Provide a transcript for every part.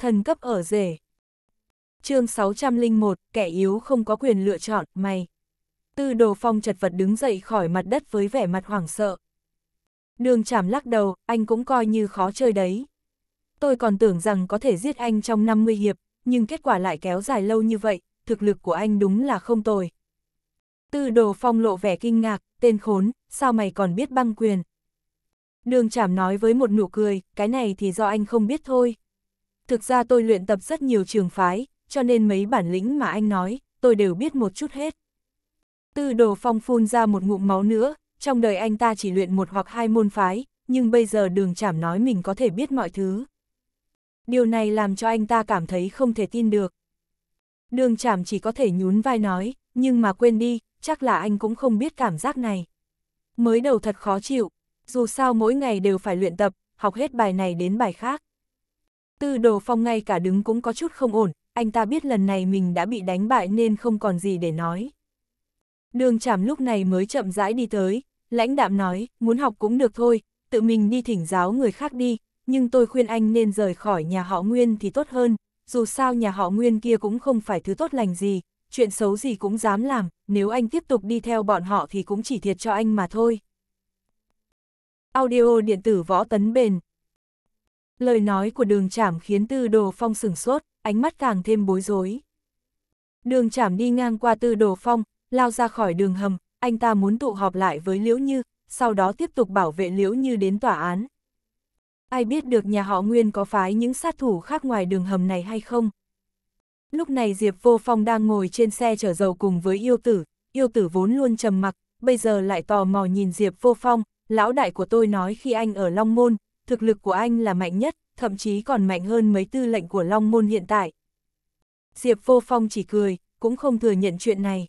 thần cấp ở rể. chương 601, kẻ yếu không có quyền lựa chọn, mày. Tư đồ phong chật vật đứng dậy khỏi mặt đất với vẻ mặt hoảng sợ. Đường chảm lắc đầu, anh cũng coi như khó chơi đấy. Tôi còn tưởng rằng có thể giết anh trong 50 hiệp, nhưng kết quả lại kéo dài lâu như vậy, thực lực của anh đúng là không tồi. Tư đồ phong lộ vẻ kinh ngạc, tên khốn, sao mày còn biết băng quyền? Đường chảm nói với một nụ cười, cái này thì do anh không biết thôi. Thực ra tôi luyện tập rất nhiều trường phái, cho nên mấy bản lĩnh mà anh nói, tôi đều biết một chút hết. Tư đồ phong phun ra một ngụm máu nữa, trong đời anh ta chỉ luyện một hoặc hai môn phái, nhưng bây giờ đường chảm nói mình có thể biết mọi thứ. Điều này làm cho anh ta cảm thấy không thể tin được. Đường chảm chỉ có thể nhún vai nói, nhưng mà quên đi, chắc là anh cũng không biết cảm giác này. Mới đầu thật khó chịu, dù sao mỗi ngày đều phải luyện tập, học hết bài này đến bài khác. Tư đồ phong ngay cả đứng cũng có chút không ổn, anh ta biết lần này mình đã bị đánh bại nên không còn gì để nói. Đường chảm lúc này mới chậm rãi đi tới, lãnh đạm nói, muốn học cũng được thôi, tự mình đi thỉnh giáo người khác đi, nhưng tôi khuyên anh nên rời khỏi nhà họ Nguyên thì tốt hơn, dù sao nhà họ Nguyên kia cũng không phải thứ tốt lành gì, chuyện xấu gì cũng dám làm, nếu anh tiếp tục đi theo bọn họ thì cũng chỉ thiệt cho anh mà thôi. Audio điện tử võ tấn bền Lời nói của đường trảm khiến tư đồ phong sửng sốt, ánh mắt càng thêm bối rối. Đường trảm đi ngang qua tư đồ phong, lao ra khỏi đường hầm, anh ta muốn tụ họp lại với Liễu Như, sau đó tiếp tục bảo vệ Liễu Như đến tòa án. Ai biết được nhà họ Nguyên có phái những sát thủ khác ngoài đường hầm này hay không? Lúc này Diệp Vô Phong đang ngồi trên xe chở dầu cùng với yêu tử, yêu tử vốn luôn trầm mặc, bây giờ lại tò mò nhìn Diệp Vô Phong, lão đại của tôi nói khi anh ở Long Môn, thực lực của anh là mạnh nhất, thậm chí còn mạnh hơn mấy tư lệnh của Long Môn hiện tại. Diệp Vô Phong chỉ cười, cũng không thừa nhận chuyện này.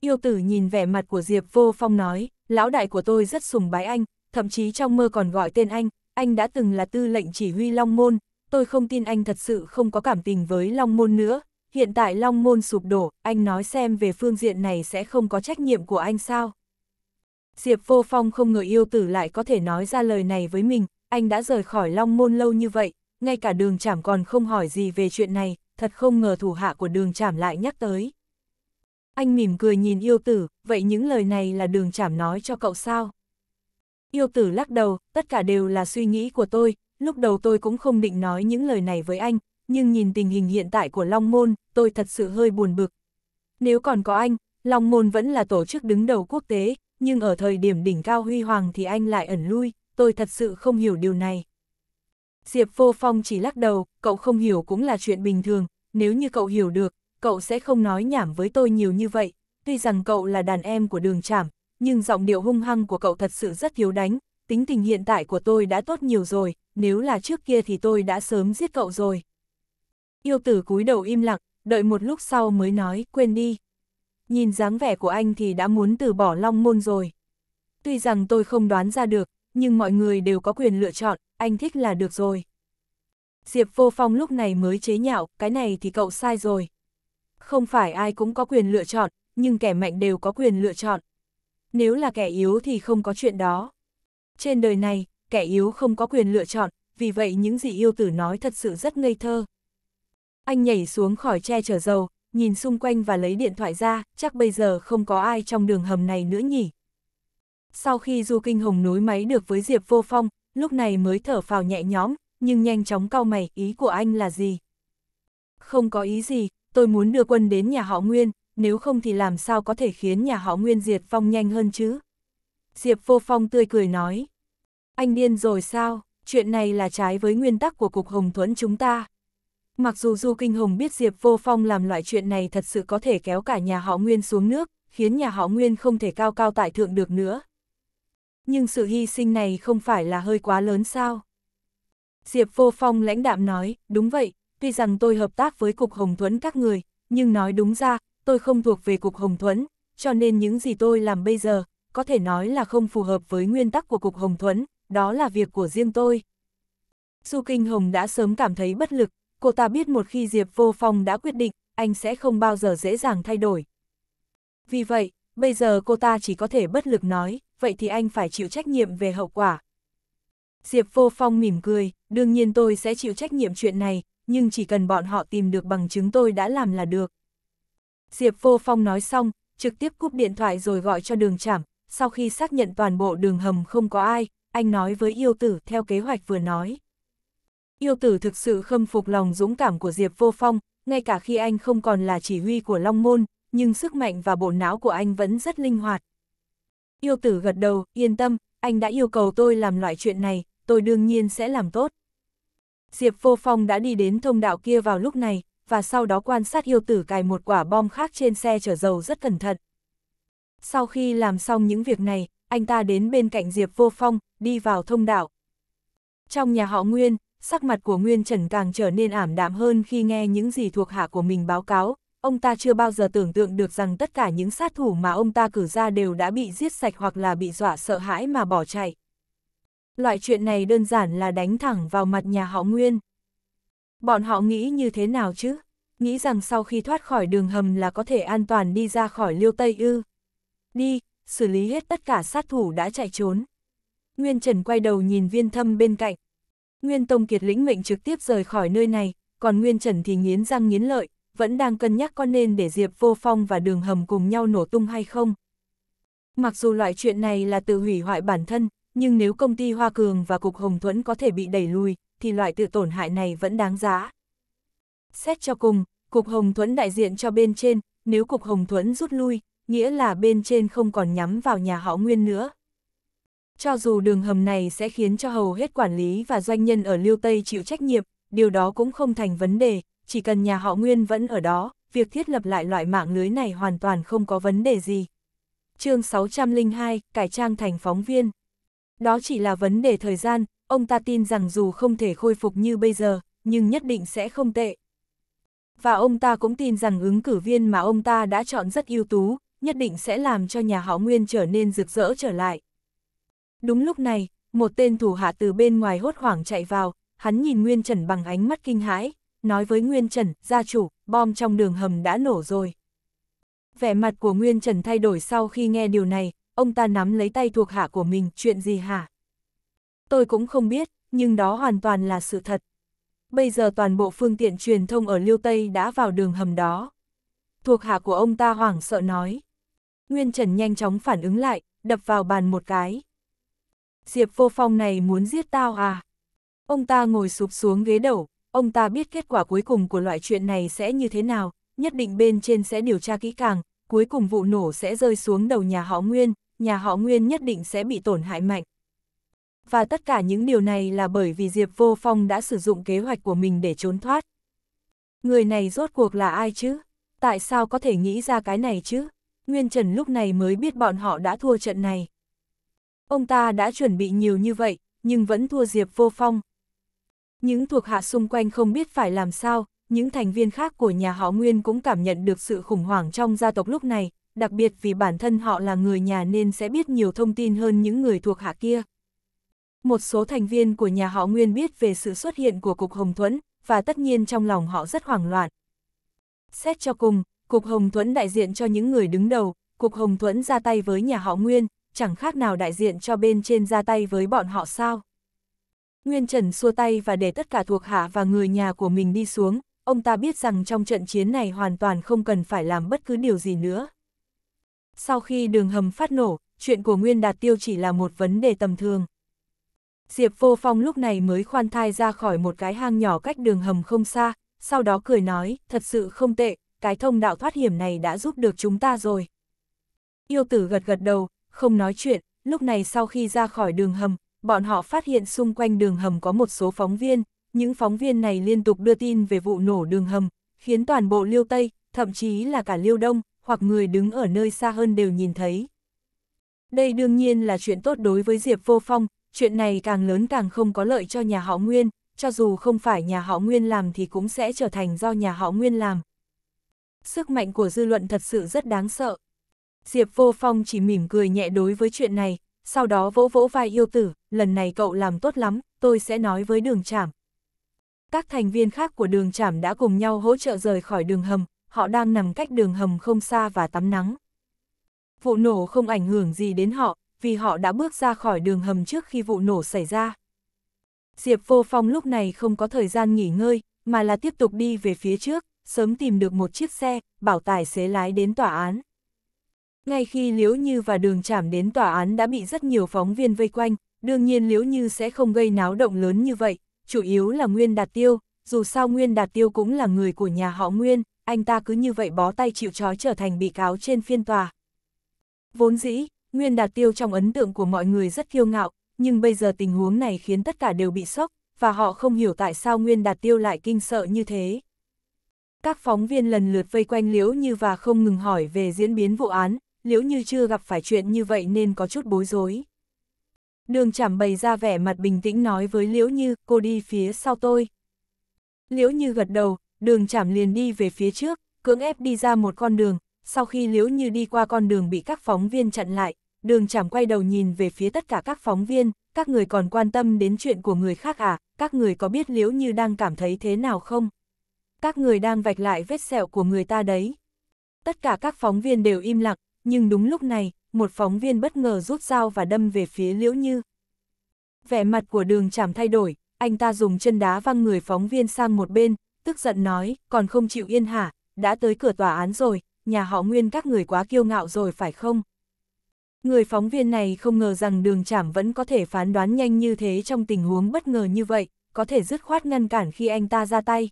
Yêu tử nhìn vẻ mặt của Diệp Vô Phong nói, lão đại của tôi rất sùng bái anh, thậm chí trong mơ còn gọi tên anh, anh đã từng là tư lệnh chỉ huy Long Môn, tôi không tin anh thật sự không có cảm tình với Long Môn nữa, hiện tại Long Môn sụp đổ, anh nói xem về phương diện này sẽ không có trách nhiệm của anh sao? Diệp Vô Phong không ngờ yêu tử lại có thể nói ra lời này với mình, anh đã rời khỏi Long Môn lâu như vậy, ngay cả đường chảm còn không hỏi gì về chuyện này, thật không ngờ thủ hạ của đường chảm lại nhắc tới. Anh mỉm cười nhìn yêu tử, vậy những lời này là đường chảm nói cho cậu sao? Yêu tử lắc đầu, tất cả đều là suy nghĩ của tôi, lúc đầu tôi cũng không định nói những lời này với anh, nhưng nhìn tình hình hiện tại của Long Môn, tôi thật sự hơi buồn bực. Nếu còn có anh, Long Môn vẫn là tổ chức đứng đầu quốc tế, nhưng ở thời điểm đỉnh cao huy hoàng thì anh lại ẩn lui, tôi thật sự không hiểu điều này. Diệp Vô Phong chỉ lắc đầu, cậu không hiểu cũng là chuyện bình thường, nếu như cậu hiểu được, cậu sẽ không nói nhảm với tôi nhiều như vậy, tuy rằng cậu là đàn em của đường trảm, nhưng giọng điệu hung hăng của cậu thật sự rất thiếu đánh, tính tình hiện tại của tôi đã tốt nhiều rồi, nếu là trước kia thì tôi đã sớm giết cậu rồi. Yêu tử cúi đầu im lặng, đợi một lúc sau mới nói, quên đi, nhìn dáng vẻ của anh thì đã muốn từ bỏ long môn rồi. Tuy rằng tôi không đoán ra được, nhưng mọi người đều có quyền lựa chọn, anh thích là được rồi. Diệp Vô Phong lúc này mới chế nhạo, cái này thì cậu sai rồi. Không phải ai cũng có quyền lựa chọn, nhưng kẻ mạnh đều có quyền lựa chọn. Nếu là kẻ yếu thì không có chuyện đó. Trên đời này, kẻ yếu không có quyền lựa chọn, vì vậy những gì yêu tử nói thật sự rất ngây thơ. Anh nhảy xuống khỏi che chở dầu, nhìn xung quanh và lấy điện thoại ra, chắc bây giờ không có ai trong đường hầm này nữa nhỉ. Sau khi Du Kinh Hồng nối máy được với Diệp Vô Phong, lúc này mới thở phào nhẹ nhõm, nhưng nhanh chóng cau mày, ý của anh là gì? Không có ý gì, tôi muốn đưa quân đến nhà họ Nguyên, nếu không thì làm sao có thể khiến nhà họ Nguyên diệt vong nhanh hơn chứ? Diệp Vô Phong tươi cười nói. Anh điên rồi sao? Chuyện này là trái với nguyên tắc của Cục Hồng Thuẫn chúng ta. Mặc dù Du Kinh Hồng biết Diệp Vô Phong làm loại chuyện này thật sự có thể kéo cả nhà họ Nguyên xuống nước, khiến nhà họ Nguyên không thể cao cao tại thượng được nữa. Nhưng sự hy sinh này không phải là hơi quá lớn sao? Diệp Vô Phong lãnh đạm nói, đúng vậy, tuy rằng tôi hợp tác với Cục Hồng thuẫn các người, nhưng nói đúng ra, tôi không thuộc về Cục Hồng thuẫn cho nên những gì tôi làm bây giờ, có thể nói là không phù hợp với nguyên tắc của Cục Hồng thuẫn đó là việc của riêng tôi. Du Kinh Hồng đã sớm cảm thấy bất lực, cô ta biết một khi Diệp Vô Phong đã quyết định, anh sẽ không bao giờ dễ dàng thay đổi. Vì vậy, bây giờ cô ta chỉ có thể bất lực nói, vậy thì anh phải chịu trách nhiệm về hậu quả. Diệp Vô Phong mỉm cười, đương nhiên tôi sẽ chịu trách nhiệm chuyện này, nhưng chỉ cần bọn họ tìm được bằng chứng tôi đã làm là được. Diệp Vô Phong nói xong, trực tiếp cúp điện thoại rồi gọi cho đường chảm, sau khi xác nhận toàn bộ đường hầm không có ai, anh nói với yêu tử theo kế hoạch vừa nói. Yêu tử thực sự khâm phục lòng dũng cảm của Diệp Vô Phong, ngay cả khi anh không còn là chỉ huy của Long Môn, nhưng sức mạnh và bộ não của anh vẫn rất linh hoạt. Yêu tử gật đầu, yên tâm, anh đã yêu cầu tôi làm loại chuyện này, tôi đương nhiên sẽ làm tốt. Diệp Vô Phong đã đi đến thông đạo kia vào lúc này, và sau đó quan sát yêu tử cài một quả bom khác trên xe chở dầu rất cẩn thận. Sau khi làm xong những việc này, anh ta đến bên cạnh Diệp Vô Phong, đi vào thông đạo. Trong nhà họ Nguyên, sắc mặt của Nguyên Trần càng trở nên ảm đạm hơn khi nghe những gì thuộc hạ của mình báo cáo, ông ta chưa bao giờ tưởng tượng được rằng tất cả những sát thủ mà ông ta cử ra đều đã bị giết sạch hoặc là bị dọa sợ hãi mà bỏ chạy. Loại chuyện này đơn giản là đánh thẳng vào mặt nhà họ Nguyên. Bọn họ nghĩ như thế nào chứ? Nghĩ rằng sau khi thoát khỏi đường hầm là có thể an toàn đi ra khỏi liêu Tây ư. Đi, xử lý hết tất cả sát thủ đã chạy trốn. Nguyên Trần quay đầu nhìn viên thâm bên cạnh, Nguyên Tông Kiệt lĩnh mệnh trực tiếp rời khỏi nơi này, còn Nguyên Trần thì nghiến răng nghiến lợi, vẫn đang cân nhắc con nên để Diệp Vô Phong và Đường Hầm cùng nhau nổ tung hay không. Mặc dù loại chuyện này là tự hủy hoại bản thân, nhưng nếu công ty Hoa Cường và Cục Hồng Thuẫn có thể bị đẩy lùi, thì loại tự tổn hại này vẫn đáng giá. Xét cho cùng, Cục Hồng Thuẫn đại diện cho bên trên, nếu Cục Hồng Thuẫn rút lui, nghĩa là bên trên không còn nhắm vào nhà họ Nguyên nữa. Cho dù đường hầm này sẽ khiến cho hầu hết quản lý và doanh nhân ở Liêu Tây chịu trách nhiệm, điều đó cũng không thành vấn đề, chỉ cần nhà họ Nguyên vẫn ở đó, việc thiết lập lại loại mạng lưới này hoàn toàn không có vấn đề gì. chương 602, Cải trang thành phóng viên Đó chỉ là vấn đề thời gian, ông ta tin rằng dù không thể khôi phục như bây giờ, nhưng nhất định sẽ không tệ. Và ông ta cũng tin rằng ứng cử viên mà ông ta đã chọn rất ưu tú, nhất định sẽ làm cho nhà họ Nguyên trở nên rực rỡ trở lại. Đúng lúc này, một tên thủ hạ từ bên ngoài hốt hoảng chạy vào, hắn nhìn Nguyên Trần bằng ánh mắt kinh hãi, nói với Nguyên Trần, gia chủ, bom trong đường hầm đã nổ rồi. Vẻ mặt của Nguyên Trần thay đổi sau khi nghe điều này, ông ta nắm lấy tay thuộc hạ của mình, chuyện gì hả? Tôi cũng không biết, nhưng đó hoàn toàn là sự thật. Bây giờ toàn bộ phương tiện truyền thông ở Liêu Tây đã vào đường hầm đó. Thuộc hạ của ông ta hoảng sợ nói. Nguyên Trần nhanh chóng phản ứng lại, đập vào bàn một cái. Diệp vô phong này muốn giết tao à? Ông ta ngồi sụp xuống ghế đầu, ông ta biết kết quả cuối cùng của loại chuyện này sẽ như thế nào, nhất định bên trên sẽ điều tra kỹ càng, cuối cùng vụ nổ sẽ rơi xuống đầu nhà họ Nguyên, nhà họ Nguyên nhất định sẽ bị tổn hại mạnh. Và tất cả những điều này là bởi vì Diệp Vô Phong đã sử dụng kế hoạch của mình để trốn thoát. Người này rốt cuộc là ai chứ? Tại sao có thể nghĩ ra cái này chứ? Nguyên Trần lúc này mới biết bọn họ đã thua trận này. Ông ta đã chuẩn bị nhiều như vậy, nhưng vẫn thua Diệp Vô Phong. Những thuộc hạ xung quanh không biết phải làm sao, những thành viên khác của nhà họ Nguyên cũng cảm nhận được sự khủng hoảng trong gia tộc lúc này, đặc biệt vì bản thân họ là người nhà nên sẽ biết nhiều thông tin hơn những người thuộc hạ kia. Một số thành viên của nhà họ Nguyên biết về sự xuất hiện của Cục Hồng Thuẫn, và tất nhiên trong lòng họ rất hoảng loạn. Xét cho cùng, Cục Hồng Thuẫn đại diện cho những người đứng đầu, Cục Hồng Thuẫn ra tay với nhà họ Nguyên, chẳng khác nào đại diện cho bên trên ra tay với bọn họ sao. Nguyên Trần xua tay và để tất cả thuộc hạ và người nhà của mình đi xuống, ông ta biết rằng trong trận chiến này hoàn toàn không cần phải làm bất cứ điều gì nữa. Sau khi đường hầm phát nổ, chuyện của Nguyên Đạt Tiêu chỉ là một vấn đề tầm thường. Diệp Vô Phong lúc này mới khoan thai ra khỏi một cái hang nhỏ cách đường hầm không xa, sau đó cười nói, thật sự không tệ, cái thông đạo thoát hiểm này đã giúp được chúng ta rồi. Yêu tử gật gật đầu, không nói chuyện, lúc này sau khi ra khỏi đường hầm, bọn họ phát hiện xung quanh đường hầm có một số phóng viên, những phóng viên này liên tục đưa tin về vụ nổ đường hầm, khiến toàn bộ liêu Tây, thậm chí là cả liêu Đông, hoặc người đứng ở nơi xa hơn đều nhìn thấy. Đây đương nhiên là chuyện tốt đối với Diệp Vô Phong, chuyện này càng lớn càng không có lợi cho nhà họ Nguyên, cho dù không phải nhà họ Nguyên làm thì cũng sẽ trở thành do nhà họ Nguyên làm. Sức mạnh của dư luận thật sự rất đáng sợ, Diệp Vô Phong chỉ mỉm cười nhẹ đối với chuyện này, sau đó vỗ vỗ vai yêu tử, lần này cậu làm tốt lắm, tôi sẽ nói với đường trảm. Các thành viên khác của đường trảm đã cùng nhau hỗ trợ rời khỏi đường hầm, họ đang nằm cách đường hầm không xa và tắm nắng. Vụ nổ không ảnh hưởng gì đến họ, vì họ đã bước ra khỏi đường hầm trước khi vụ nổ xảy ra. Diệp Vô Phong lúc này không có thời gian nghỉ ngơi, mà là tiếp tục đi về phía trước, sớm tìm được một chiếc xe, bảo tài xế lái đến tòa án. Ngay khi Liễu Như và đường trảm đến tòa án đã bị rất nhiều phóng viên vây quanh, đương nhiên Liễu Như sẽ không gây náo động lớn như vậy, chủ yếu là Nguyên Đạt Tiêu, dù sao Nguyên Đạt Tiêu cũng là người của nhà họ Nguyên, anh ta cứ như vậy bó tay chịu trói trở thành bị cáo trên phiên tòa. Vốn dĩ, Nguyên Đạt Tiêu trong ấn tượng của mọi người rất kiêu ngạo, nhưng bây giờ tình huống này khiến tất cả đều bị sốc, và họ không hiểu tại sao Nguyên Đạt Tiêu lại kinh sợ như thế. Các phóng viên lần lượt vây quanh Liễu Như và không ngừng hỏi về diễn biến vụ án, liễu như chưa gặp phải chuyện như vậy nên có chút bối rối. Đường chảm bày ra vẻ mặt bình tĩnh nói với liễu như, cô đi phía sau tôi. Liễu như gật đầu, đường chảm liền đi về phía trước, cưỡng ép đi ra một con đường, sau khi liễu như đi qua con đường bị các phóng viên chặn lại, đường chảm quay đầu nhìn về phía tất cả các phóng viên, các người còn quan tâm đến chuyện của người khác à, các người có biết liễu như đang cảm thấy thế nào không? Các người đang vạch lại vết sẹo của người ta đấy. Tất cả các phóng viên đều im lặng, nhưng đúng lúc này, một phóng viên bất ngờ rút dao và đâm về phía Liễu Như. Vẻ mặt của đường chảm thay đổi, anh ta dùng chân đá văng người phóng viên sang một bên, tức giận nói, còn không chịu yên hả, đã tới cửa tòa án rồi, nhà họ nguyên các người quá kiêu ngạo rồi phải không? Người phóng viên này không ngờ rằng đường chảm vẫn có thể phán đoán nhanh như thế trong tình huống bất ngờ như vậy, có thể dứt khoát ngăn cản khi anh ta ra tay.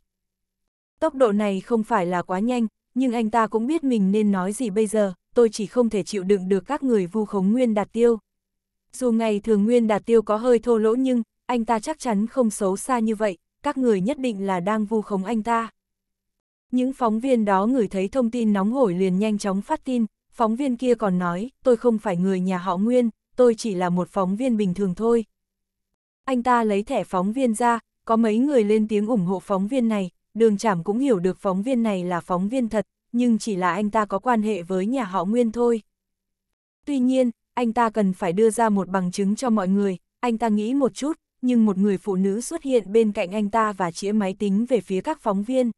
Tốc độ này không phải là quá nhanh, nhưng anh ta cũng biết mình nên nói gì bây giờ tôi chỉ không thể chịu đựng được các người vu khống Nguyên Đạt Tiêu. Dù ngày thường Nguyên Đạt Tiêu có hơi thô lỗ nhưng, anh ta chắc chắn không xấu xa như vậy, các người nhất định là đang vu khống anh ta. Những phóng viên đó ngửi thấy thông tin nóng hổi liền nhanh chóng phát tin, phóng viên kia còn nói, tôi không phải người nhà họ Nguyên, tôi chỉ là một phóng viên bình thường thôi. Anh ta lấy thẻ phóng viên ra, có mấy người lên tiếng ủng hộ phóng viên này, đường chảm cũng hiểu được phóng viên này là phóng viên thật, nhưng chỉ là anh ta có quan hệ với nhà họ Nguyên thôi. Tuy nhiên, anh ta cần phải đưa ra một bằng chứng cho mọi người, anh ta nghĩ một chút, nhưng một người phụ nữ xuất hiện bên cạnh anh ta và chĩa máy tính về phía các phóng viên.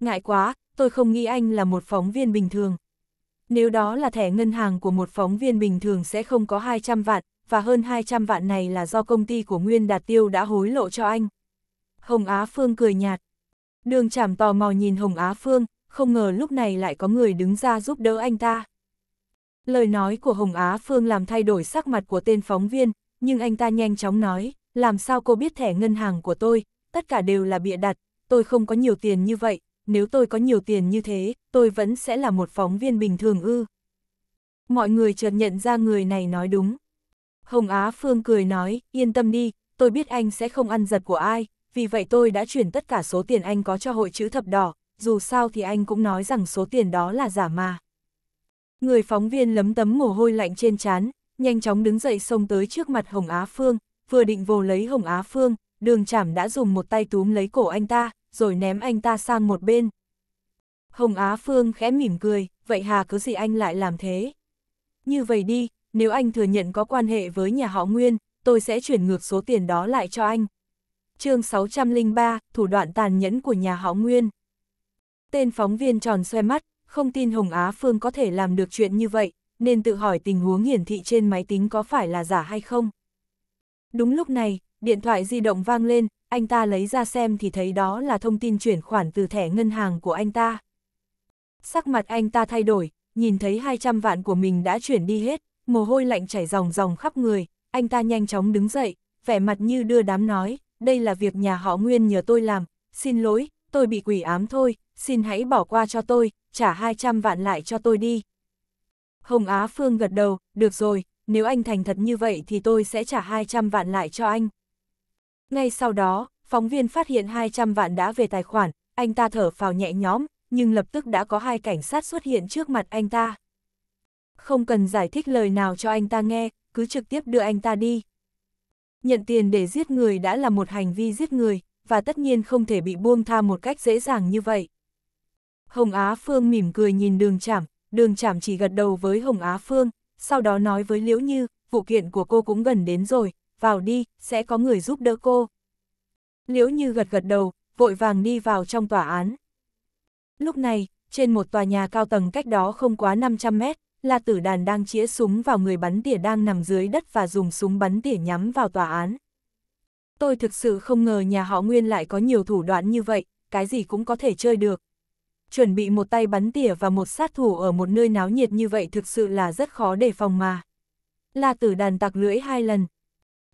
Ngại quá, tôi không nghĩ anh là một phóng viên bình thường. Nếu đó là thẻ ngân hàng của một phóng viên bình thường sẽ không có 200 vạn, và hơn 200 vạn này là do công ty của Nguyên Đạt Tiêu đã hối lộ cho anh. Hồng Á Phương cười nhạt. Đường chảm tò mò nhìn Hồng Á Phương, không ngờ lúc này lại có người đứng ra giúp đỡ anh ta. Lời nói của Hồng Á Phương làm thay đổi sắc mặt của tên phóng viên, nhưng anh ta nhanh chóng nói, làm sao cô biết thẻ ngân hàng của tôi, tất cả đều là bịa đặt, tôi không có nhiều tiền như vậy, nếu tôi có nhiều tiền như thế, tôi vẫn sẽ là một phóng viên bình thường ư. Mọi người chợt nhận ra người này nói đúng. Hồng Á Phương cười nói, yên tâm đi, tôi biết anh sẽ không ăn giật của ai, vì vậy tôi đã chuyển tất cả số tiền anh có cho hội chữ thập đỏ, dù sao thì anh cũng nói rằng số tiền đó là giả mà. Người phóng viên lấm tấm mồ hôi lạnh trên trán, nhanh chóng đứng dậy xông tới trước mặt Hồng Á Phương, vừa định vồ lấy Hồng Á Phương, đường chảm đã dùng một tay túm lấy cổ anh ta, rồi ném anh ta sang một bên. Hồng Á Phương khẽ mỉm cười, vậy hà cứ gì anh lại làm thế? Như vậy đi, nếu anh thừa nhận có quan hệ với nhà họ Nguyên, tôi sẽ chuyển ngược số tiền đó lại cho anh. chương 603, thủ đoạn tàn nhẫn của nhà họ Nguyên. Tên phóng viên tròn xoe mắt, không tin Hồng Á Phương có thể làm được chuyện như vậy, nên tự hỏi tình huống hiển thị trên máy tính có phải là giả hay không. Đúng lúc này, điện thoại di động vang lên, anh ta lấy ra xem thì thấy đó là thông tin chuyển khoản từ thẻ ngân hàng của anh ta. Sắc mặt anh ta thay đổi, nhìn thấy 200 vạn của mình đã chuyển đi hết, mồ hôi lạnh chảy ròng ròng khắp người, anh ta nhanh chóng đứng dậy, vẻ mặt như đưa đám nói, đây là việc nhà họ Nguyên nhờ tôi làm, xin lỗi, tôi bị quỷ ám thôi, xin hãy bỏ qua cho tôi, trả 200 vạn lại cho tôi đi. Hồng Á Phương gật đầu, được rồi, nếu anh thành thật như vậy thì tôi sẽ trả 200 vạn lại cho anh. Ngay sau đó, phóng viên phát hiện 200 vạn đã về tài khoản, anh ta thở phào nhẹ nhõm, nhưng lập tức đã có hai cảnh sát xuất hiện trước mặt anh ta. Không cần giải thích lời nào cho anh ta nghe, cứ trực tiếp đưa anh ta đi. Nhận tiền để giết người đã là một hành vi giết người, và tất nhiên không thể bị buông tha một cách dễ dàng như vậy. Hồng Á Phương mỉm cười nhìn đường chảm, đường chảm chỉ gật đầu với Hồng Á Phương, sau đó nói với Liễu Như, vụ kiện của cô cũng gần đến rồi, vào đi, sẽ có người giúp đỡ cô. Liễu Như gật gật đầu, vội vàng đi vào trong tòa án. Lúc này, trên một tòa nhà cao tầng cách đó không quá 500 mét, La Tử Đàn đang chĩa súng vào người bắn tỉa đang nằm dưới đất và dùng súng bắn tỉa nhắm vào tòa án. Tôi thực sự không ngờ nhà họ Nguyên lại có nhiều thủ đoạn như vậy, cái gì cũng có thể chơi được chuẩn bị một tay bắn tỉa và một sát thủ ở một nơi náo nhiệt như vậy thực sự là rất khó đề phòng mà. La tử đàn tặc lưỡi hai lần.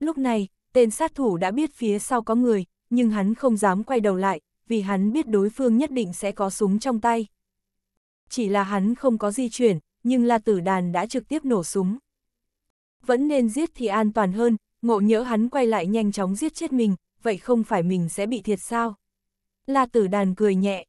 Lúc này, tên sát thủ đã biết phía sau có người, nhưng hắn không dám quay đầu lại, vì hắn biết đối phương nhất định sẽ có súng trong tay. Chỉ là hắn không có di chuyển, nhưng La tử đàn đã trực tiếp nổ súng. Vẫn nên giết thì an toàn hơn, ngộ nhỡ hắn quay lại nhanh chóng giết chết mình, vậy không phải mình sẽ bị thiệt sao? La tử đàn cười nhẹ,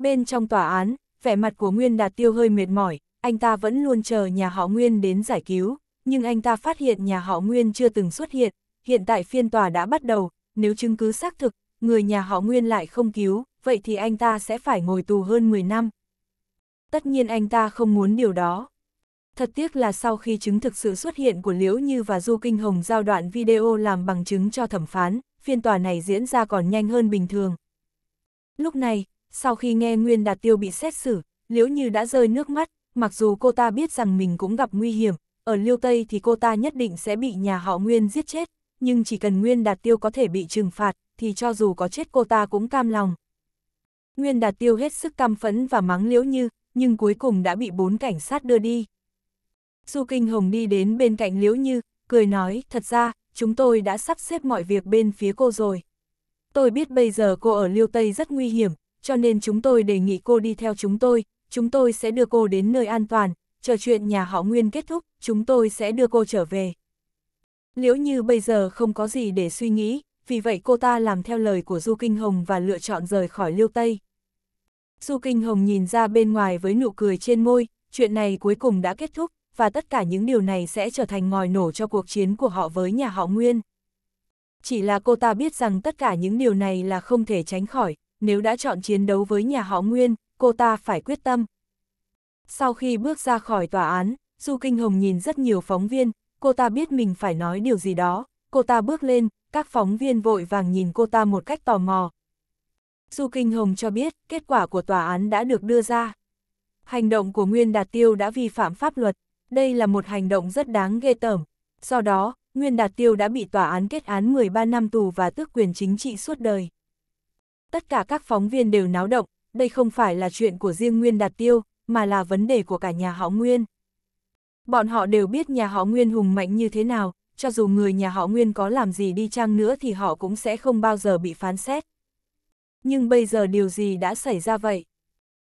Bên trong tòa án, vẻ mặt của Nguyên Đạt Tiêu hơi mệt mỏi, anh ta vẫn luôn chờ nhà họ Nguyên đến giải cứu, nhưng anh ta phát hiện nhà họ Nguyên chưa từng xuất hiện, hiện tại phiên tòa đã bắt đầu, nếu chứng cứ xác thực, người nhà họ Nguyên lại không cứu, vậy thì anh ta sẽ phải ngồi tù hơn 10 năm. Tất nhiên anh ta không muốn điều đó. Thật tiếc là sau khi chứng thực sự xuất hiện của Liễu Như và Du Kinh Hồng giao đoạn video làm bằng chứng cho thẩm phán, phiên tòa này diễn ra còn nhanh hơn bình thường. Lúc này, sau khi nghe Nguyên Đạt Tiêu bị xét xử, Liễu Như đã rơi nước mắt, mặc dù cô ta biết rằng mình cũng gặp nguy hiểm, ở Liêu Tây thì cô ta nhất định sẽ bị nhà họ Nguyên giết chết, nhưng chỉ cần Nguyên Đạt Tiêu có thể bị trừng phạt, thì cho dù có chết cô ta cũng cam lòng. Nguyên Đạt Tiêu hết sức cam phẫn và mắng Liễu Như, nhưng cuối cùng đã bị bốn cảnh sát đưa đi. Du Kinh Hồng đi đến bên cạnh Liễu Như, cười nói, thật ra, chúng tôi đã sắp xếp mọi việc bên phía cô rồi. Tôi biết bây giờ cô ở Liêu Tây rất nguy hiểm, cho nên chúng tôi đề nghị cô đi theo chúng tôi, chúng tôi sẽ đưa cô đến nơi an toàn, chờ chuyện nhà họ Nguyên kết thúc, chúng tôi sẽ đưa cô trở về. Liễu như bây giờ không có gì để suy nghĩ, vì vậy cô ta làm theo lời của Du Kinh Hồng và lựa chọn rời khỏi Liêu Tây. Du Kinh Hồng nhìn ra bên ngoài với nụ cười trên môi, chuyện này cuối cùng đã kết thúc, và tất cả những điều này sẽ trở thành ngòi nổ cho cuộc chiến của họ với nhà họ Nguyên. Chỉ là cô ta biết rằng tất cả những điều này là không thể tránh khỏi, nếu đã chọn chiến đấu với nhà họ Nguyên, cô ta phải quyết tâm. Sau khi bước ra khỏi tòa án, Du Kinh Hồng nhìn rất nhiều phóng viên, cô ta biết mình phải nói điều gì đó, cô ta bước lên, các phóng viên vội vàng nhìn cô ta một cách tò mò. Du Kinh Hồng cho biết kết quả của tòa án đã được đưa ra. Hành động của Nguyên Đạt Tiêu đã vi phạm pháp luật, đây là một hành động rất đáng ghê tởm. Do đó, Nguyên Đạt Tiêu đã bị tòa án kết án 13 năm tù và tước quyền chính trị suốt đời tất cả các phóng viên đều náo động, đây không phải là chuyện của riêng Nguyên Đạt Tiêu, mà là vấn đề của cả nhà họ Nguyên. Bọn họ đều biết nhà họ Nguyên hùng mạnh như thế nào, cho dù người nhà họ Nguyên có làm gì đi chăng nữa thì họ cũng sẽ không bao giờ bị phán xét. Nhưng bây giờ điều gì đã xảy ra vậy?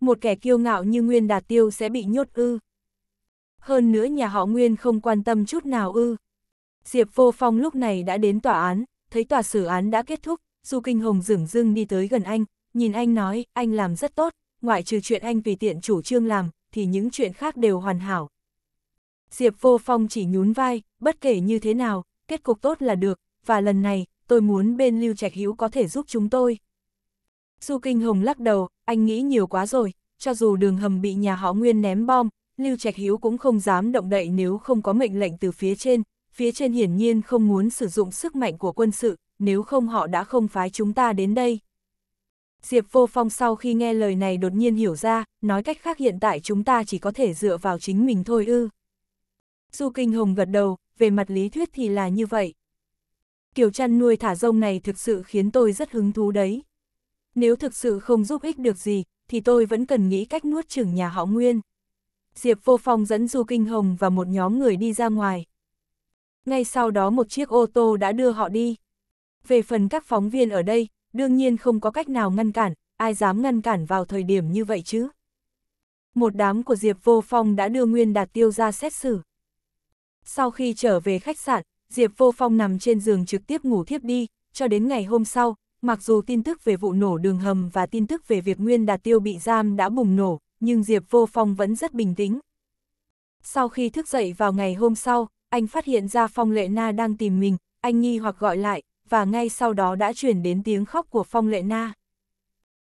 Một kẻ kiêu ngạo như Nguyên Đạt Tiêu sẽ bị nhốt ư. Hơn nữa nhà họ Nguyên không quan tâm chút nào ư. Diệp Vô Phong lúc này đã đến tòa án, thấy tòa xử án đã kết thúc, Du Kinh Hồng dửng dưng đi tới gần anh, nhìn anh nói, anh làm rất tốt, ngoại trừ chuyện anh vì tiện chủ trương làm, thì những chuyện khác đều hoàn hảo. Diệp Vô Phong chỉ nhún vai, bất kể như thế nào, kết cục tốt là được, và lần này, tôi muốn bên Lưu Trạch Hữu có thể giúp chúng tôi. Du Kinh Hồng lắc đầu, anh nghĩ nhiều quá rồi, cho dù đường hầm bị nhà họ Nguyên ném bom, Lưu Trạch Hữu cũng không dám động đậy nếu không có mệnh lệnh từ phía trên, phía trên hiển nhiên không muốn sử dụng sức mạnh của quân sự, nếu không họ đã không phái chúng ta đến đây. Diệp Vô Phong sau khi nghe lời này đột nhiên hiểu ra, nói cách khác hiện tại chúng ta chỉ có thể dựa vào chính mình thôi ư. Du Kinh Hồng gật đầu, về mặt lý thuyết thì là như vậy. Kiểu chăn nuôi thả rông này thực sự khiến tôi rất hứng thú đấy. Nếu thực sự không giúp ích được gì, thì tôi vẫn cần nghĩ cách nuốt chửng nhà họ Nguyên. Diệp Vô Phong dẫn Du Kinh Hồng và một nhóm người đi ra ngoài. Ngay sau đó một chiếc ô tô đã đưa họ đi. Về phần các phóng viên ở đây, đương nhiên không có cách nào ngăn cản, ai dám ngăn cản vào thời điểm như vậy chứ. Một đám của Diệp Vô Phong đã đưa Nguyên Đạt Tiêu ra xét xử. Sau khi trở về khách sạn, Diệp Vô Phong nằm trên giường trực tiếp ngủ thiếp đi, cho đến ngày hôm sau, mặc dù tin tức về vụ nổ đường hầm và tin tức về việc Nguyên Đạt Tiêu bị giam đã bùng nổ, nhưng Diệp Vô Phong vẫn rất bình tĩnh. Sau khi thức dậy vào ngày hôm sau, anh phát hiện ra Phong Lệ Na đang tìm mình, anh nghi hoặc gọi lại, và ngay sau đó đã chuyển đến tiếng khóc của Phong Lệ Na.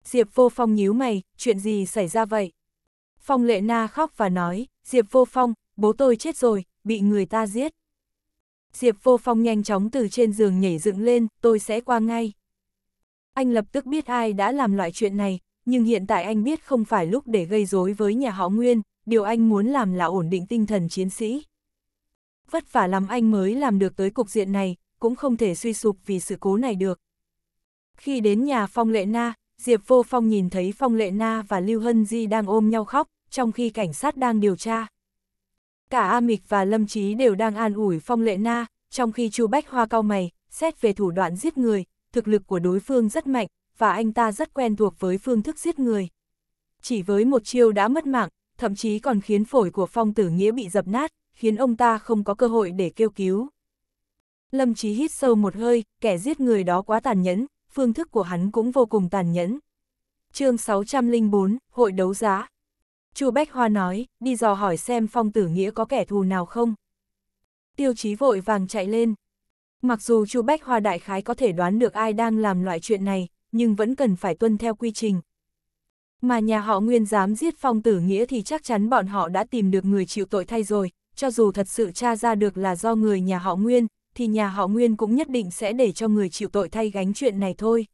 Diệp Vô Phong nhíu mày, chuyện gì xảy ra vậy? Phong Lệ Na khóc và nói, Diệp Vô Phong, bố tôi chết rồi, bị người ta giết. Diệp Vô Phong nhanh chóng từ trên giường nhảy dựng lên, tôi sẽ qua ngay. Anh lập tức biết ai đã làm loại chuyện này, nhưng hiện tại anh biết không phải lúc để gây rối với nhà họ Nguyên, điều anh muốn làm là ổn định tinh thần chiến sĩ vất vả lắm anh mới làm được tới cục diện này, cũng không thể suy sụp vì sự cố này được. Khi đến nhà Phong Lệ Na, Diệp Vô Phong nhìn thấy Phong Lệ Na và Lưu Hân Di đang ôm nhau khóc, trong khi cảnh sát đang điều tra. Cả A Mịch và Lâm Chí đều đang an ủi Phong Lệ Na, trong khi Chu Bách Hoa cao mày, xét về thủ đoạn giết người, thực lực của đối phương rất mạnh, và anh ta rất quen thuộc với phương thức giết người. Chỉ với một chiêu đã mất mạng, thậm chí còn khiến phổi của Phong Tử Nghĩa bị dập nát, khiến ông ta không có cơ hội để kêu cứu. Lâm Chí hít sâu một hơi, kẻ giết người đó quá tàn nhẫn, phương thức của hắn cũng vô cùng tàn nhẫn. chương 604, Hội đấu giá. Chu Bách Hoa nói, đi dò hỏi xem phong tử nghĩa có kẻ thù nào không. Tiêu chí vội vàng chạy lên. Mặc dù Chu Bách Hoa đại khái có thể đoán được ai đang làm loại chuyện này, nhưng vẫn cần phải tuân theo quy trình. Mà nhà họ nguyên dám giết phong tử nghĩa thì chắc chắn bọn họ đã tìm được người chịu tội thay rồi, cho dù thật sự tra ra được là do người nhà họ Nguyên, thì nhà họ Nguyên cũng nhất định sẽ để cho người chịu tội thay gánh chuyện này thôi.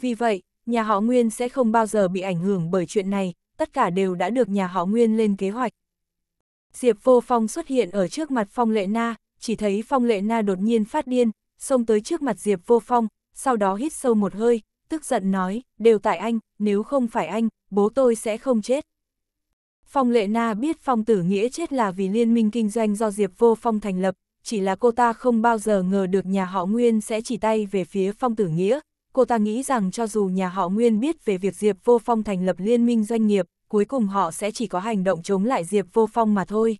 Vì vậy, nhà họ Nguyên sẽ không bao giờ bị ảnh hưởng bởi chuyện này, tất cả đều đã được nhà họ Nguyên lên kế hoạch. Diệp Vô Phong xuất hiện ở trước mặt Phong Lệ Na, chỉ thấy Phong Lệ Na đột nhiên phát điên, xông tới trước mặt Diệp Vô Phong, sau đó hít sâu một hơi, tức giận nói, đều tại anh, nếu không phải anh, bố tôi sẽ không chết. Phong Lệ Na biết Phong Tử Nghĩa chết là vì liên minh kinh doanh do Diệp Vô Phong thành lập, chỉ là cô ta không bao giờ ngờ được nhà họ Nguyên sẽ chỉ tay về phía Phong Tử Nghĩa. Cô ta nghĩ rằng cho dù nhà họ Nguyên biết về việc Diệp Vô Phong thành lập liên minh doanh nghiệp, cuối cùng họ sẽ chỉ có hành động chống lại Diệp Vô Phong mà thôi.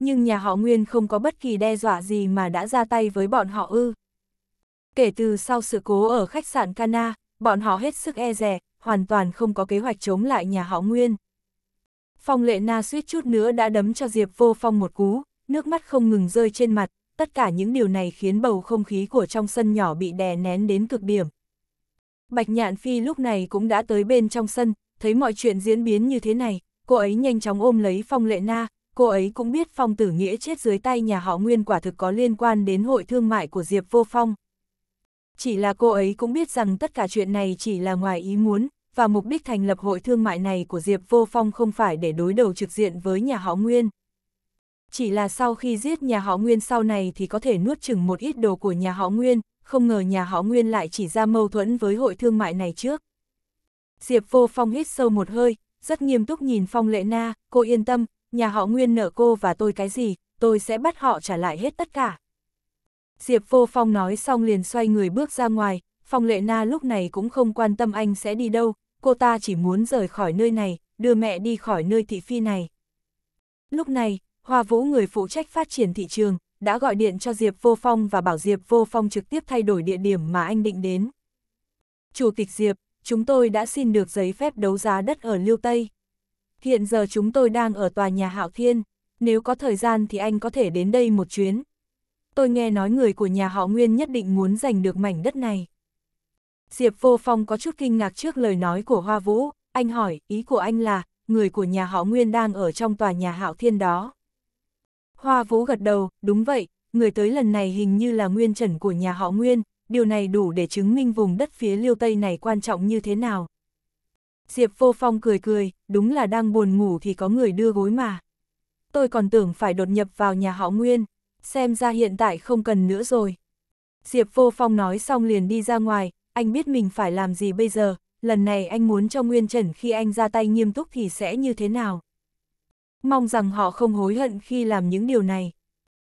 Nhưng nhà họ Nguyên không có bất kỳ đe dọa gì mà đã ra tay với bọn họ ư. Kể từ sau sự cố ở khách sạn Cana, bọn họ hết sức e rè, hoàn toàn không có kế hoạch chống lại nhà họ Nguyên. Phong lệ na suýt chút nữa đã đấm cho Diệp vô phong một cú, nước mắt không ngừng rơi trên mặt, tất cả những điều này khiến bầu không khí của trong sân nhỏ bị đè nén đến cực điểm. Bạch Nhạn Phi lúc này cũng đã tới bên trong sân, thấy mọi chuyện diễn biến như thế này, cô ấy nhanh chóng ôm lấy Phong Lệ Na, cô ấy cũng biết Phong Tử Nghĩa chết dưới tay nhà họ Nguyên quả thực có liên quan đến hội thương mại của Diệp Vô Phong. Chỉ là cô ấy cũng biết rằng tất cả chuyện này chỉ là ngoài ý muốn, và mục đích thành lập hội thương mại này của Diệp Vô Phong không phải để đối đầu trực diện với nhà họ Nguyên. Chỉ là sau khi giết nhà họ Nguyên sau này thì có thể nuốt chừng một ít đồ của nhà họ Nguyên, không ngờ nhà họ Nguyên lại chỉ ra mâu thuẫn với hội thương mại này trước. Diệp Vô Phong hít sâu một hơi, rất nghiêm túc nhìn Phong Lệ Na, cô yên tâm, nhà họ Nguyên nợ cô và tôi cái gì, tôi sẽ bắt họ trả lại hết tất cả. Diệp Vô Phong nói xong liền xoay người bước ra ngoài, Phong Lệ Na lúc này cũng không quan tâm anh sẽ đi đâu, cô ta chỉ muốn rời khỏi nơi này, đưa mẹ đi khỏi nơi thị phi này. Lúc này, Hoa Vũ người phụ trách phát triển thị trường, đã gọi điện cho Diệp Vô Phong và bảo Diệp Vô Phong trực tiếp thay đổi địa điểm mà anh định đến. Chủ tịch Diệp, chúng tôi đã xin được giấy phép đấu giá đất ở Lưu Tây. Hiện giờ chúng tôi đang ở tòa nhà Hạo Thiên, nếu có thời gian thì anh có thể đến đây một chuyến. Tôi nghe nói người của nhà họ Nguyên nhất định muốn giành được mảnh đất này. Diệp Vô Phong có chút kinh ngạc trước lời nói của Hoa Vũ, anh hỏi, ý của anh là, người của nhà họ Nguyên đang ở trong tòa nhà Hạo Thiên đó. Hoa Vũ gật đầu, đúng vậy, người tới lần này hình như là Nguyên Trần của nhà họ Nguyên, điều này đủ để chứng minh vùng đất phía Liêu Tây này quan trọng như thế nào. Diệp Vô Phong cười cười, đúng là đang buồn ngủ thì có người đưa gối mà. Tôi còn tưởng phải đột nhập vào nhà họ Nguyên, xem ra hiện tại không cần nữa rồi. Diệp Vô Phong nói xong liền đi ra ngoài, anh biết mình phải làm gì bây giờ, lần này anh muốn cho Nguyên Trần khi anh ra tay nghiêm túc thì sẽ như thế nào. Mong rằng họ không hối hận khi làm những điều này.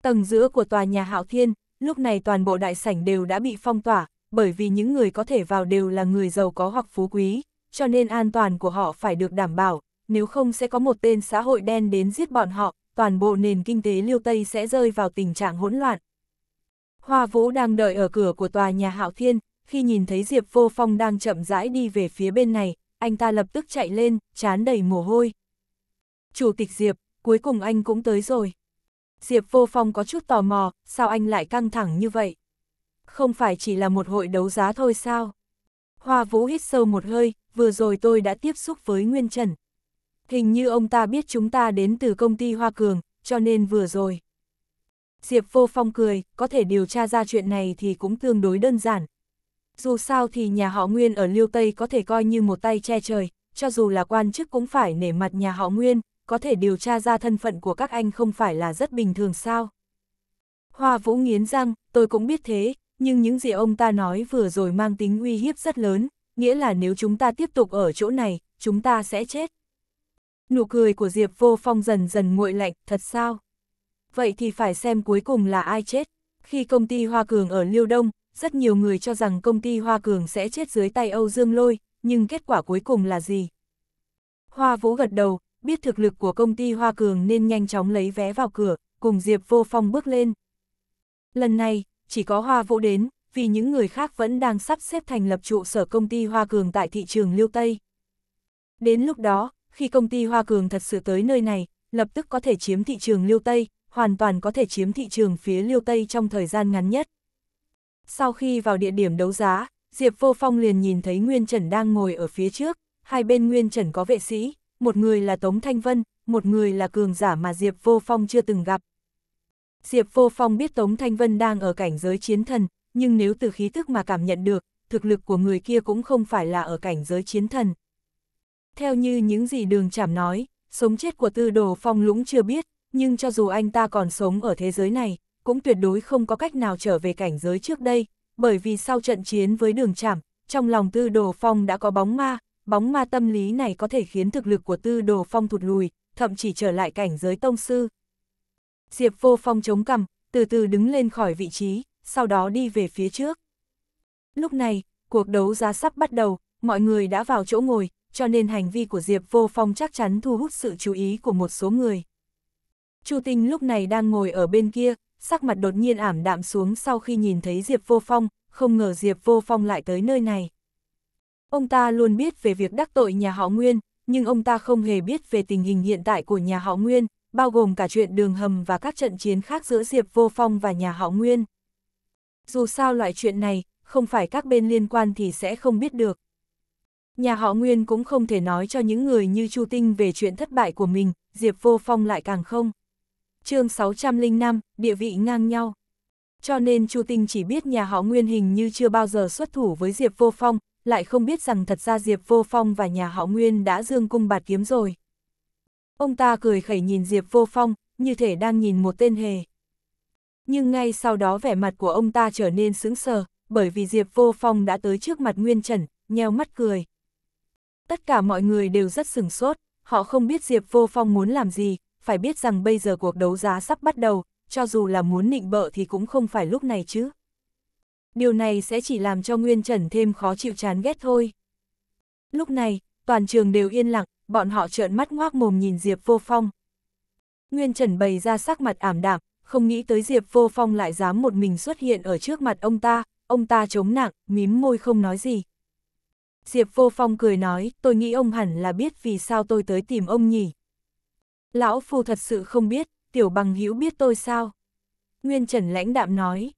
Tầng giữa của tòa nhà Hạo Thiên, lúc này toàn bộ đại sảnh đều đã bị phong tỏa, bởi vì những người có thể vào đều là người giàu có hoặc phú quý, cho nên an toàn của họ phải được đảm bảo, nếu không sẽ có một tên xã hội đen đến giết bọn họ, toàn bộ nền kinh tế liêu Tây sẽ rơi vào tình trạng hỗn loạn. Hoa Vũ đang đợi ở cửa của tòa nhà Hạo Thiên, khi nhìn thấy Diệp Vô Phong đang chậm rãi đi về phía bên này, anh ta lập tức chạy lên, chán đầy mồ hôi. Chủ tịch Diệp, cuối cùng anh cũng tới rồi. Diệp Vô Phong có chút tò mò, sao anh lại căng thẳng như vậy? Không phải chỉ là một hội đấu giá thôi sao? Hoa Vũ hít sâu một hơi, vừa rồi tôi đã tiếp xúc với Nguyên Trần. Hình như ông ta biết chúng ta đến từ công ty Hoa Cường, cho nên vừa rồi. Diệp Vô Phong cười, có thể điều tra ra chuyện này thì cũng tương đối đơn giản, dù sao thì nhà họ Nguyên ở Liêu Tây có thể coi như một tay che trời, cho dù là quan chức cũng phải nể mặt nhà họ Nguyên, có thể điều tra ra thân phận của các anh không phải là rất bình thường sao. Hoa Vũ nghiến răng, tôi cũng biết thế, nhưng những gì ông ta nói vừa rồi mang tính uy hiếp rất lớn, nghĩa là nếu chúng ta tiếp tục ở chỗ này, chúng ta sẽ chết. Nụ cười của Diệp Vô Phong dần dần nguội lạnh, thật sao? Vậy thì phải xem cuối cùng là ai chết. Khi công ty Hoa Cường ở Liêu Đông, rất nhiều người cho rằng công ty Hoa Cường sẽ chết dưới tay Âu Dương Lôi, nhưng kết quả cuối cùng là gì? Hoa Vũ gật đầu, biết thực lực của công ty Hoa Cường nên nhanh chóng lấy vé vào cửa, cùng Diệp Vô Phong bước lên. Lần này, chỉ có Hoa Vũ đến, vì những người khác vẫn đang sắp xếp thành lập trụ sở công ty Hoa Cường tại thị trường Liêu Tây. Đến lúc đó, khi công ty Hoa Cường thật sự tới nơi này, lập tức có thể chiếm thị trường Liêu Tây, hoàn toàn có thể chiếm thị trường phía Liêu Tây trong thời gian ngắn nhất. Sau khi vào địa điểm đấu giá, Diệp Vô Phong liền nhìn thấy Nguyên Trần đang ngồi ở phía trước, hai bên Nguyên Trần có vệ sĩ, một người là Tống Thanh Vân, một người là cường giả mà Diệp Vô Phong chưa từng gặp. Diệp Vô Phong biết Tống Thanh Vân đang ở cảnh giới chiến thần, nhưng nếu từ khí tức mà cảm nhận được, thực lực của người kia cũng không phải là ở cảnh giới chiến thần. Theo như những gì đường chảm nói, sống chết của tư đồ phong lũng chưa biết, nhưng cho dù anh ta còn sống ở thế giới này, cũng tuyệt đối không có cách nào trở về cảnh giới trước đây, bởi vì sau trận chiến với đường chảm, trong lòng tư đồ phong đã có bóng ma, bóng ma tâm lý này có thể khiến thực lực của tư đồ phong thụt lùi, thậm chí trở lại cảnh giới tông sư. Diệp vô phong chống cằm, từ từ đứng lên khỏi vị trí, sau đó đi về phía trước. Lúc này, cuộc đấu giá sắp bắt đầu, mọi người đã vào chỗ ngồi, cho nên hành vi của Diệp Vô Phong chắc chắn thu hút sự chú ý của một số người. Chu Tinh lúc này đang ngồi ở bên kia, sắc mặt đột nhiên ảm đạm xuống sau khi nhìn thấy Diệp Vô Phong, không ngờ Diệp Vô Phong lại tới nơi này. Ông ta luôn biết về việc đắc tội nhà họ Nguyên, nhưng ông ta không hề biết về tình hình hiện tại của nhà họ Nguyên, bao gồm cả chuyện đường hầm và các trận chiến khác giữa Diệp Vô Phong và nhà họ Nguyên. Dù sao loại chuyện này, không phải các bên liên quan thì sẽ không biết được. Nhà họ Nguyên cũng không thể nói cho những người như Chu Tinh về chuyện thất bại của mình, Diệp Vô Phong lại càng không chương 605, địa vị ngang nhau. Cho nên Chu Tinh chỉ biết nhà họ Nguyên hình như chưa bao giờ xuất thủ với Diệp Vô Phong, lại không biết rằng thật ra Diệp Vô Phong và nhà họ Nguyên đã dương cung bạt kiếm rồi. Ông ta cười khẩy nhìn Diệp Vô Phong, như thể đang nhìn một tên hề. Nhưng ngay sau đó vẻ mặt của ông ta trở nên sững sờ, bởi vì Diệp Vô Phong đã tới trước mặt Nguyên Trần, nheo mắt cười. Tất cả mọi người đều rất sửng sốt, họ không biết Diệp Vô Phong muốn làm gì, phải biết rằng bây giờ cuộc đấu giá sắp bắt đầu, cho dù là muốn nịnh bợ thì cũng không phải lúc này chứ. Điều này sẽ chỉ làm cho Nguyên Trần thêm khó chịu chán ghét thôi. Lúc này, toàn trường đều yên lặng, bọn họ trợn mắt ngoác mồm nhìn Diệp Vô Phong. Nguyên Trần bày ra sắc mặt ảm đạm, không nghĩ tới Diệp Vô Phong lại dám một mình xuất hiện ở trước mặt ông ta, ông ta chống nặng, mím môi không nói gì. Diệp Vô Phong cười nói, tôi nghĩ ông hẳn là biết vì sao tôi tới tìm ông nhỉ. Lão Phu thật sự không biết, tiểu bằng hữu biết tôi sao? Nguyên Trần lãnh đạm nói.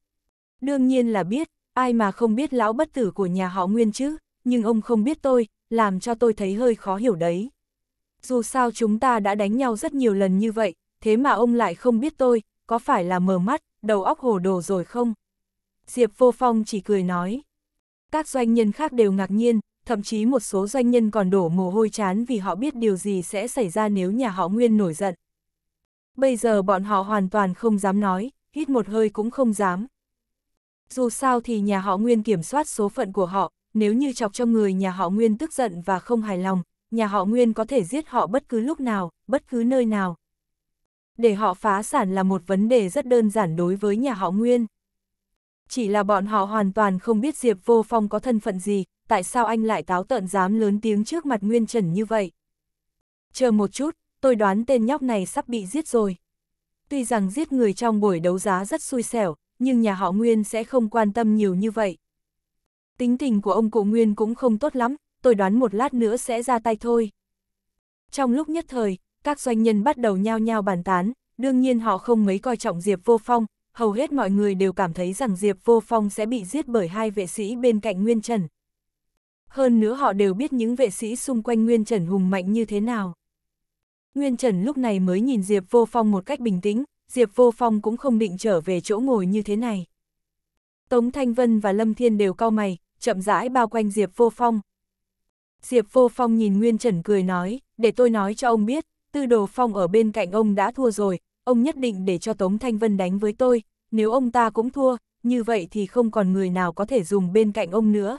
Đương nhiên là biết, ai mà không biết lão bất tử của nhà họ Nguyên chứ, nhưng ông không biết tôi, làm cho tôi thấy hơi khó hiểu đấy. Dù sao chúng ta đã đánh nhau rất nhiều lần như vậy, thế mà ông lại không biết tôi, có phải là mờ mắt, đầu óc hồ đồ rồi không? Diệp Vô Phong chỉ cười nói. Các doanh nhân khác đều ngạc nhiên, thậm chí một số doanh nhân còn đổ mồ hôi chán vì họ biết điều gì sẽ xảy ra nếu nhà họ Nguyên nổi giận. Bây giờ bọn họ hoàn toàn không dám nói, hít một hơi cũng không dám. Dù sao thì nhà họ Nguyên kiểm soát số phận của họ, nếu như chọc cho người nhà họ Nguyên tức giận và không hài lòng, nhà họ Nguyên có thể giết họ bất cứ lúc nào, bất cứ nơi nào. Để họ phá sản là một vấn đề rất đơn giản đối với nhà họ Nguyên. Chỉ là bọn họ hoàn toàn không biết Diệp Vô Phong có thân phận gì, tại sao anh lại táo tợn dám lớn tiếng trước mặt Nguyên Trần như vậy? Chờ một chút, tôi đoán tên nhóc này sắp bị giết rồi. Tuy rằng giết người trong buổi đấu giá rất xui xẻo, nhưng nhà họ Nguyên sẽ không quan tâm nhiều như vậy. Tính tình của ông cụ Nguyên cũng không tốt lắm, tôi đoán một lát nữa sẽ ra tay thôi. Trong lúc nhất thời, các doanh nhân bắt đầu nhao nhao bàn tán, đương nhiên họ không mấy coi trọng Diệp Vô Phong, hầu hết mọi người đều cảm thấy rằng Diệp Vô Phong sẽ bị giết bởi hai vệ sĩ bên cạnh Nguyên Trần hơn nữa họ đều biết những vệ sĩ xung quanh Nguyên Trần hùng mạnh như thế nào. Nguyên Trần lúc này mới nhìn Diệp Vô Phong một cách bình tĩnh, Diệp Vô Phong cũng không định trở về chỗ ngồi như thế này. Tống Thanh Vân và Lâm Thiên đều cau mày, chậm rãi bao quanh Diệp Vô Phong. Diệp Vô Phong nhìn Nguyên Trần cười nói, để tôi nói cho ông biết, Tư Đồ Phong ở bên cạnh ông đã thua rồi, ông nhất định để cho Tống Thanh Vân đánh với tôi, nếu ông ta cũng thua, như vậy thì không còn người nào có thể dùng bên cạnh ông nữa.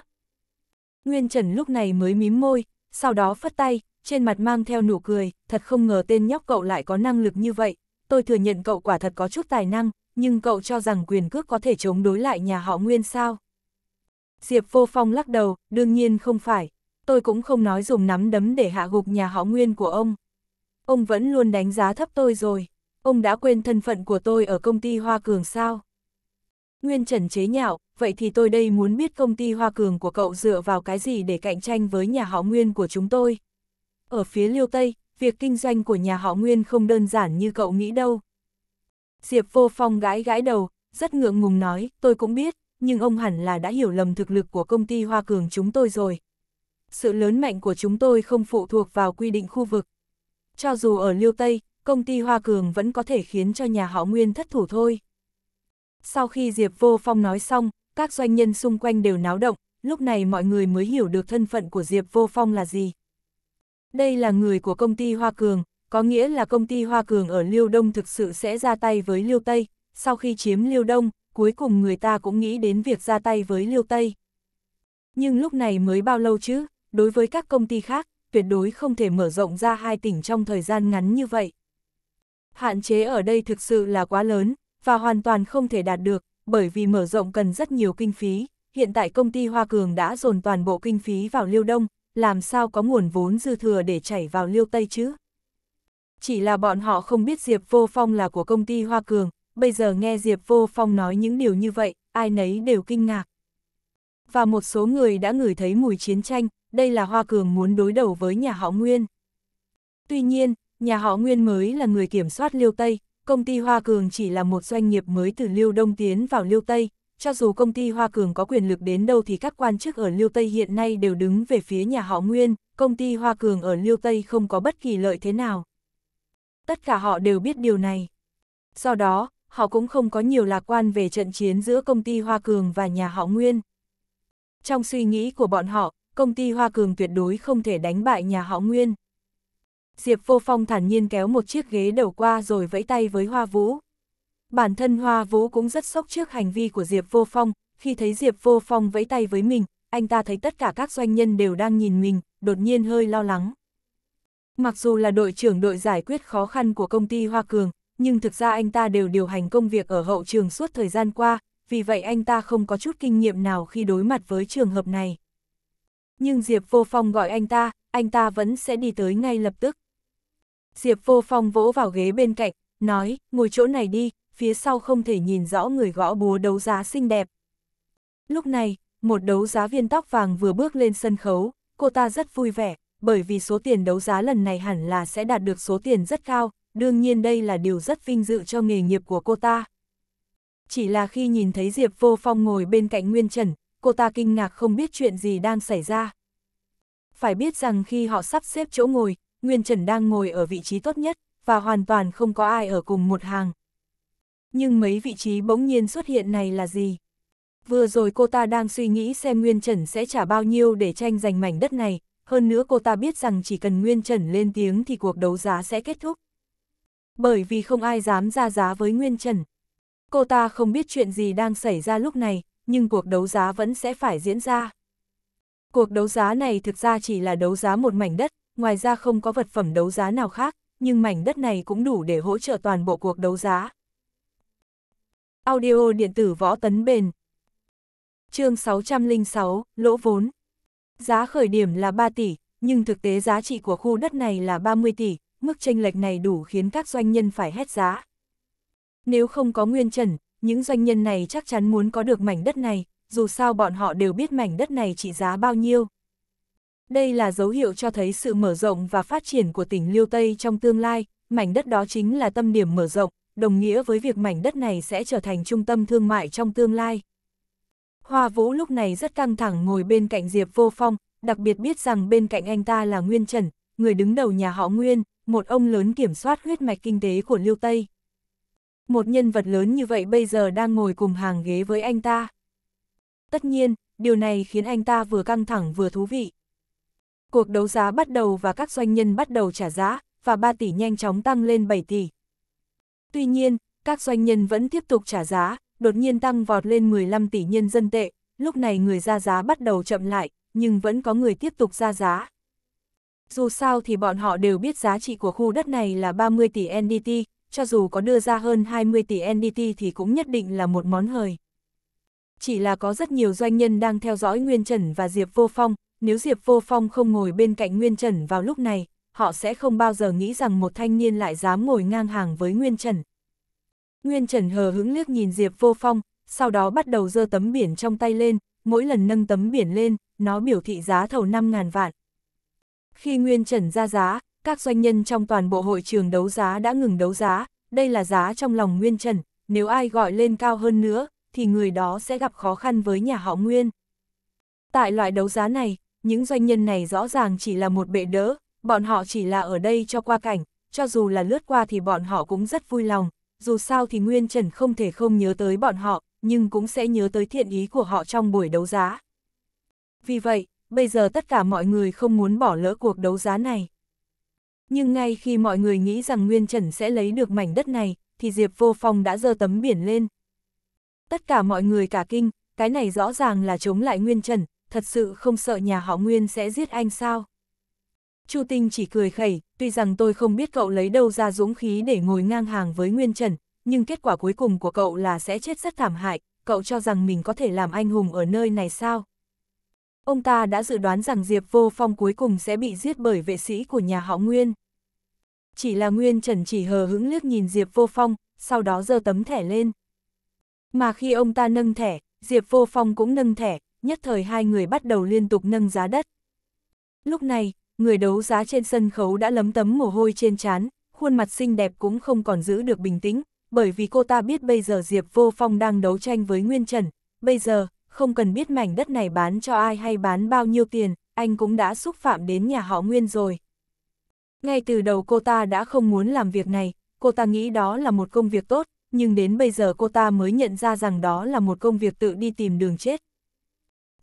Nguyên Trần lúc này mới mím môi, sau đó phất tay, trên mặt mang theo nụ cười, thật không ngờ tên nhóc cậu lại có năng lực như vậy. Tôi thừa nhận cậu quả thật có chút tài năng, nhưng cậu cho rằng quyền cước có thể chống đối lại nhà họ Nguyên sao? Diệp Vô Phong lắc đầu, đương nhiên không phải. Tôi cũng không nói dùng nắm đấm để hạ gục nhà họ Nguyên của ông. Ông vẫn luôn đánh giá thấp tôi rồi. Ông đã quên thân phận của tôi ở công ty Hoa Cường sao? Nguyên Trần chế nhạo, vậy thì tôi đây muốn biết công ty Hoa Cường của cậu dựa vào cái gì để cạnh tranh với nhà họ Nguyên của chúng tôi. Ở phía Liêu Tây, việc kinh doanh của nhà họ Nguyên không đơn giản như cậu nghĩ đâu. Diệp Vô Phong gãi gãi đầu, rất ngượng ngùng nói, tôi cũng biết, nhưng ông hẳn là đã hiểu lầm thực lực của công ty Hoa Cường chúng tôi rồi. Sự lớn mạnh của chúng tôi không phụ thuộc vào quy định khu vực. Cho dù ở Liêu Tây, công ty Hoa Cường vẫn có thể khiến cho nhà họ Nguyên thất thủ thôi. Sau khi Diệp Vô Phong nói xong, các doanh nhân xung quanh đều náo động, lúc này mọi người mới hiểu được thân phận của Diệp Vô Phong là gì. Đây là người của công ty Hoa Cường, có nghĩa là công ty Hoa Cường ở Liêu Đông thực sự sẽ ra tay với Liêu Tây, sau khi chiếm Liêu Đông, cuối cùng người ta cũng nghĩ đến việc ra tay với Liêu Tây. Nhưng lúc này mới bao lâu chứ, đối với các công ty khác, tuyệt đối không thể mở rộng ra hai tỉnh trong thời gian ngắn như vậy. Hạn chế ở đây thực sự là quá lớn, và hoàn toàn không thể đạt được, bởi vì mở rộng cần rất nhiều kinh phí, hiện tại công ty Hoa Cường đã dồn toàn bộ kinh phí vào Liêu Đông, làm sao có nguồn vốn dư thừa để chảy vào Liêu Tây chứ? Chỉ là bọn họ không biết Diệp Vô Phong là của công ty Hoa Cường, bây giờ nghe Diệp Vô Phong nói những điều như vậy, ai nấy đều kinh ngạc. Và một số người đã ngửi thấy mùi chiến tranh, đây là Hoa Cường muốn đối đầu với nhà họ Nguyên. Tuy nhiên, nhà họ Nguyên mới là người kiểm soát Liêu Tây, Công ty Hoa Cường chỉ là một doanh nghiệp mới từ Liêu Đông tiến vào Liêu Tây, cho dù công ty Hoa Cường có quyền lực đến đâu thì các quan chức ở Liêu Tây hiện nay đều đứng về phía nhà họ Nguyên, công ty Hoa Cường ở Liêu Tây không có bất kỳ lợi thế nào. Tất cả họ đều biết điều này. Do đó, họ cũng không có nhiều lạc quan về trận chiến giữa công ty Hoa Cường và nhà họ Nguyên. Trong suy nghĩ của bọn họ, công ty Hoa Cường tuyệt đối không thể đánh bại nhà họ Nguyên. Diệp Vô Phong thản nhiên kéo một chiếc ghế đầu qua rồi vẫy tay với Hoa Vũ. Bản thân Hoa Vũ cũng rất sốc trước hành vi của Diệp Vô Phong, khi thấy Diệp Vô Phong vẫy tay với mình, anh ta thấy tất cả các doanh nhân đều đang nhìn mình, đột nhiên hơi lo lắng. Mặc dù là đội trưởng đội giải quyết khó khăn của công ty Hoa Cường, nhưng thực ra anh ta đều điều hành công việc ở hậu trường suốt thời gian qua, vì vậy anh ta không có chút kinh nghiệm nào khi đối mặt với trường hợp này. Nhưng Diệp Vô Phong gọi anh ta, anh ta vẫn sẽ đi tới ngay lập tức. Diệp vô phong vỗ vào ghế bên cạnh, nói, ngồi chỗ này đi, phía sau không thể nhìn rõ người gõ búa đấu giá xinh đẹp. Lúc này, một đấu giá viên tóc vàng vừa bước lên sân khấu, cô ta rất vui vẻ, bởi vì số tiền đấu giá lần này hẳn là sẽ đạt được số tiền rất cao, đương nhiên đây là điều rất vinh dự cho nghề nghiệp của cô ta. Chỉ là khi nhìn thấy Diệp Vô Phong ngồi bên cạnh Nguyên Trần, cô ta kinh ngạc không biết chuyện gì đang xảy ra. Phải biết rằng khi họ sắp xếp chỗ ngồi, Nguyên Trần đang ngồi ở vị trí tốt nhất, và hoàn toàn không có ai ở cùng một hàng. Nhưng mấy vị trí bỗng nhiên xuất hiện này là gì? Vừa rồi cô ta đang suy nghĩ xem Nguyên Trần sẽ trả bao nhiêu để tranh giành mảnh đất này, hơn nữa cô ta biết rằng chỉ cần Nguyên Trần lên tiếng thì cuộc đấu giá sẽ kết thúc. Bởi vì không ai dám ra giá với Nguyên Trần. Cô ta không biết chuyện gì đang xảy ra lúc này, nhưng cuộc đấu giá vẫn sẽ phải diễn ra. Cuộc đấu giá này thực ra chỉ là đấu giá một mảnh đất, ngoài ra không có vật phẩm đấu giá nào khác, nhưng mảnh đất này cũng đủ để hỗ trợ toàn bộ cuộc đấu giá. Audio điện tử võ tấn bền Chương 606, lỗ vốn Giá khởi điểm là 3 tỷ, nhưng thực tế giá trị của khu đất này là 30 tỷ, mức tranh lệch này đủ khiến các doanh nhân phải hét giá. Nếu không có nguyên trần, những doanh nhân này chắc chắn muốn có được mảnh đất này, dù sao bọn họ đều biết mảnh đất này trị giá bao nhiêu. Đây là dấu hiệu cho thấy sự mở rộng và phát triển của tỉnh Liêu Tây trong tương lai, mảnh đất đó chính là tâm điểm mở rộng, đồng nghĩa với việc mảnh đất này sẽ trở thành trung tâm thương mại trong tương lai. Hoa Vũ lúc này rất căng thẳng ngồi bên cạnh Diệp Vô Phong, đặc biệt biết rằng bên cạnh anh ta là Nguyên Trần, người đứng đầu nhà họ Nguyên, một ông lớn kiểm soát huyết mạch kinh tế của Liêu Tây. Một nhân vật lớn như vậy bây giờ đang ngồi cùng hàng ghế với anh ta. Tất nhiên, điều này khiến anh ta vừa căng thẳng vừa thú vị cuộc đấu giá bắt đầu và các doanh nhân bắt đầu trả giá, và 3 tỷ nhanh chóng tăng lên 7 tỷ. Tuy nhiên, các doanh nhân vẫn tiếp tục trả giá, đột nhiên tăng vọt lên 15 tỷ nhân dân tệ, lúc này người ra giá bắt đầu chậm lại, nhưng vẫn có người tiếp tục ra giá. Dù sao thì bọn họ đều biết giá trị của khu đất này là 30 tỷ NDT, cho dù có đưa ra hơn 20 tỷ NDT thì cũng nhất định là một món hời. Chỉ là có rất nhiều doanh nhân đang theo dõi Nguyên Trần và Diệp Vô Phong, nếu Diệp Vô Phong không ngồi bên cạnh Nguyên Trần vào lúc này, họ sẽ không bao giờ nghĩ rằng một thanh niên lại dám ngồi ngang hàng với Nguyên Trần. Nguyên Trần hờ hững liếc nhìn Diệp Vô Phong, sau đó bắt đầu giơ tấm biển trong tay lên, mỗi lần nâng tấm biển lên, nó biểu thị giá thầu 5.000 vạn. Khi Nguyên Trần ra giá, các doanh nhân trong toàn bộ hội trường đấu giá đã ngừng đấu giá, đây là giá trong lòng Nguyên Trần, nếu ai gọi lên cao hơn nữa, thì người đó sẽ gặp khó khăn với nhà họ Nguyên. Tại loại đấu giá này, những doanh nhân này rõ ràng chỉ là một bệ đỡ, bọn họ chỉ là ở đây cho qua cảnh, cho dù là lướt qua thì bọn họ cũng rất vui lòng, dù sao thì Nguyên Trần không thể không nhớ tới bọn họ, nhưng cũng sẽ nhớ tới thiện ý của họ trong buổi đấu giá. Vì vậy, bây giờ tất cả mọi người không muốn bỏ lỡ cuộc đấu giá này. Nhưng ngay khi mọi người nghĩ rằng Nguyên Trần sẽ lấy được mảnh đất này, thì Diệp Vô Phong đã giơ tấm biển lên. Tất cả mọi người cả kinh, cái này rõ ràng là chống lại Nguyên Trần, thật sự không sợ nhà họ Nguyên sẽ giết anh sao? Chu Tinh chỉ cười khẩy, tuy rằng tôi không biết cậu lấy đâu ra dũng khí để ngồi ngang hàng với Nguyên Trần, nhưng kết quả cuối cùng của cậu là sẽ chết rất thảm hại, cậu cho rằng mình có thể làm anh hùng ở nơi này sao? Ông ta đã dự đoán rằng Diệp Vô Phong cuối cùng sẽ bị giết bởi vệ sĩ của nhà họ Nguyên. Chỉ là Nguyên Trần chỉ hờ hững liếc nhìn Diệp Vô Phong, sau đó giơ tấm thẻ lên. Mà khi ông ta nâng thẻ, Diệp Vô Phong cũng nâng thẻ, nhất thời hai người bắt đầu liên tục nâng giá đất. Lúc này, người đấu giá trên sân khấu đã lấm tấm mồ hôi trên trán, khuôn mặt xinh đẹp cũng không còn giữ được bình tĩnh, bởi vì cô ta biết bây giờ Diệp Vô Phong đang đấu tranh với Nguyên Trần, bây giờ, không cần biết mảnh đất này bán cho ai hay bán bao nhiêu tiền, anh cũng đã xúc phạm đến nhà họ Nguyên rồi. Ngay từ đầu cô ta đã không muốn làm việc này, cô ta nghĩ đó là một công việc tốt, nhưng đến bây giờ cô ta mới nhận ra rằng đó là một công việc tự đi tìm đường chết,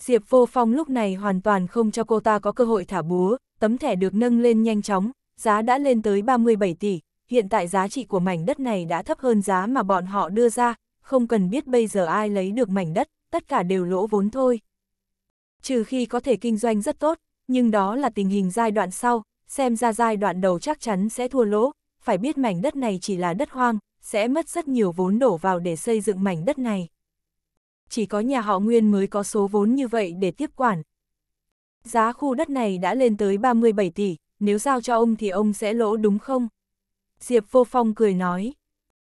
Diệp Vô Phong lúc này hoàn toàn không cho cô ta có cơ hội thả búa, tấm thẻ được nâng lên nhanh chóng, giá đã lên tới 37 tỷ, hiện tại giá trị của mảnh đất này đã thấp hơn giá mà bọn họ đưa ra, không cần biết bây giờ ai lấy được mảnh đất, tất cả đều lỗ vốn thôi. Trừ khi có thể kinh doanh rất tốt, nhưng đó là tình hình giai đoạn sau, xem ra giai đoạn đầu chắc chắn sẽ thua lỗ, phải biết mảnh đất này chỉ là đất hoang, sẽ mất rất nhiều vốn đổ vào để xây dựng mảnh đất này chỉ có nhà họ Nguyên mới có số vốn như vậy để tiếp quản. Giá khu đất này đã lên tới 37 tỷ, nếu giao cho ông thì ông sẽ lỗ đúng không? Diệp Vô Phong cười nói.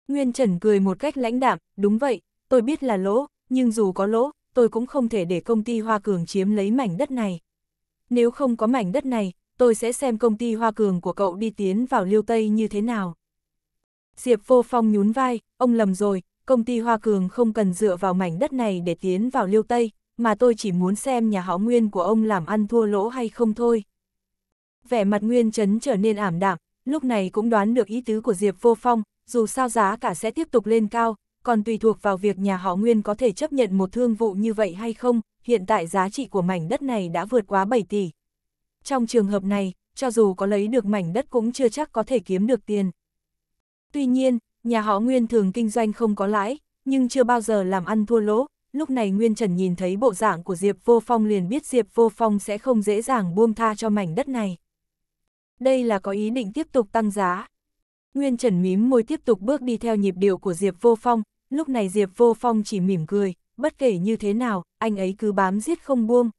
Nguyên Trần cười một cách lãnh đạm, đúng vậy, tôi biết là lỗ, nhưng dù có lỗ, tôi cũng không thể để công ty Hoa Cường chiếm lấy mảnh đất này. Nếu không có mảnh đất này, tôi sẽ xem công ty Hoa Cường của cậu đi tiến vào Liêu Tây như thế nào. Diệp Vô Phong nhún vai, ông lầm rồi, công ty Hoa Cường không cần dựa vào mảnh đất này để tiến vào liêu Tây, mà tôi chỉ muốn xem nhà họ Nguyên của ông làm ăn thua lỗ hay không thôi. Vẻ mặt Nguyên Trấn trở nên ảm đạm, lúc này cũng đoán được ý tứ của Diệp Vô Phong, dù sao giá cả sẽ tiếp tục lên cao, còn tùy thuộc vào việc nhà họ Nguyên có thể chấp nhận một thương vụ như vậy hay không, hiện tại giá trị của mảnh đất này đã vượt quá 7 tỷ. Trong trường hợp này, cho dù có lấy được mảnh đất cũng chưa chắc có thể kiếm được tiền. Tuy nhiên, nhà họ Nguyên thường kinh doanh không có lãi, nhưng chưa bao giờ làm ăn thua lỗ, lúc này Nguyên Trần nhìn thấy bộ dạng của Diệp Vô Phong liền biết Diệp Vô Phong sẽ không dễ dàng buông tha cho mảnh đất này. Đây là có ý định tiếp tục tăng giá. Nguyên Trần mím môi tiếp tục bước đi theo nhịp điệu của Diệp Vô Phong, lúc này Diệp Vô Phong chỉ mỉm cười, bất kể như thế nào, anh ấy cứ bám giết không buông.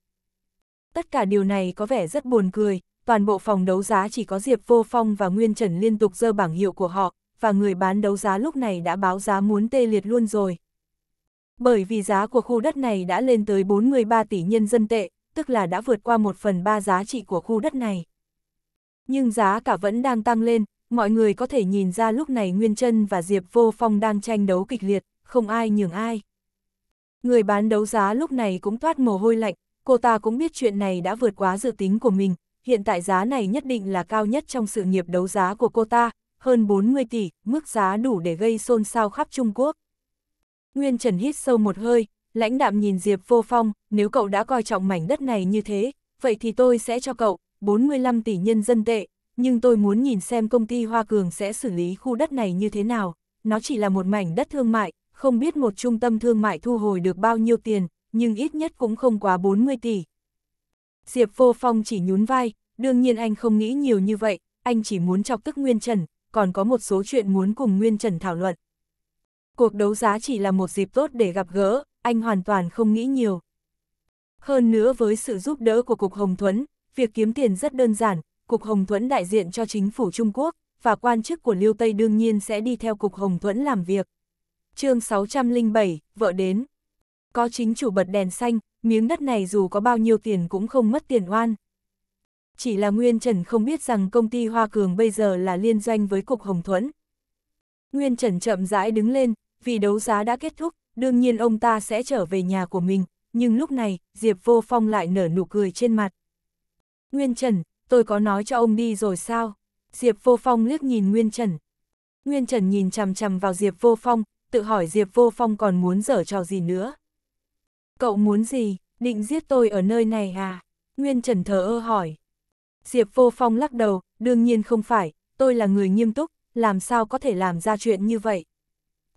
Tất cả điều này có vẻ rất buồn cười, toàn bộ phòng đấu giá chỉ có Diệp Vô Phong và Nguyên Trần liên tục dơ bảng hiệu của họ, và người bán đấu giá lúc này đã báo giá muốn tê liệt luôn rồi. Bởi vì giá của khu đất này đã lên tới 43 tỷ nhân dân tệ, tức là đã vượt qua một phần ba giá trị của khu đất này. Nhưng giá cả vẫn đang tăng lên, mọi người có thể nhìn ra lúc này Nguyên Trân và Diệp Vô Phong đang tranh đấu kịch liệt, không ai nhường ai. Người bán đấu giá lúc này cũng toát mồ hôi lạnh, cô ta cũng biết chuyện này đã vượt quá dự tính của mình, hiện tại giá này nhất định là cao nhất trong sự nghiệp đấu giá của cô ta, hơn 40 tỷ, mức giá đủ để gây xôn xao khắp Trung Quốc. Nguyên Trần hít sâu một hơi, lãnh đạm nhìn Diệp Vô Phong, nếu cậu đã coi trọng mảnh đất này như thế, vậy thì tôi sẽ cho cậu 45 tỷ nhân dân tệ, nhưng tôi muốn nhìn xem công ty Hoa Cường sẽ xử lý khu đất này như thế nào. Nó chỉ là một mảnh đất thương mại, không biết một trung tâm thương mại thu hồi được bao nhiêu tiền, nhưng ít nhất cũng không quá 40 tỷ. Diệp Vô Phong chỉ nhún vai, đương nhiên anh không nghĩ nhiều như vậy, anh chỉ muốn chọc tức Nguyên Trần, còn có một số chuyện muốn cùng Nguyên Trần thảo luận. Cuộc đấu giá chỉ là một dịp tốt để gặp gỡ, anh hoàn toàn không nghĩ nhiều. Hơn nữa với sự giúp đỡ của Cục Hồng Thuấn, việc kiếm tiền rất đơn giản, Cục Hồng Thuấn đại diện cho chính phủ Trung Quốc, và quan chức của Liêu Tây đương nhiên sẽ đi theo Cục Hồng Thuẫn làm việc. chương 607, vợ đến. Có chính chủ bật đèn xanh, miếng đất này dù có bao nhiêu tiền cũng không mất tiền oan chỉ là Nguyên Trần không biết rằng công ty Hoa Cường bây giờ là liên doanh với Cục Hồng Thuẫn. Nguyên Trần chậm rãi đứng lên, vì đấu giá đã kết thúc, đương nhiên ông ta sẽ trở về nhà của mình, nhưng lúc này, Diệp Vô Phong lại nở nụ cười trên mặt. Nguyên Trần, tôi có nói cho ông đi rồi sao? Diệp Vô Phong liếc nhìn Nguyên Trần. Nguyên Trần nhìn chằm chằm vào Diệp Vô Phong, tự hỏi Diệp Vô Phong còn muốn dở trò gì nữa. Cậu muốn gì, định giết tôi ở nơi này à? Nguyên Trần thờ ơ hỏi. Diệp Vô Phong lắc đầu, đương nhiên không phải, tôi là người nghiêm túc, làm sao có thể làm ra chuyện như vậy.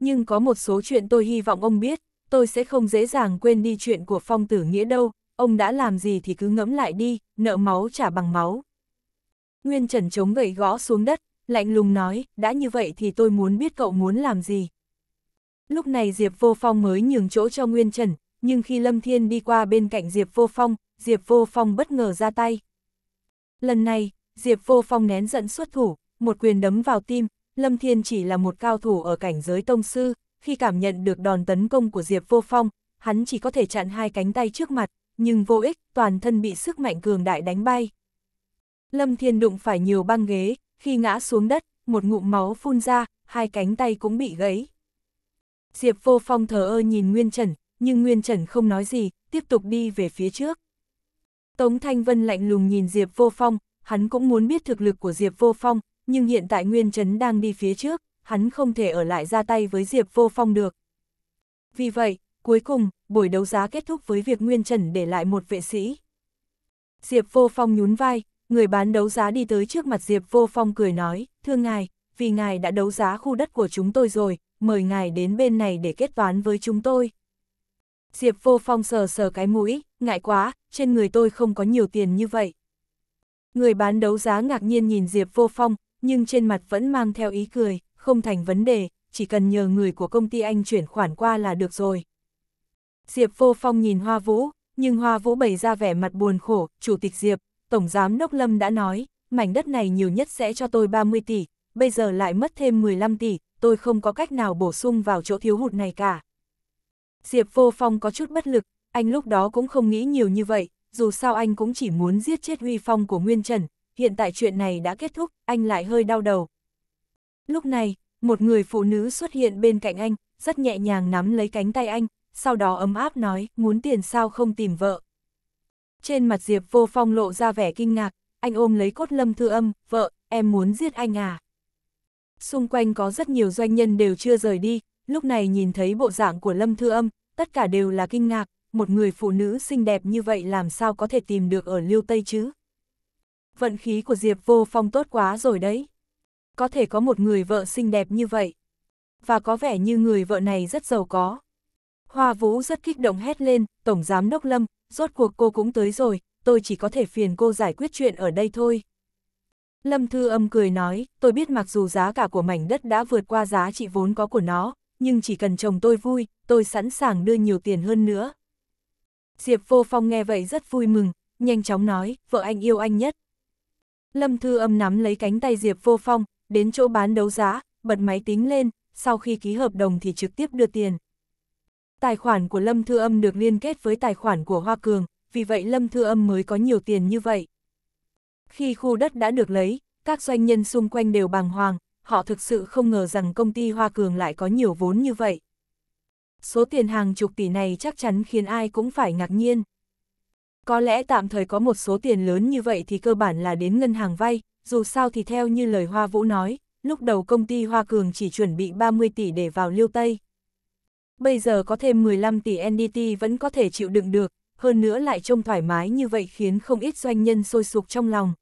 Nhưng có một số chuyện tôi hy vọng ông biết, tôi sẽ không dễ dàng quên đi chuyện của Phong Tử Nghĩa đâu, ông đã làm gì thì cứ ngẫm lại đi, nợ máu trả bằng máu. Nguyên Trần chống gậy gõ xuống đất, lạnh lùng nói, đã như vậy thì tôi muốn biết cậu muốn làm gì. Lúc này Diệp Vô Phong mới nhường chỗ cho Nguyên Trần, nhưng khi Lâm Thiên đi qua bên cạnh Diệp Vô Phong, Diệp Vô Phong bất ngờ ra tay. Lần này, Diệp Vô Phong nén giận xuất thủ, một quyền đấm vào tim, Lâm Thiên chỉ là một cao thủ ở cảnh giới tông sư, khi cảm nhận được đòn tấn công của Diệp Vô Phong, hắn chỉ có thể chặn hai cánh tay trước mặt, nhưng vô ích, toàn thân bị sức mạnh cường đại đánh bay. Lâm Thiên đụng phải nhiều băng ghế, khi ngã xuống đất, một ngụm máu phun ra, hai cánh tay cũng bị gãy. Diệp Vô Phong thờ ơ nhìn Nguyên Trần, nhưng Nguyên Trần không nói gì, tiếp tục đi về phía trước. Tống Thanh Vân lạnh lùng nhìn Diệp Vô Phong, hắn cũng muốn biết thực lực của Diệp Vô Phong, nhưng hiện tại Nguyên Trấn đang đi phía trước, hắn không thể ở lại ra tay với Diệp Vô Phong được. Vì vậy, cuối cùng, buổi đấu giá kết thúc với việc Nguyên Trần để lại một vệ sĩ. Diệp Vô Phong nhún vai, người bán đấu giá đi tới trước mặt Diệp Vô Phong cười nói, thưa ngài, vì ngài đã đấu giá khu đất của chúng tôi rồi, mời ngài đến bên này để kết toán với chúng tôi. Diệp Vô Phong sờ sờ cái mũi, ngại quá, trên người tôi không có nhiều tiền như vậy. Người bán đấu giá ngạc nhiên nhìn Diệp Vô Phong, nhưng trên mặt vẫn mang theo ý cười, không thành vấn đề, chỉ cần nhờ người của công ty anh chuyển khoản qua là được rồi. Diệp Vô Phong nhìn Hoa Vũ, nhưng Hoa Vũ bày ra vẻ mặt buồn khổ, Chủ tịch Diệp, Tổng Giám Đốc Lâm đã nói, mảnh đất này nhiều nhất sẽ cho tôi 30 tỷ, bây giờ lại mất thêm 15 tỷ, tôi không có cách nào bổ sung vào chỗ thiếu hụt này cả. Diệp Vô Phong có chút bất lực, anh lúc đó cũng không nghĩ nhiều như vậy, dù sao anh cũng chỉ muốn giết chết Huy phong của Nguyên Trần, hiện tại chuyện này đã kết thúc, anh lại hơi đau đầu. Lúc này, một người phụ nữ xuất hiện bên cạnh anh, rất nhẹ nhàng nắm lấy cánh tay anh, sau đó ấm áp nói, muốn tiền sao không tìm vợ. Trên mặt Diệp Vô Phong lộ ra vẻ kinh ngạc, anh ôm lấy cốt lâm thư âm, vợ, em muốn giết anh à. Xung quanh có rất nhiều doanh nhân đều chưa rời đi, lúc này nhìn thấy bộ dạng của Lâm Thư Âm, tất cả đều là kinh ngạc, một người phụ nữ xinh đẹp như vậy làm sao có thể tìm được ở Liêu Tây chứ? Vận khí của Diệp Vô Phong tốt quá rồi đấy. Có thể có một người vợ xinh đẹp như vậy. Và có vẻ như người vợ này rất giàu có. Hoa Vũ rất kích động hét lên, Tổng Giám Đốc Lâm, rốt cuộc cô cũng tới rồi, tôi chỉ có thể phiền cô giải quyết chuyện ở đây thôi. Lâm Thư Âm cười nói, tôi biết mặc dù giá cả của mảnh đất đã vượt qua giá trị vốn có của nó, nhưng chỉ cần chồng tôi vui, tôi sẵn sàng đưa nhiều tiền hơn nữa. Diệp Vô Phong nghe vậy rất vui mừng, nhanh chóng nói, vợ anh yêu anh nhất. Lâm Thư Âm nắm lấy cánh tay Diệp Vô Phong, đến chỗ bán đấu giá, bật máy tính lên, sau khi ký hợp đồng thì trực tiếp đưa tiền. Tài khoản của Lâm Thư Âm được liên kết với tài khoản của Hoa Cường, vì vậy Lâm Thư Âm mới có nhiều tiền như vậy. Khi khu đất đã được lấy, các doanh nhân xung quanh đều bàng hoàng, họ thực sự không ngờ rằng công ty Hoa Cường lại có nhiều vốn như vậy. Số tiền hàng chục tỷ này chắc chắn khiến ai cũng phải ngạc nhiên. Có lẽ tạm thời có một số tiền lớn như vậy thì cơ bản là đến ngân hàng vay, dù sao thì theo như lời Hoa Vũ nói, lúc đầu công ty Hoa Cường chỉ chuẩn bị 30 tỷ để vào liêu Tây. Bây giờ có thêm 15 tỷ NDT vẫn có thể chịu đựng được, hơn nữa lại trông thoải mái như vậy khiến không ít doanh nhân sôi sục trong lòng.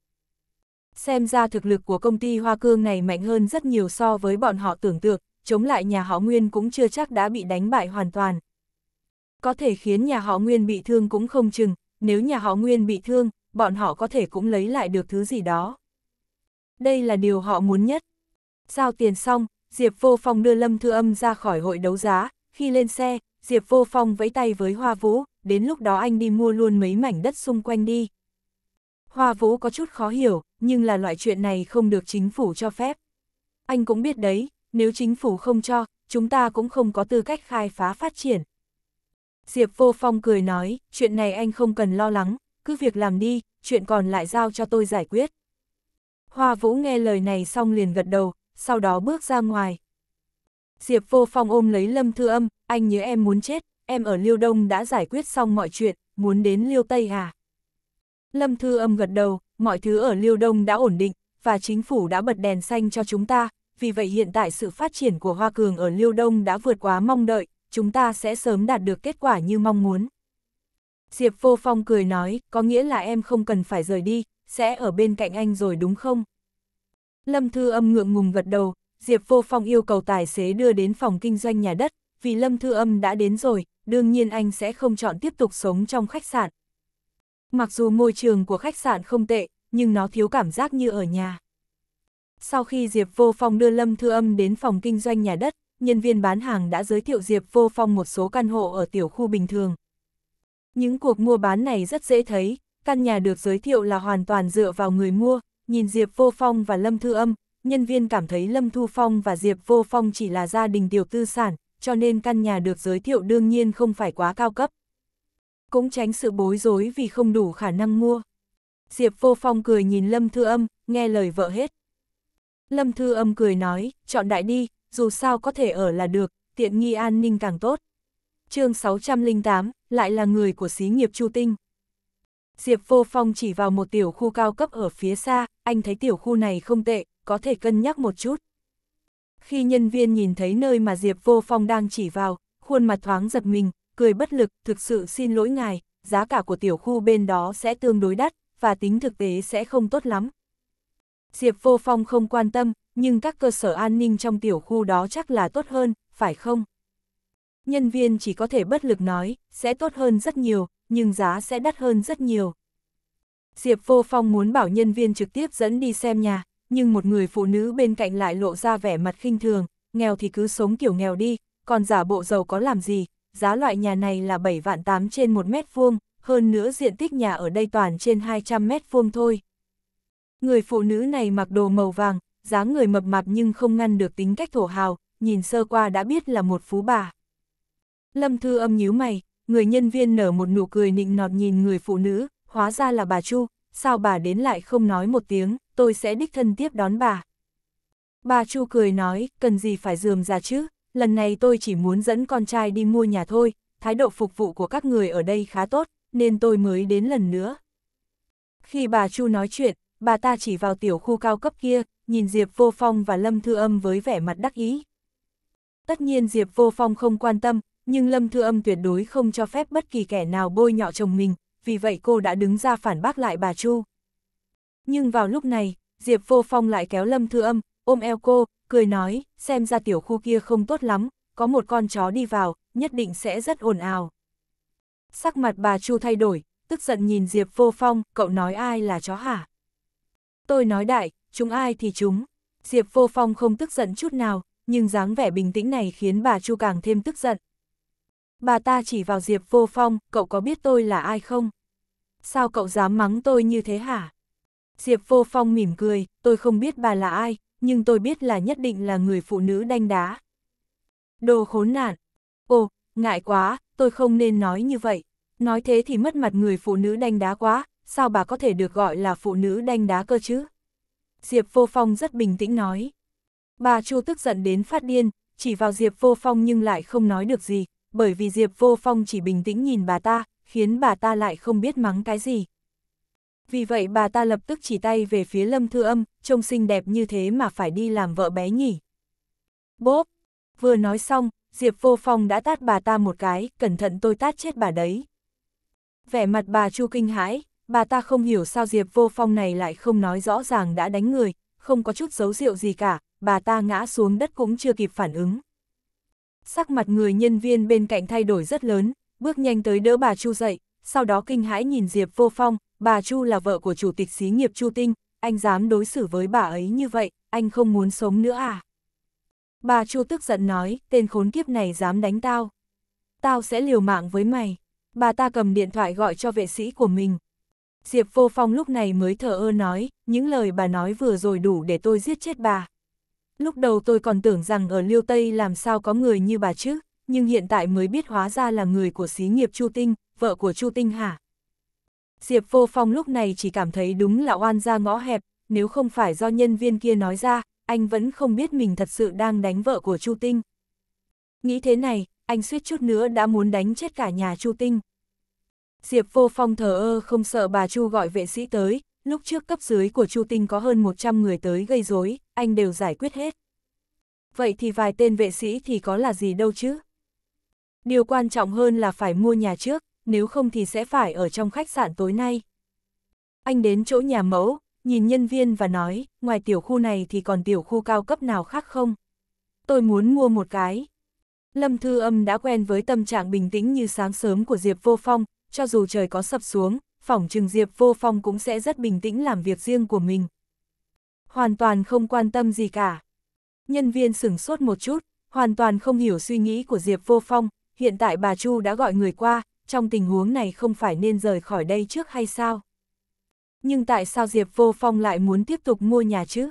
Xem ra thực lực của công ty Hoa Cương này mạnh hơn rất nhiều so với bọn họ tưởng tượng, chống lại nhà họ Nguyên cũng chưa chắc đã bị đánh bại hoàn toàn. Có thể khiến nhà họ Nguyên bị thương cũng không chừng, nếu nhà họ Nguyên bị thương, bọn họ có thể cũng lấy lại được thứ gì đó. Đây là điều họ muốn nhất. Giao tiền xong, Diệp Vô Phong đưa Lâm Thư Âm ra khỏi hội đấu giá, khi lên xe, Diệp Vô Phong vẫy tay với Hoa Vũ, đến lúc đó anh đi mua luôn mấy mảnh đất xung quanh đi. Hoa Vũ có chút khó hiểu, nhưng là loại chuyện này không được chính phủ cho phép. Anh cũng biết đấy, nếu chính phủ không cho, chúng ta cũng không có tư cách khai phá phát triển. Diệp Vô Phong cười nói, chuyện này anh không cần lo lắng, cứ việc làm đi, chuyện còn lại giao cho tôi giải quyết. Hoa Vũ nghe lời này xong liền gật đầu, sau đó bước ra ngoài. Diệp Vô Phong ôm lấy Lâm Thư Âm, anh nhớ em muốn chết, em ở Liêu Đông đã giải quyết xong mọi chuyện, muốn đến Liêu Tây à? Lâm Thư Âm gật đầu, mọi thứ ở Liêu Đông đã ổn định, và chính phủ đã bật đèn xanh cho chúng ta, vì vậy hiện tại sự phát triển của Hoa Cường ở Liêu Đông đã vượt quá mong đợi, chúng ta sẽ sớm đạt được kết quả như mong muốn. Diệp Vô Phong cười nói, có nghĩa là em không cần phải rời đi, sẽ ở bên cạnh anh rồi đúng không? Lâm Thư Âm ngượng ngùng gật đầu, Diệp Vô Phong yêu cầu tài xế đưa đến phòng kinh doanh nhà đất, vì Lâm Thư Âm đã đến rồi, đương nhiên anh sẽ không chọn tiếp tục sống trong khách sạn, Mặc dù môi trường của khách sạn không tệ, nhưng nó thiếu cảm giác như ở nhà. Sau khi Diệp Vô Phong đưa Lâm Thư Âm đến phòng kinh doanh nhà đất, nhân viên bán hàng đã giới thiệu Diệp Vô Phong một số căn hộ ở tiểu khu bình thường. Những cuộc mua bán này rất dễ thấy, căn nhà được giới thiệu là hoàn toàn dựa vào người mua, nhìn Diệp Vô Phong và Lâm Thư Âm, nhân viên cảm thấy Lâm Thu Phong và Diệp Vô Phong chỉ là gia đình tiểu tư sản, cho nên căn nhà được giới thiệu đương nhiên không phải quá cao cấp cũng tránh sự bối rối vì không đủ khả năng mua. Diệp Vô Phong cười nhìn Lâm Thư Âm, nghe lời vợ hết. Lâm Thư Âm cười nói, chọn đại đi, dù sao có thể ở là được, tiện nghi an ninh càng tốt. chương 608, lại là người của xí nghiệp Chu Tinh. Diệp Vô Phong chỉ vào một tiểu khu cao cấp ở phía xa, anh thấy tiểu khu này không tệ, có thể cân nhắc một chút. Khi nhân viên nhìn thấy nơi mà Diệp Vô Phong đang chỉ vào, khuôn mặt thoáng giật mình, cười bất lực, thực sự xin lỗi ngài, giá cả của tiểu khu bên đó sẽ tương đối đắt, và tính thực tế sẽ không tốt lắm. Diệp Vô Phong không quan tâm, nhưng các cơ sở an ninh trong tiểu khu đó chắc là tốt hơn, phải không? Nhân viên chỉ có thể bất lực nói, sẽ tốt hơn rất nhiều, nhưng giá sẽ đắt hơn rất nhiều. Diệp Vô Phong muốn bảo nhân viên trực tiếp dẫn đi xem nhà, nhưng một người phụ nữ bên cạnh lại lộ ra vẻ mặt khinh thường, nghèo thì cứ sống kiểu nghèo đi, còn giả bộ giàu có làm gì, giá loại nhà này là 7 vạn 8 trên 1 mét vuông, hơn nữa diện tích nhà ở đây toàn trên 200 mét vuông thôi. Người phụ nữ này mặc đồ màu vàng, dáng người mập mạp nhưng không ngăn được tính cách thổ hào, nhìn sơ qua đã biết là một phú bà. Lâm Thư âm nhíu mày, người nhân viên nở một nụ cười nịnh nọt nhìn người phụ nữ, hóa ra là bà Chu, sao bà đến lại không nói một tiếng, tôi sẽ đích thân tiếp đón bà. Bà Chu cười nói, cần gì phải dườm ra chứ, lần này tôi chỉ muốn dẫn con trai đi mua nhà thôi, thái độ phục vụ của các người ở đây khá tốt, nên tôi mới đến lần nữa. Khi bà Chu nói chuyện, bà ta chỉ vào tiểu khu cao cấp kia, nhìn Diệp Vô Phong và Lâm Thư Âm với vẻ mặt đắc ý. Tất nhiên Diệp Vô Phong không quan tâm, nhưng Lâm Thư Âm tuyệt đối không cho phép bất kỳ kẻ nào bôi nhọ chồng mình, vì vậy cô đã đứng ra phản bác lại bà Chu. Nhưng vào lúc này, Diệp Vô Phong lại kéo Lâm Thư Âm, ôm eo cô, cười nói, xem ra tiểu khu kia không tốt lắm, có một con chó đi vào, nhất định sẽ rất ồn ào. Sắc mặt bà Chu thay đổi, tức giận nhìn Diệp Vô Phong, cậu nói ai là chó hả? Tôi nói đại, chúng ai thì chúng. Diệp Vô Phong không tức giận chút nào, nhưng dáng vẻ bình tĩnh này khiến bà Chu càng thêm tức giận. Bà ta chỉ vào Diệp Vô Phong, cậu có biết tôi là ai không? Sao cậu dám mắng tôi như thế hả? Diệp Vô Phong mỉm cười, tôi không biết bà là ai, nhưng tôi biết là nhất định là người phụ nữ đanh đá. Đồ khốn nạn! Ồ, ngại quá, tôi không nên nói như vậy. Nói thế thì mất mặt người phụ nữ đanh đá quá, sao bà có thể được gọi là phụ nữ đanh đá cơ chứ? Diệp Vô Phong rất bình tĩnh nói. Bà Chu tức giận đến phát điên, chỉ vào Diệp Vô Phong nhưng lại không nói được gì, bởi vì Diệp Vô Phong chỉ bình tĩnh nhìn bà ta, khiến bà ta lại không biết mắng cái gì. Vì vậy bà ta lập tức chỉ tay về phía Lâm Thư Âm, trông xinh đẹp như thế mà phải đi làm vợ bé nhỉ. Bốp! Vừa nói xong, Diệp Vô Phong đã tát bà ta một cái, cẩn thận tôi tát chết bà đấy. Vẻ mặt bà Chu kinh hãi, bà ta không hiểu sao Diệp Vô Phong này lại không nói rõ ràng đã đánh người, không có chút dấu rượu gì cả, bà ta ngã xuống đất cũng chưa kịp phản ứng. Sắc mặt người nhân viên bên cạnh thay đổi rất lớn, bước nhanh tới đỡ bà Chu dậy, sau đó kinh hãi nhìn Diệp Vô Phong, bà Chu là vợ của chủ tịch xí nghiệp Chu Tinh, anh dám đối xử với bà ấy như vậy, anh không muốn sống nữa à? Bà Chu tức giận nói, tên khốn kiếp này dám đánh tao. Tao sẽ liều mạng với mày. Bà ta cầm điện thoại gọi cho vệ sĩ của mình. Diệp Vô Phong lúc này mới thở ơ nói, những lời bà nói vừa rồi đủ để tôi giết chết bà. Lúc đầu tôi còn tưởng rằng ở Liêu Tây làm sao có người như bà chứ, nhưng hiện tại mới biết hóa ra là người của xí nghiệp Chu Tinh, vợ của Chu Tinh hả? Diệp Vô Phong lúc này chỉ cảm thấy đúng là oan ra ngõ hẹp, nếu không phải do nhân viên kia nói ra, anh vẫn không biết mình thật sự đang đánh vợ của Chu Tinh. Nghĩ thế này, anh suýt chút nữa đã muốn đánh chết cả nhà Chu Tinh. Diệp Vô Phong thờ ơ không sợ bà Chu gọi vệ sĩ tới, lúc trước cấp dưới của Chu Tinh có hơn 100 người tới gây rối, anh đều giải quyết hết. Vậy thì vài tên vệ sĩ thì có là gì đâu chứ? Điều quan trọng hơn là phải mua nhà trước, nếu không thì sẽ phải ở trong khách sạn tối nay. Anh đến chỗ nhà mẫu, nhìn nhân viên và nói, ngoài tiểu khu này thì còn tiểu khu cao cấp nào khác không? Tôi muốn mua một cái. Lâm Thư Âm đã quen với tâm trạng bình tĩnh như sáng sớm của Diệp Vô Phong, cho dù trời có sập xuống, phỏng trừng Diệp Vô Phong cũng sẽ rất bình tĩnh làm việc riêng của mình. Hoàn toàn không quan tâm gì cả. Nhân viên sửng sốt một chút, hoàn toàn không hiểu suy nghĩ của Diệp Vô Phong, hiện tại bà Chu đã gọi người qua, trong tình huống này không phải nên rời khỏi đây trước hay sao? Nhưng tại sao Diệp Vô Phong lại muốn tiếp tục mua nhà chứ?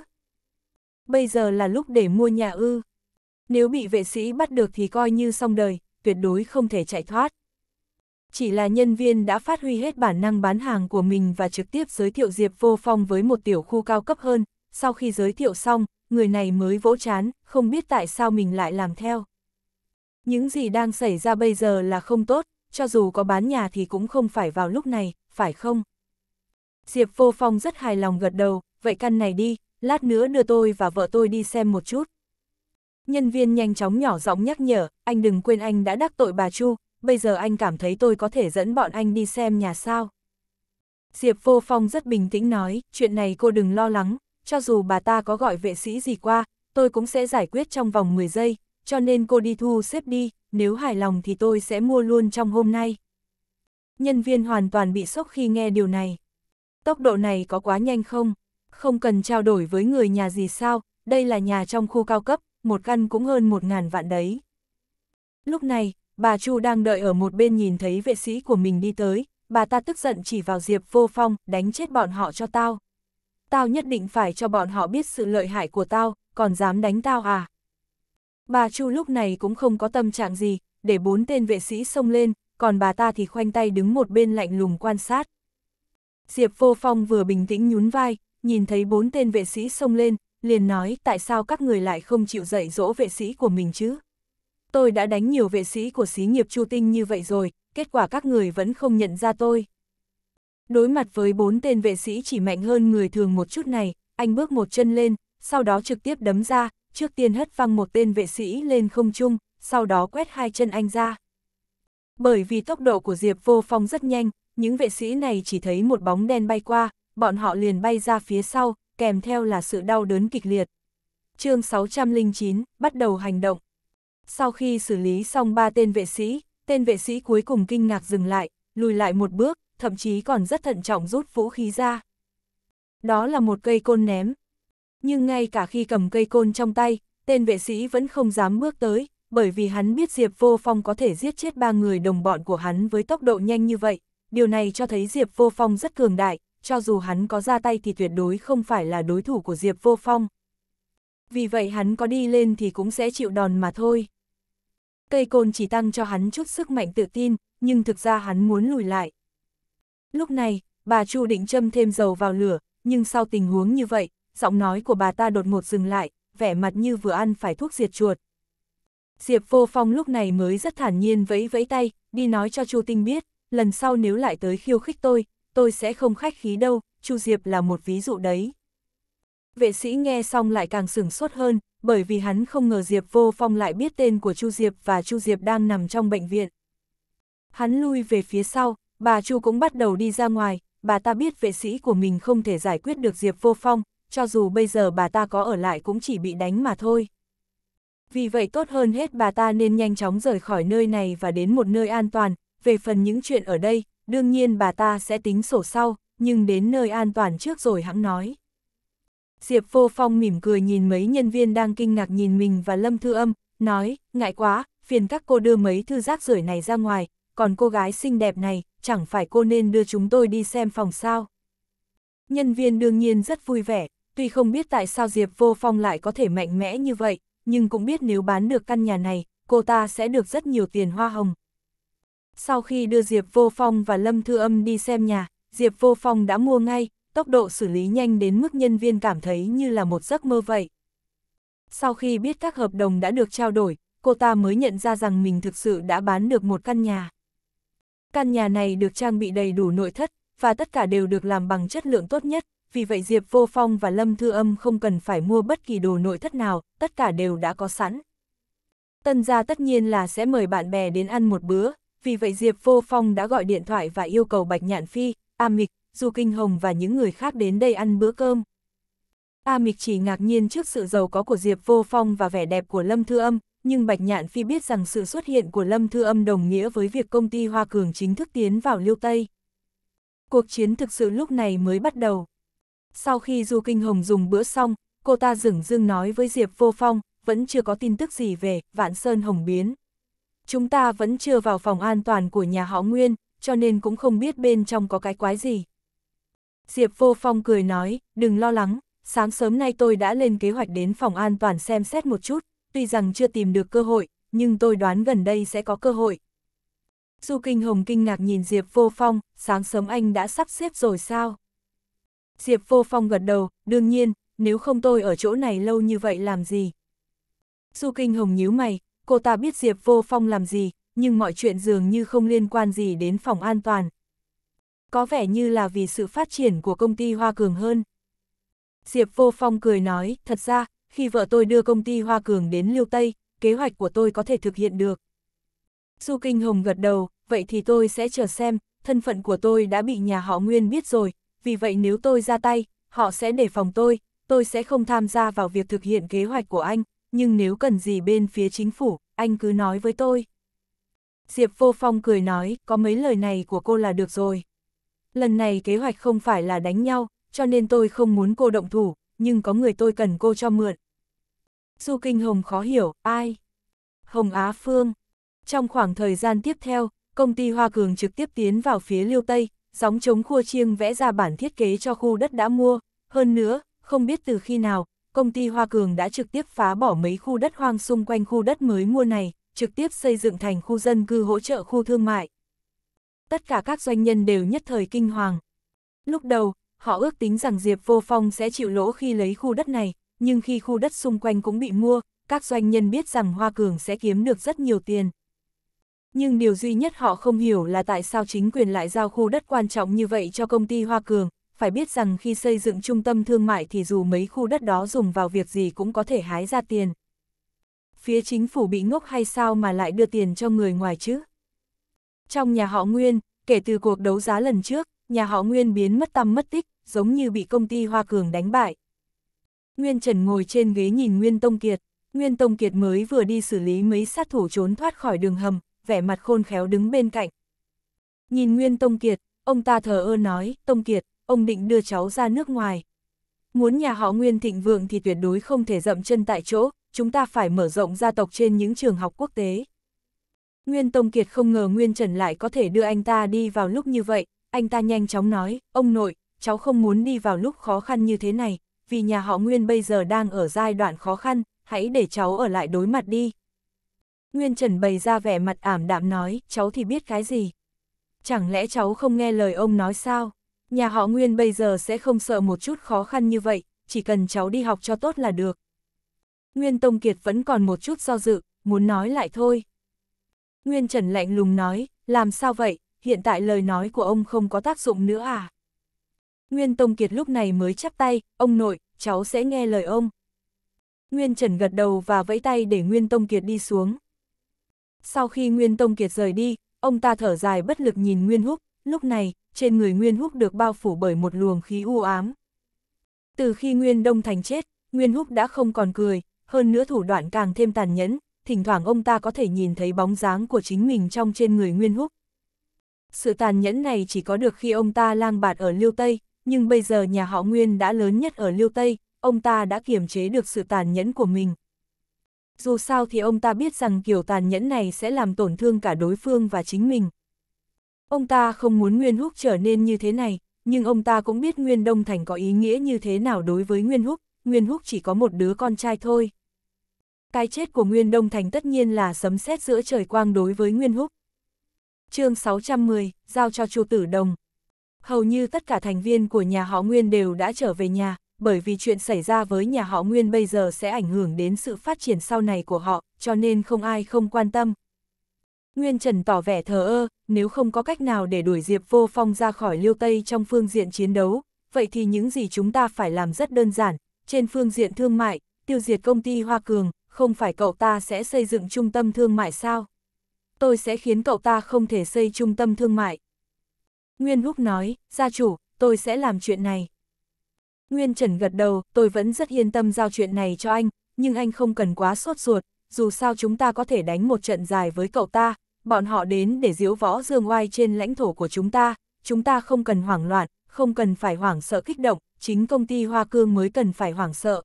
Bây giờ là lúc để mua nhà ư. Nếu bị vệ sĩ bắt được thì coi như xong đời, tuyệt đối không thể chạy thoát. Chỉ là nhân viên đã phát huy hết bản năng bán hàng của mình và trực tiếp giới thiệu Diệp Vô Phong với một tiểu khu cao cấp hơn. Sau khi giới thiệu xong, người này mới vỗ chán, không biết tại sao mình lại làm theo. Những gì đang xảy ra bây giờ là không tốt, cho dù có bán nhà thì cũng không phải vào lúc này, phải không? Diệp Vô Phong rất hài lòng gật đầu, vậy căn này đi, lát nữa đưa tôi và vợ tôi đi xem một chút. Nhân viên nhanh chóng nhỏ giọng nhắc nhở, anh đừng quên anh đã đắc tội bà Chu, bây giờ anh cảm thấy tôi có thể dẫn bọn anh đi xem nhà sao. Diệp Vô Phong rất bình tĩnh nói, chuyện này cô đừng lo lắng, cho dù bà ta có gọi vệ sĩ gì qua, tôi cũng sẽ giải quyết trong vòng 10 giây, cho nên cô đi thu xếp đi, nếu hài lòng thì tôi sẽ mua luôn trong hôm nay. Nhân viên hoàn toàn bị sốc khi nghe điều này. Tốc độ này có quá nhanh không? Không cần trao đổi với người nhà gì sao, đây là nhà trong khu cao cấp, một căn cũng hơn một ngàn vạn đấy. Lúc này, bà Chu đang đợi ở một bên nhìn thấy vệ sĩ của mình đi tới, bà ta tức giận chỉ vào Diệp Vô Phong, đánh chết bọn họ cho tao. Tao nhất định phải cho bọn họ biết sự lợi hại của tao, còn dám đánh tao à? bà Chu lúc này cũng không có tâm trạng gì, để bốn tên vệ sĩ xông lên, còn bà ta thì khoanh tay đứng một bên lạnh lùng quan sát. Diệp Vô Phong vừa bình tĩnh nhún vai, nhìn thấy bốn tên vệ sĩ xông lên, liền nói tại sao các người lại không chịu dạy dỗ vệ sĩ của mình chứ. Tôi đã đánh nhiều vệ sĩ của xí nghiệp Chu Tinh như vậy rồi, kết quả các người vẫn không nhận ra tôi. Đối mặt với bốn tên vệ sĩ chỉ mạnh hơn người thường một chút này, anh bước một chân lên, sau đó trực tiếp đấm ra, trước tiên hất văng một tên vệ sĩ lên không trung, sau đó quét hai chân anh ra. Bởi vì tốc độ của Diệp Vô Phong rất nhanh, những vệ sĩ này chỉ thấy một bóng đen bay qua, bọn họ liền bay ra phía sau, kèm theo là sự đau đớn kịch liệt. chương 609, bắt đầu hành động. Sau khi xử lý xong ba tên vệ sĩ, tên vệ sĩ cuối cùng kinh ngạc dừng lại, lùi lại một bước, thậm chí còn rất thận trọng rút vũ khí ra. Đó là một cây côn ném, nhưng ngay cả khi cầm cây côn trong tay, tên vệ sĩ vẫn không dám bước tới, bởi vì hắn biết Diệp Vô Phong có thể giết chết ba người đồng bọn của hắn với tốc độ nhanh như vậy, điều này cho thấy Diệp Vô Phong rất cường đại, cho dù hắn có ra tay thì tuyệt đối không phải là đối thủ của Diệp Vô Phong. Vì vậy hắn có đi lên thì cũng sẽ chịu đòn mà thôi. Cây côn chỉ tăng cho hắn chút sức mạnh tự tin, nhưng thực ra hắn muốn lùi lại. Lúc này, bà Chu định châm thêm dầu vào lửa, nhưng sau tình huống như vậy, giọng nói của bà ta đột ngột dừng lại, vẻ mặt như vừa ăn phải thuốc diệt chuột. Diệp Vô Phong lúc này mới rất thản nhiên vẫy vẫy tay, đi nói cho Chu Tinh biết, lần sau nếu lại tới khiêu khích tôi, tôi sẽ không khách khí đâu, Chu Diệp là một ví dụ đấy. Vệ sĩ nghe xong lại càng sửng sốt hơn, bởi vì hắn không ngờ Diệp Vô Phong lại biết tên của Chu Diệp và Chu Diệp đang nằm trong bệnh viện. Hắn lui về phía sau, bà Chu cũng bắt đầu đi ra ngoài, bà ta biết vệ sĩ của mình không thể giải quyết được Diệp Vô Phong, cho dù bây giờ bà ta có ở lại cũng chỉ bị đánh mà thôi. Vì vậy tốt hơn hết bà ta nên nhanh chóng rời khỏi nơi này và đến một nơi an toàn, về phần những chuyện ở đây, đương nhiên bà ta sẽ tính sổ sau, nhưng đến nơi an toàn trước rồi hãng nói. Diệp Vô Phong mỉm cười nhìn mấy nhân viên đang kinh ngạc nhìn mình và Lâm Thư Âm, nói, ngại quá, phiền các cô đưa mấy thư rác rưởi này ra ngoài, còn cô gái xinh đẹp này, chẳng phải cô nên đưa chúng tôi đi xem phòng sao. Nhân viên đương nhiên rất vui vẻ, tuy không biết tại sao Diệp Vô Phong lại có thể mạnh mẽ như vậy, nhưng cũng biết nếu bán được căn nhà này, cô ta sẽ được rất nhiều tiền hoa hồng. Sau khi đưa Diệp Vô Phong và Lâm Thư Âm đi xem nhà, Diệp Vô Phong đã mua ngay, tốc độ xử lý nhanh đến mức nhân viên cảm thấy như là một giấc mơ vậy. Sau khi biết các hợp đồng đã được trao đổi, cô ta mới nhận ra rằng mình thực sự đã bán được một căn nhà. Căn nhà này được trang bị đầy đủ nội thất, và tất cả đều được làm bằng chất lượng tốt nhất, vì vậy Diệp Vô Phong và Lâm Thư Âm không cần phải mua bất kỳ đồ nội thất nào, tất cả đều đã có sẵn. Tân gia tất nhiên là sẽ mời bạn bè đến ăn một bữa, vì vậy Diệp Vô Phong đã gọi điện thoại và yêu cầu Bạch Nhạn Phi, A Mịch, Du Kinh Hồng và những người khác đến đây ăn bữa cơm. A Mịch chỉ ngạc nhiên trước sự giàu có của Diệp Vô Phong và vẻ đẹp của Lâm Thư Âm, nhưng Bạch Nhạn Phi biết rằng sự xuất hiện của Lâm Thư Âm đồng nghĩa với việc công ty Hoa Cường chính thức tiến vào Liêu Tây. Cuộc chiến thực sự lúc này mới bắt đầu. Sau khi Du Kinh Hồng dùng bữa xong, cô ta dửng dưng nói với Diệp Vô Phong, vẫn chưa có tin tức gì về Vạn Sơn Hồng Biến. Chúng ta vẫn chưa vào phòng an toàn của nhà họ Nguyên, cho nên cũng không biết bên trong có cái quái gì. Diệp Vô Phong cười nói, đừng lo lắng, sáng sớm nay tôi đã lên kế hoạch đến phòng an toàn xem xét một chút, tuy rằng chưa tìm được cơ hội, nhưng tôi đoán gần đây sẽ có cơ hội. Du Kinh Hồng kinh ngạc nhìn Diệp Vô Phong, sáng sớm anh đã sắp xếp rồi sao? Diệp vô phong gật đầu, đương nhiên, nếu không tôi ở chỗ này lâu như vậy làm gì. Du Kinh Hồng nhíu mày, cô ta biết Diệp vô phong làm gì, nhưng mọi chuyện dường như không liên quan gì đến phòng an toàn. Có vẻ như là vì sự phát triển của công ty Hoa Cường hơn. Diệp vô phong cười nói, thật ra, khi vợ tôi đưa công ty Hoa Cường đến Liêu Tây, kế hoạch của tôi có thể thực hiện được. Du Kinh Hồng gật đầu, vậy thì tôi sẽ chờ xem, thân phận của tôi đã bị nhà họ Nguyên biết rồi, vì vậy nếu tôi ra tay, họ sẽ đề phòng tôi, tôi sẽ không tham gia vào việc thực hiện kế hoạch của anh, nhưng nếu cần gì bên phía chính phủ, anh cứ nói với tôi. Diệp Vô Phong cười nói, có mấy lời này của cô là được rồi. Lần này kế hoạch không phải là đánh nhau, cho nên tôi không muốn cô động thủ, nhưng có người tôi cần cô cho mượn. Du Kinh Hồng khó hiểu, ai? Hồng Á Phương. Trong khoảng thời gian tiếp theo, công ty Hoa Cường trực tiếp tiến vào phía Liêu Tây, sóng chống khua chiêng vẽ ra bản thiết kế cho khu đất đã mua, hơn nữa, không biết từ khi nào, công ty Hoa Cường đã trực tiếp phá bỏ mấy khu đất hoang xung quanh khu đất mới mua này, trực tiếp xây dựng thành khu dân cư hỗ trợ khu thương mại. Tất cả các doanh nhân đều nhất thời kinh hoàng. Lúc đầu, họ ước tính rằng Diệp Vô Phong sẽ chịu lỗ khi lấy khu đất này, nhưng khi khu đất xung quanh cũng bị mua, các doanh nhân biết rằng Hoa Cường sẽ kiếm được rất nhiều tiền. Nhưng điều duy nhất họ không hiểu là tại sao chính quyền lại giao khu đất quan trọng như vậy cho công ty Hoa Cường, phải biết rằng khi xây dựng trung tâm thương mại thì dù mấy khu đất đó dùng vào việc gì cũng có thể hái ra tiền. Phía chính phủ bị ngốc hay sao mà lại đưa tiền cho người ngoài chứ? Trong nhà họ Nguyên, kể từ cuộc đấu giá lần trước, nhà họ Nguyên biến mất tăm mất tích, giống như bị công ty Hoa Cường đánh bại. Nguyên Trần ngồi trên ghế nhìn Nguyên Tông Kiệt, Nguyên Tông Kiệt mới vừa đi xử lý mấy sát thủ trốn thoát khỏi đường hầm, vẻ mặt khôn khéo đứng bên cạnh. Nhìn Nguyên Tông Kiệt, ông ta thờ ơ nói, Tông Kiệt, ông định đưa cháu ra nước ngoài. Muốn nhà họ Nguyên thịnh vượng thì tuyệt đối không thể dậm chân tại chỗ, chúng ta phải mở rộng gia tộc trên những trường học quốc tế. Nguyên Tông Kiệt không ngờ Nguyên Trần lại có thể đưa anh ta đi vào lúc như vậy, anh ta nhanh chóng nói, ông nội, cháu không muốn đi vào lúc khó khăn như thế này, vì nhà họ Nguyên bây giờ đang ở giai đoạn khó khăn, hãy để cháu ở lại đối mặt đi. Nguyên Trần bày ra vẻ mặt ảm đạm nói, cháu thì biết cái gì? Chẳng lẽ cháu không nghe lời ông nói sao? Nhà họ Nguyên bây giờ sẽ không sợ một chút khó khăn như vậy, chỉ cần cháu đi học cho tốt là được. Nguyên Tông Kiệt vẫn còn một chút do dự, muốn nói lại thôi. Nguyên Trần lạnh lùng nói, làm sao vậy, hiện tại lời nói của ông không có tác dụng nữa à? Nguyên Tông Kiệt lúc này mới chắp tay, ông nội, cháu sẽ nghe lời ông. Nguyên Trần gật đầu và vẫy tay để Nguyên Tông Kiệt đi xuống, sau khi Nguyên Tông Kiệt rời đi, ông ta thở dài bất lực nhìn Nguyên Húc, lúc này, trên người Nguyên Húc được bao phủ bởi một luồng khí u ám. Từ khi Nguyên Đông Thành chết, Nguyên Húc đã không còn cười, hơn nữa thủ đoạn càng thêm tàn nhẫn, thỉnh thoảng ông ta có thể nhìn thấy bóng dáng của chính mình trong trên người Nguyên Húc. Sự tàn nhẫn này chỉ có được khi ông ta lang bạt ở Liêu Tây, nhưng bây giờ nhà họ Nguyên đã lớn nhất ở Liêu Tây, ông ta đã kiềm chế được sự tàn nhẫn của mình. Dù sao thì ông ta biết rằng kiểu tàn nhẫn này sẽ làm tổn thương cả đối phương và chính mình. Ông ta không muốn Nguyên Húc trở nên như thế này, nhưng ông ta cũng biết Nguyên Đông Thành có ý nghĩa như thế nào đối với Nguyên Húc, Nguyên Húc chỉ có một đứa con trai thôi. Cái chết của Nguyên Đông Thành tất nhiên là sấm sét giữa trời quang đối với Nguyên Húc. chương 610, giao cho chu tử đồng. Hầu như tất cả thành viên của nhà họ Nguyên đều đã trở về nhà, bởi vì chuyện xảy ra với nhà họ Nguyên bây giờ sẽ ảnh hưởng đến sự phát triển sau này của họ, cho nên không ai không quan tâm. Nguyên Trần tỏ vẻ thờ ơ, nếu không có cách nào để đuổi Diệp Vô Phong ra khỏi Liêu Tây trong phương diện chiến đấu, vậy thì những gì chúng ta phải làm rất đơn giản, trên phương diện thương mại, tiêu diệt công ty Hoa Cường, không phải cậu ta sẽ xây dựng trung tâm thương mại sao? Tôi sẽ khiến cậu ta không thể xây trung tâm thương mại. Nguyên Húc nói, gia chủ, tôi sẽ làm chuyện này. Nguyên Trần gật đầu, tôi vẫn rất yên tâm giao chuyện này cho anh, nhưng anh không cần quá sốt ruột, dù sao chúng ta có thể đánh một trận dài với cậu ta, bọn họ đến để diễu võ dương oai trên lãnh thổ của chúng ta, chúng ta không cần hoảng loạn, không cần phải hoảng sợ kích động, chính công ty Hoa Cương mới cần phải hoảng sợ.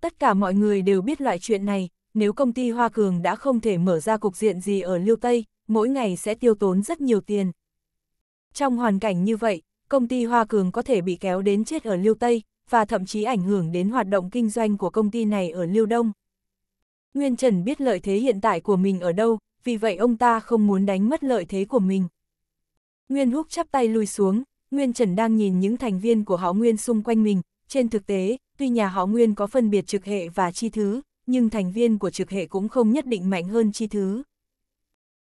Tất cả mọi người đều biết loại chuyện này, nếu công ty Hoa Cường đã không thể mở ra cục diện gì ở Liêu Tây, mỗi ngày sẽ tiêu tốn rất nhiều tiền. Trong hoàn cảnh như vậy, công ty Hoa Cường có thể bị kéo đến chết ở Liêu Tây, và thậm chí ảnh hưởng đến hoạt động kinh doanh của công ty này ở Liêu Đông. Nguyên Trần biết lợi thế hiện tại của mình ở đâu, vì vậy ông ta không muốn đánh mất lợi thế của mình. Nguyên Húc chắp tay lùi xuống, Nguyên Trần đang nhìn những thành viên của họ Nguyên xung quanh mình, trên thực tế, tuy nhà họ Nguyên có phân biệt trực hệ và chi thứ, nhưng thành viên của trực hệ cũng không nhất định mạnh hơn chi thứ.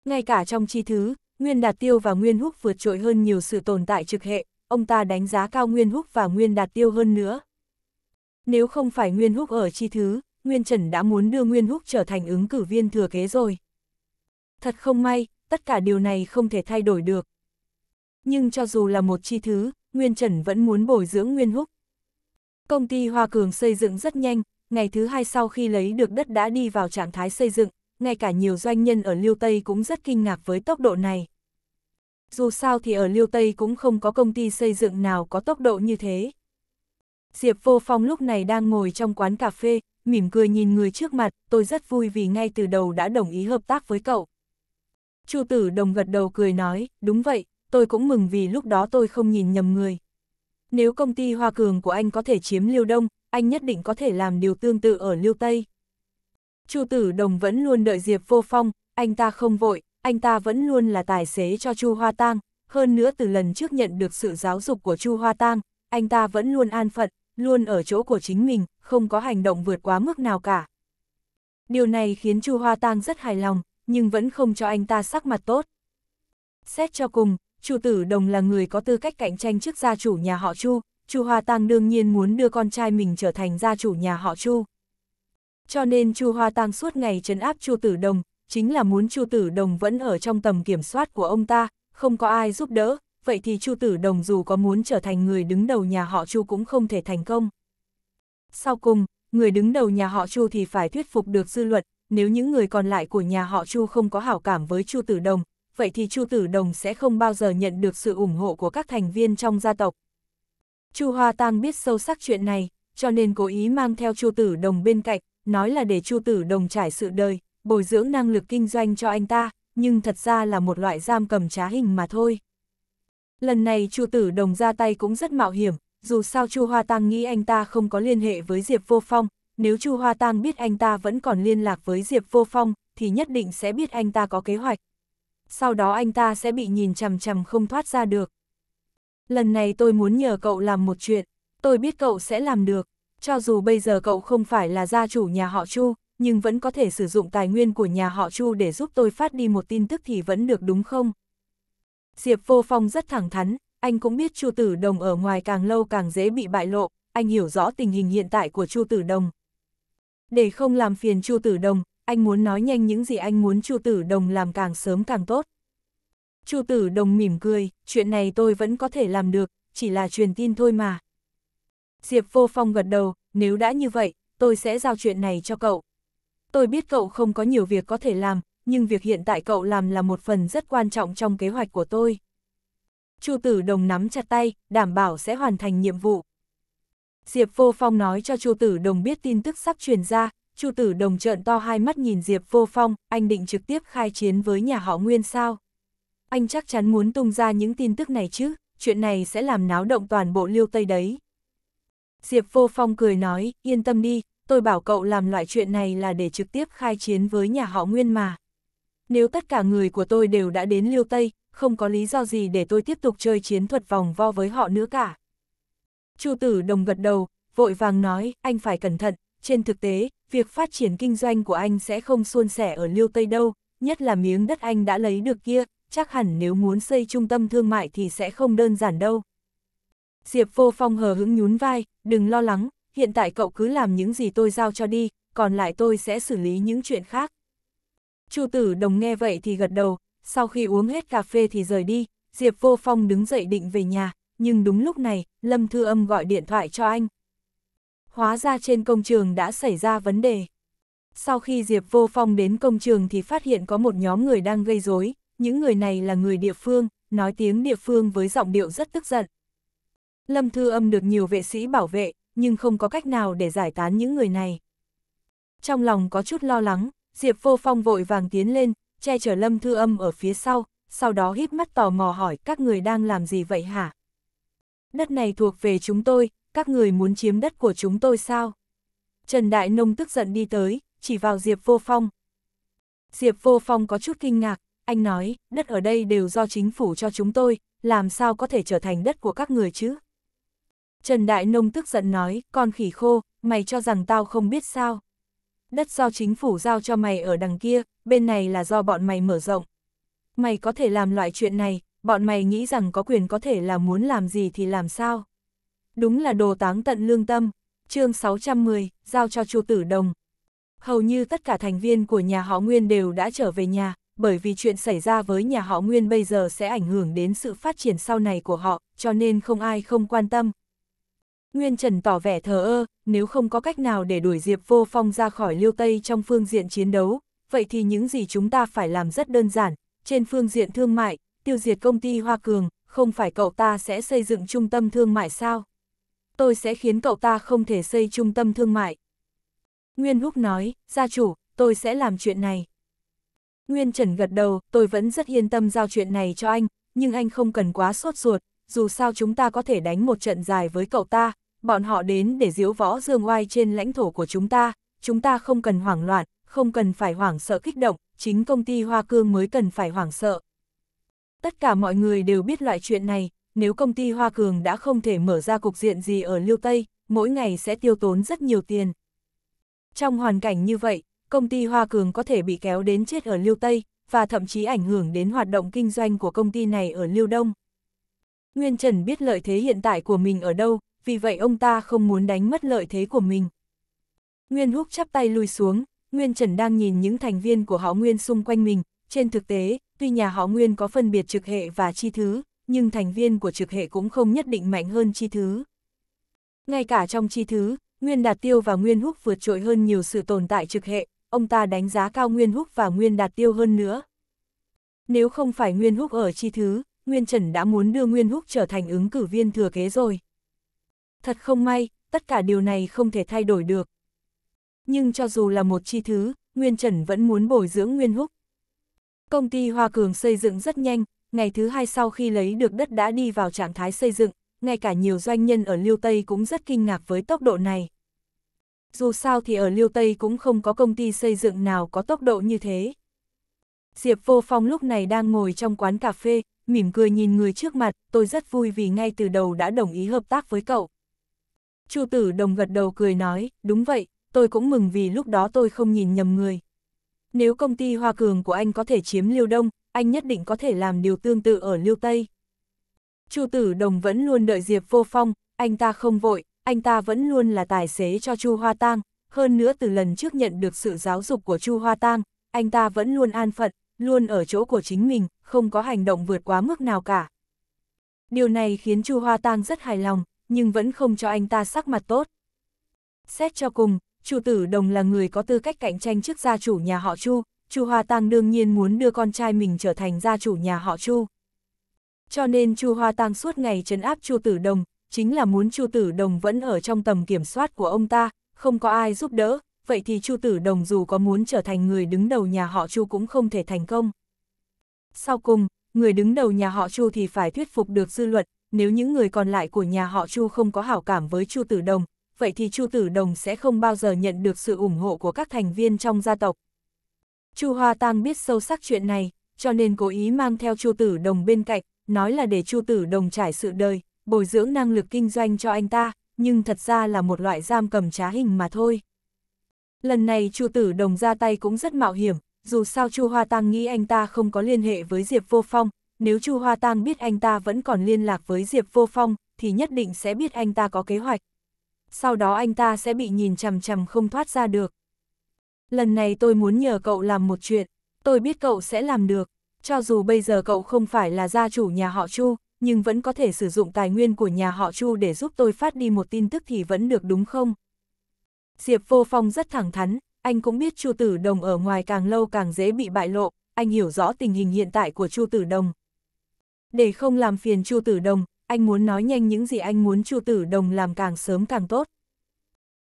Ngay cả trong chi thứ, Nguyên Đạt Tiêu và Nguyên Húc vượt trội hơn nhiều sự tồn tại trực hệ, ông ta đánh giá cao Nguyên Húc và Nguyên Đạt Tiêu hơn nữa. Nếu không phải Nguyên Húc ở chi thứ, Nguyên Trần đã muốn đưa Nguyên Húc trở thành ứng cử viên thừa kế rồi. Thật không may, tất cả điều này không thể thay đổi được. Nhưng cho dù là một chi thứ, Nguyên Trần vẫn muốn bồi dưỡng Nguyên Húc. Công ty Hoa Cường xây dựng rất nhanh, ngày thứ hai sau khi lấy được đất đã đi vào trạng thái xây dựng, ngay cả nhiều doanh nhân ở Liêu Tây cũng rất kinh ngạc với tốc độ này. Dù sao thì ở Liêu Tây cũng không có công ty xây dựng nào có tốc độ như thế. Diệp Vô Phong lúc này đang ngồi trong quán cà phê, mỉm cười nhìn người trước mặt, tôi rất vui vì ngay từ đầu đã đồng ý hợp tác với cậu. Chu tử đồng gật đầu cười nói, đúng vậy, tôi cũng mừng vì lúc đó tôi không nhìn nhầm người. Nếu công ty Hoa Cường của anh có thể chiếm Liêu Đông, anh nhất định có thể làm điều tương tự ở Liêu Tây. Chu tử đồng vẫn luôn đợi Diệp Vô Phong, anh ta không vội, anh ta vẫn luôn là tài xế cho Chu Hoa Tang, hơn nữa từ lần trước nhận được sự giáo dục của Chu Hoa Tang, anh ta vẫn luôn an phận, luôn ở chỗ của chính mình, không có hành động vượt quá mức nào cả. Điều này khiến Chu Hoa Tang rất hài lòng, nhưng vẫn không cho anh ta sắc mặt tốt. Xét cho cùng, chu tử đồng là người có tư cách cạnh tranh trước gia chủ nhà họ Chu, Chu Hoa Tang đương nhiên muốn đưa con trai mình trở thành gia chủ nhà họ Chu. Cho nên Chu Hoa Tang suốt ngày trấn áp Chu Tử Đồng, chính là muốn Chu Tử Đồng vẫn ở trong tầm kiểm soát của ông ta, không có ai giúp đỡ, vậy thì Chu Tử Đồng dù có muốn trở thành người đứng đầu nhà họ Chu cũng không thể thành công. Sau cùng, người đứng đầu nhà họ Chu thì phải thuyết phục được dư luận, nếu những người còn lại của nhà họ Chu không có hảo cảm với Chu Tử Đồng, vậy thì Chu Tử Đồng sẽ không bao giờ nhận được sự ủng hộ của các thành viên trong gia tộc. Chu Hoa Tang biết sâu sắc chuyện này, cho nên cố ý mang theo Chu Tử Đồng bên cạnh, nói là để Chu Tử Đồng trải sự đời bồi dưỡng năng lực kinh doanh cho anh ta, nhưng thật ra là một loại giam cầm trá hình mà thôi. Lần này Chu Tử Đồng ra tay cũng rất mạo hiểm, dù sao Chu Hoa Tăng nghĩ anh ta không có liên hệ với Diệp Vô Phong, nếu Chu Hoa Tăng biết anh ta vẫn còn liên lạc với Diệp Vô Phong, thì nhất định sẽ biết anh ta có kế hoạch. Sau đó anh ta sẽ bị nhìn chằm chằm không thoát ra được. Lần này tôi muốn nhờ cậu làm một chuyện, tôi biết cậu sẽ làm được, cho dù bây giờ cậu không phải là gia chủ nhà họ Chu, nhưng vẫn có thể sử dụng tài nguyên của nhà họ Chu để giúp tôi phát đi một tin tức thì vẫn được đúng không? Diệp Vô Phong rất thẳng thắn, anh cũng biết Chu Tử Đồng ở ngoài càng lâu càng dễ bị bại lộ, anh hiểu rõ tình hình hiện tại của Chu Tử Đồng. Để không làm phiền Chu Tử Đồng, anh muốn nói nhanh những gì anh muốn Chu Tử Đồng làm càng sớm càng tốt. Chu Tử Đồng mỉm cười, chuyện này tôi vẫn có thể làm được, chỉ là truyền tin thôi mà. Diệp Vô Phong gật đầu, nếu đã như vậy, tôi sẽ giao chuyện này cho cậu tôi biết cậu không có nhiều việc có thể làm, nhưng việc hiện tại cậu làm là một phần rất quan trọng trong kế hoạch của tôi. Chu Tử Đồng nắm chặt tay, đảm bảo sẽ hoàn thành nhiệm vụ. Diệp Vô Phong nói cho Chu Tử Đồng biết tin tức sắp truyền ra, Chu Tử Đồng trợn to hai mắt nhìn Diệp Vô Phong, anh định trực tiếp khai chiến với nhà họ Nguyên sao? Anh chắc chắn muốn tung ra những tin tức này chứ, chuyện này sẽ làm náo động toàn bộ Liêu Tây đấy. Diệp Vô Phong cười nói, yên tâm đi, tôi bảo cậu làm loại chuyện này là để trực tiếp khai chiến với nhà họ Nguyên mà. Nếu tất cả người của tôi đều đã đến Liêu Tây, không có lý do gì để tôi tiếp tục chơi chiến thuật vòng vo với họ nữa cả. Chu tử đồng gật đầu, vội vàng nói, anh phải cẩn thận, trên thực tế, việc phát triển kinh doanh của anh sẽ không suôn sẻ ở Liêu Tây đâu, nhất là miếng đất anh đã lấy được kia, chắc hẳn nếu muốn xây trung tâm thương mại thì sẽ không đơn giản đâu. Diệp vô phong hờ hững nhún vai, đừng lo lắng, hiện tại cậu cứ làm những gì tôi giao cho đi, còn lại tôi sẽ xử lý những chuyện khác. Chu tử đồng nghe vậy thì gật đầu, sau khi uống hết cà phê thì rời đi, Diệp Vô Phong đứng dậy định về nhà, nhưng đúng lúc này, Lâm Thư Âm gọi điện thoại cho anh. Hóa ra trên công trường đã xảy ra vấn đề. Sau khi Diệp Vô Phong đến công trường thì phát hiện có một nhóm người đang gây rối, những người này là người địa phương, nói tiếng địa phương với giọng điệu rất tức giận. Lâm Thư Âm được nhiều vệ sĩ bảo vệ, nhưng không có cách nào để giải tán những người này. Trong lòng có chút lo lắng, Diệp Vô Phong vội vàng tiến lên, che chở Lâm Thư Âm ở phía sau, sau đó híp mắt tò mò hỏi các người đang làm gì vậy hả? Đất này thuộc về chúng tôi, các người muốn chiếm đất của chúng tôi sao? Trần Đại Nông tức giận đi tới, chỉ vào Diệp Vô Phong. Diệp Vô Phong có chút kinh ngạc, anh nói, đất ở đây đều do chính phủ cho chúng tôi, làm sao có thể trở thành đất của các người chứ? Trần Đại Nông tức giận nói, con khỉ khô, mày cho rằng tao không biết sao. Đất do chính phủ giao cho mày ở đằng kia, bên này là do bọn mày mở rộng. Mày có thể làm loại chuyện này, bọn mày nghĩ rằng có quyền có thể là muốn làm gì thì làm sao. Đúng là đồ táng tận lương tâm, chương 610, giao cho chu tử đồng. Hầu như tất cả thành viên của nhà họ Nguyên đều đã trở về nhà, bởi vì chuyện xảy ra với nhà họ Nguyên bây giờ sẽ ảnh hưởng đến sự phát triển sau này của họ, cho nên không ai không quan tâm, Nguyên Trần tỏ vẻ thờ ơ, nếu không có cách nào để đuổi Diệp Vô Phong ra khỏi Liêu Tây trong phương diện chiến đấu, vậy thì những gì chúng ta phải làm rất đơn giản, trên phương diện thương mại, tiêu diệt công ty Hoa Cường, không phải cậu ta sẽ xây dựng trung tâm thương mại sao? Tôi sẽ khiến cậu ta không thể xây trung tâm thương mại. Nguyên Húc nói, gia chủ, tôi sẽ làm chuyện này. Nguyên Trần gật đầu, tôi vẫn rất yên tâm giao chuyện này cho anh, nhưng anh không cần quá sốt ruột, dù sao chúng ta có thể đánh một trận dài với cậu ta, bọn họ đến để diễu võ dương oai trên lãnh thổ của chúng ta, chúng ta không cần hoảng loạn, không cần phải hoảng sợ kích động, chính công ty Hoa Cương mới cần phải hoảng sợ. Tất cả mọi người đều biết loại chuyện này, nếu công ty Hoa Cường đã không thể mở ra cục diện gì ở Liêu Tây, mỗi ngày sẽ tiêu tốn rất nhiều tiền. Trong hoàn cảnh như vậy, công ty Hoa Cường có thể bị kéo đến chết ở Liêu Tây, và thậm chí ảnh hưởng đến hoạt động kinh doanh của công ty này ở Liêu Đông. Nguyên Trần biết lợi thế hiện tại của mình ở đâu, vì vậy ông ta không muốn đánh mất lợi thế của mình. Nguyên Húc chắp tay lui xuống, Nguyên Trần đang nhìn những thành viên của họ Nguyên xung quanh mình, trên thực tế, tuy nhà họ Nguyên có phân biệt trực hệ và chi thứ, nhưng thành viên của trực hệ cũng không nhất định mạnh hơn chi thứ. Ngay cả trong chi thứ, Nguyên Đạt Tiêu và Nguyên Húc vượt trội hơn nhiều sự tồn tại trực hệ, ông ta đánh giá cao Nguyên Húc và Nguyên Đạt Tiêu hơn nữa. Nếu không phải Nguyên Húc ở chi thứ, Nguyên Trần đã muốn đưa Nguyên Húc trở thành ứng cử viên thừa kế rồi. Thật không may, tất cả điều này không thể thay đổi được. Nhưng cho dù là một chi thứ, Nguyên Trần vẫn muốn bồi dưỡng Nguyên Húc. Công ty Hoa Cường xây dựng rất nhanh, ngày thứ hai sau khi lấy được đất đã đi vào trạng thái xây dựng, ngay cả nhiều doanh nhân ở Liêu Tây cũng rất kinh ngạc với tốc độ này. Dù sao thì ở Liêu Tây cũng không có công ty xây dựng nào có tốc độ như thế. Diệp Vô Phong lúc này đang ngồi trong quán cà phê, mỉm cười nhìn người trước mặt, tôi rất vui vì ngay từ đầu đã đồng ý hợp tác với cậu. Chu tử đồng gật đầu cười nói, đúng vậy, tôi cũng mừng vì lúc đó tôi không nhìn nhầm người. Nếu công ty Hoa Cường của anh có thể chiếm Liêu Đông, anh nhất định có thể làm điều tương tự ở Liêu Tây. Chu tử đồng vẫn luôn đợi Diệp vô phong, anh ta không vội, anh ta vẫn luôn là tài xế cho Chu Hoa Tang, hơn nữa từ lần trước nhận được sự giáo dục của Chu Hoa Tang, anh ta vẫn luôn an phận, luôn ở chỗ của chính mình, không có hành động vượt quá mức nào cả. Điều này khiến Chu Hoa Tang rất hài lòng, nhưng vẫn không cho anh ta sắc mặt tốt. Xét cho cùng, chủ tử đồng là người có tư cách cạnh tranh trước gia chủ nhà họ Chu, Chu Hoa Tang đương nhiên muốn đưa con trai mình trở thành gia chủ nhà họ Chu. Cho nên Chu Hoa Tang suốt ngày trấn áp Chu Tử Đồng, chính là muốn Chu Tử Đồng vẫn ở trong tầm kiểm soát của ông ta, không có ai giúp đỡ, vậy thì Chu Tử Đồng dù có muốn trở thành người đứng đầu nhà họ Chu cũng không thể thành công. Sau cùng, người đứng đầu nhà họ Chu thì phải thuyết phục được dư luận, nếu những người còn lại của nhà họ Chu không có hảo cảm với Chu Tử Đồng, vậy thì Chu Tử Đồng sẽ không bao giờ nhận được sự ủng hộ của các thành viên trong gia tộc. Chu Hoa Tang biết sâu sắc chuyện này, cho nên cố ý mang theo Chu Tử Đồng bên cạnh, nói là để Chu Tử Đồng trải sự đời, bồi dưỡng năng lực kinh doanh cho anh ta, nhưng thật ra là một loại giam cầm trá hình mà thôi. Lần này Chu Tử Đồng ra tay cũng rất mạo hiểm, dù sao Chu Hoa Tăng nghĩ anh ta không có liên hệ với Diệp Vô Phong, nếu Chu Hoa Tăng biết anh ta vẫn còn liên lạc với Diệp Vô Phong, thì nhất định sẽ biết anh ta có kế hoạch. Sau đó anh ta sẽ bị nhìn chằm chằm không thoát ra được. Lần này tôi muốn nhờ cậu làm một chuyện, tôi biết cậu sẽ làm được, cho dù bây giờ cậu không phải là gia chủ nhà họ Chu, nhưng vẫn có thể sử dụng tài nguyên của nhà họ Chu để giúp tôi phát đi một tin tức thì vẫn được đúng không? Diệp Vô Phong rất thẳng thắn, anh cũng biết Chu Tử Đồng ở ngoài càng lâu càng dễ bị bại lộ, anh hiểu rõ tình hình hiện tại của Chu Tử Đồng. Để không làm phiền Chu Tử Đồng, anh muốn nói nhanh những gì anh muốn Chu Tử Đồng làm càng sớm càng tốt.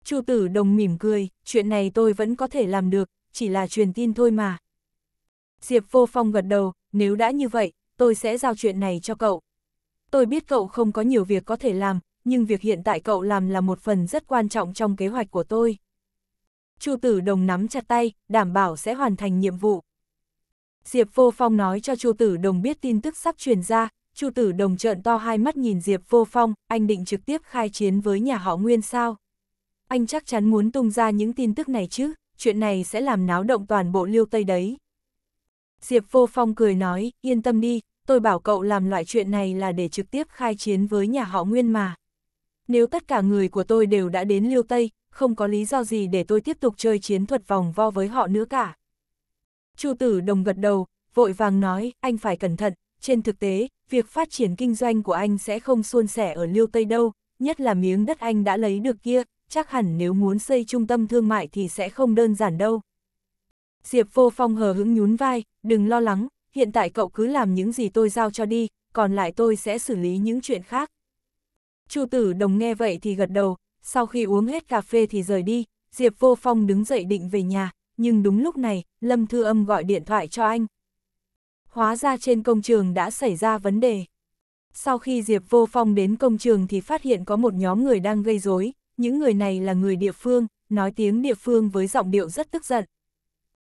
Chu Tử Đồng mỉm cười, chuyện này tôi vẫn có thể làm được, chỉ là truyền tin thôi mà. Diệp Vô Phong gật đầu, nếu đã như vậy, tôi sẽ giao chuyện này cho cậu. Tôi biết cậu không có nhiều việc có thể làm, nhưng việc hiện tại cậu làm là một phần rất quan trọng trong kế hoạch của tôi. Chu Tử Đồng nắm chặt tay, đảm bảo sẽ hoàn thành nhiệm vụ. Diệp Vô Phong nói cho Chu Tử Đồng biết tin tức sắp truyền ra, Chu Tử Đồng trợn to hai mắt nhìn Diệp Vô Phong, anh định trực tiếp khai chiến với nhà họ Nguyên sao? Anh chắc chắn muốn tung ra những tin tức này chứ, chuyện này sẽ làm náo động toàn bộ Liêu Tây đấy. Diệp Vô Phong cười nói, yên tâm đi, tôi bảo cậu làm loại chuyện này là để trực tiếp khai chiến với nhà họ Nguyên mà. Nếu tất cả người của tôi đều đã đến Liêu Tây, không có lý do gì để tôi tiếp tục chơi chiến thuật vòng vo với họ nữa cả. Chu tử đồng gật đầu, vội vàng nói, anh phải cẩn thận, trên thực tế, việc phát triển kinh doanh của anh sẽ không suôn sẻ ở Liêu Tây đâu, nhất là miếng đất anh đã lấy được kia, chắc hẳn nếu muốn xây trung tâm thương mại thì sẽ không đơn giản đâu. Diệp vô phong hờ hững nhún vai, đừng lo lắng, hiện tại cậu cứ làm những gì tôi giao cho đi, còn lại tôi sẽ xử lý những chuyện khác. Chu tử đồng nghe vậy thì gật đầu, sau khi uống hết cà phê thì rời đi, Diệp Vô Phong đứng dậy định về nhà, nhưng đúng lúc này, Lâm Thư Âm gọi điện thoại cho anh. Hóa ra trên công trường đã xảy ra vấn đề. Sau khi Diệp Vô Phong đến công trường thì phát hiện có một nhóm người đang gây rối, những người này là người địa phương, nói tiếng địa phương với giọng điệu rất tức giận.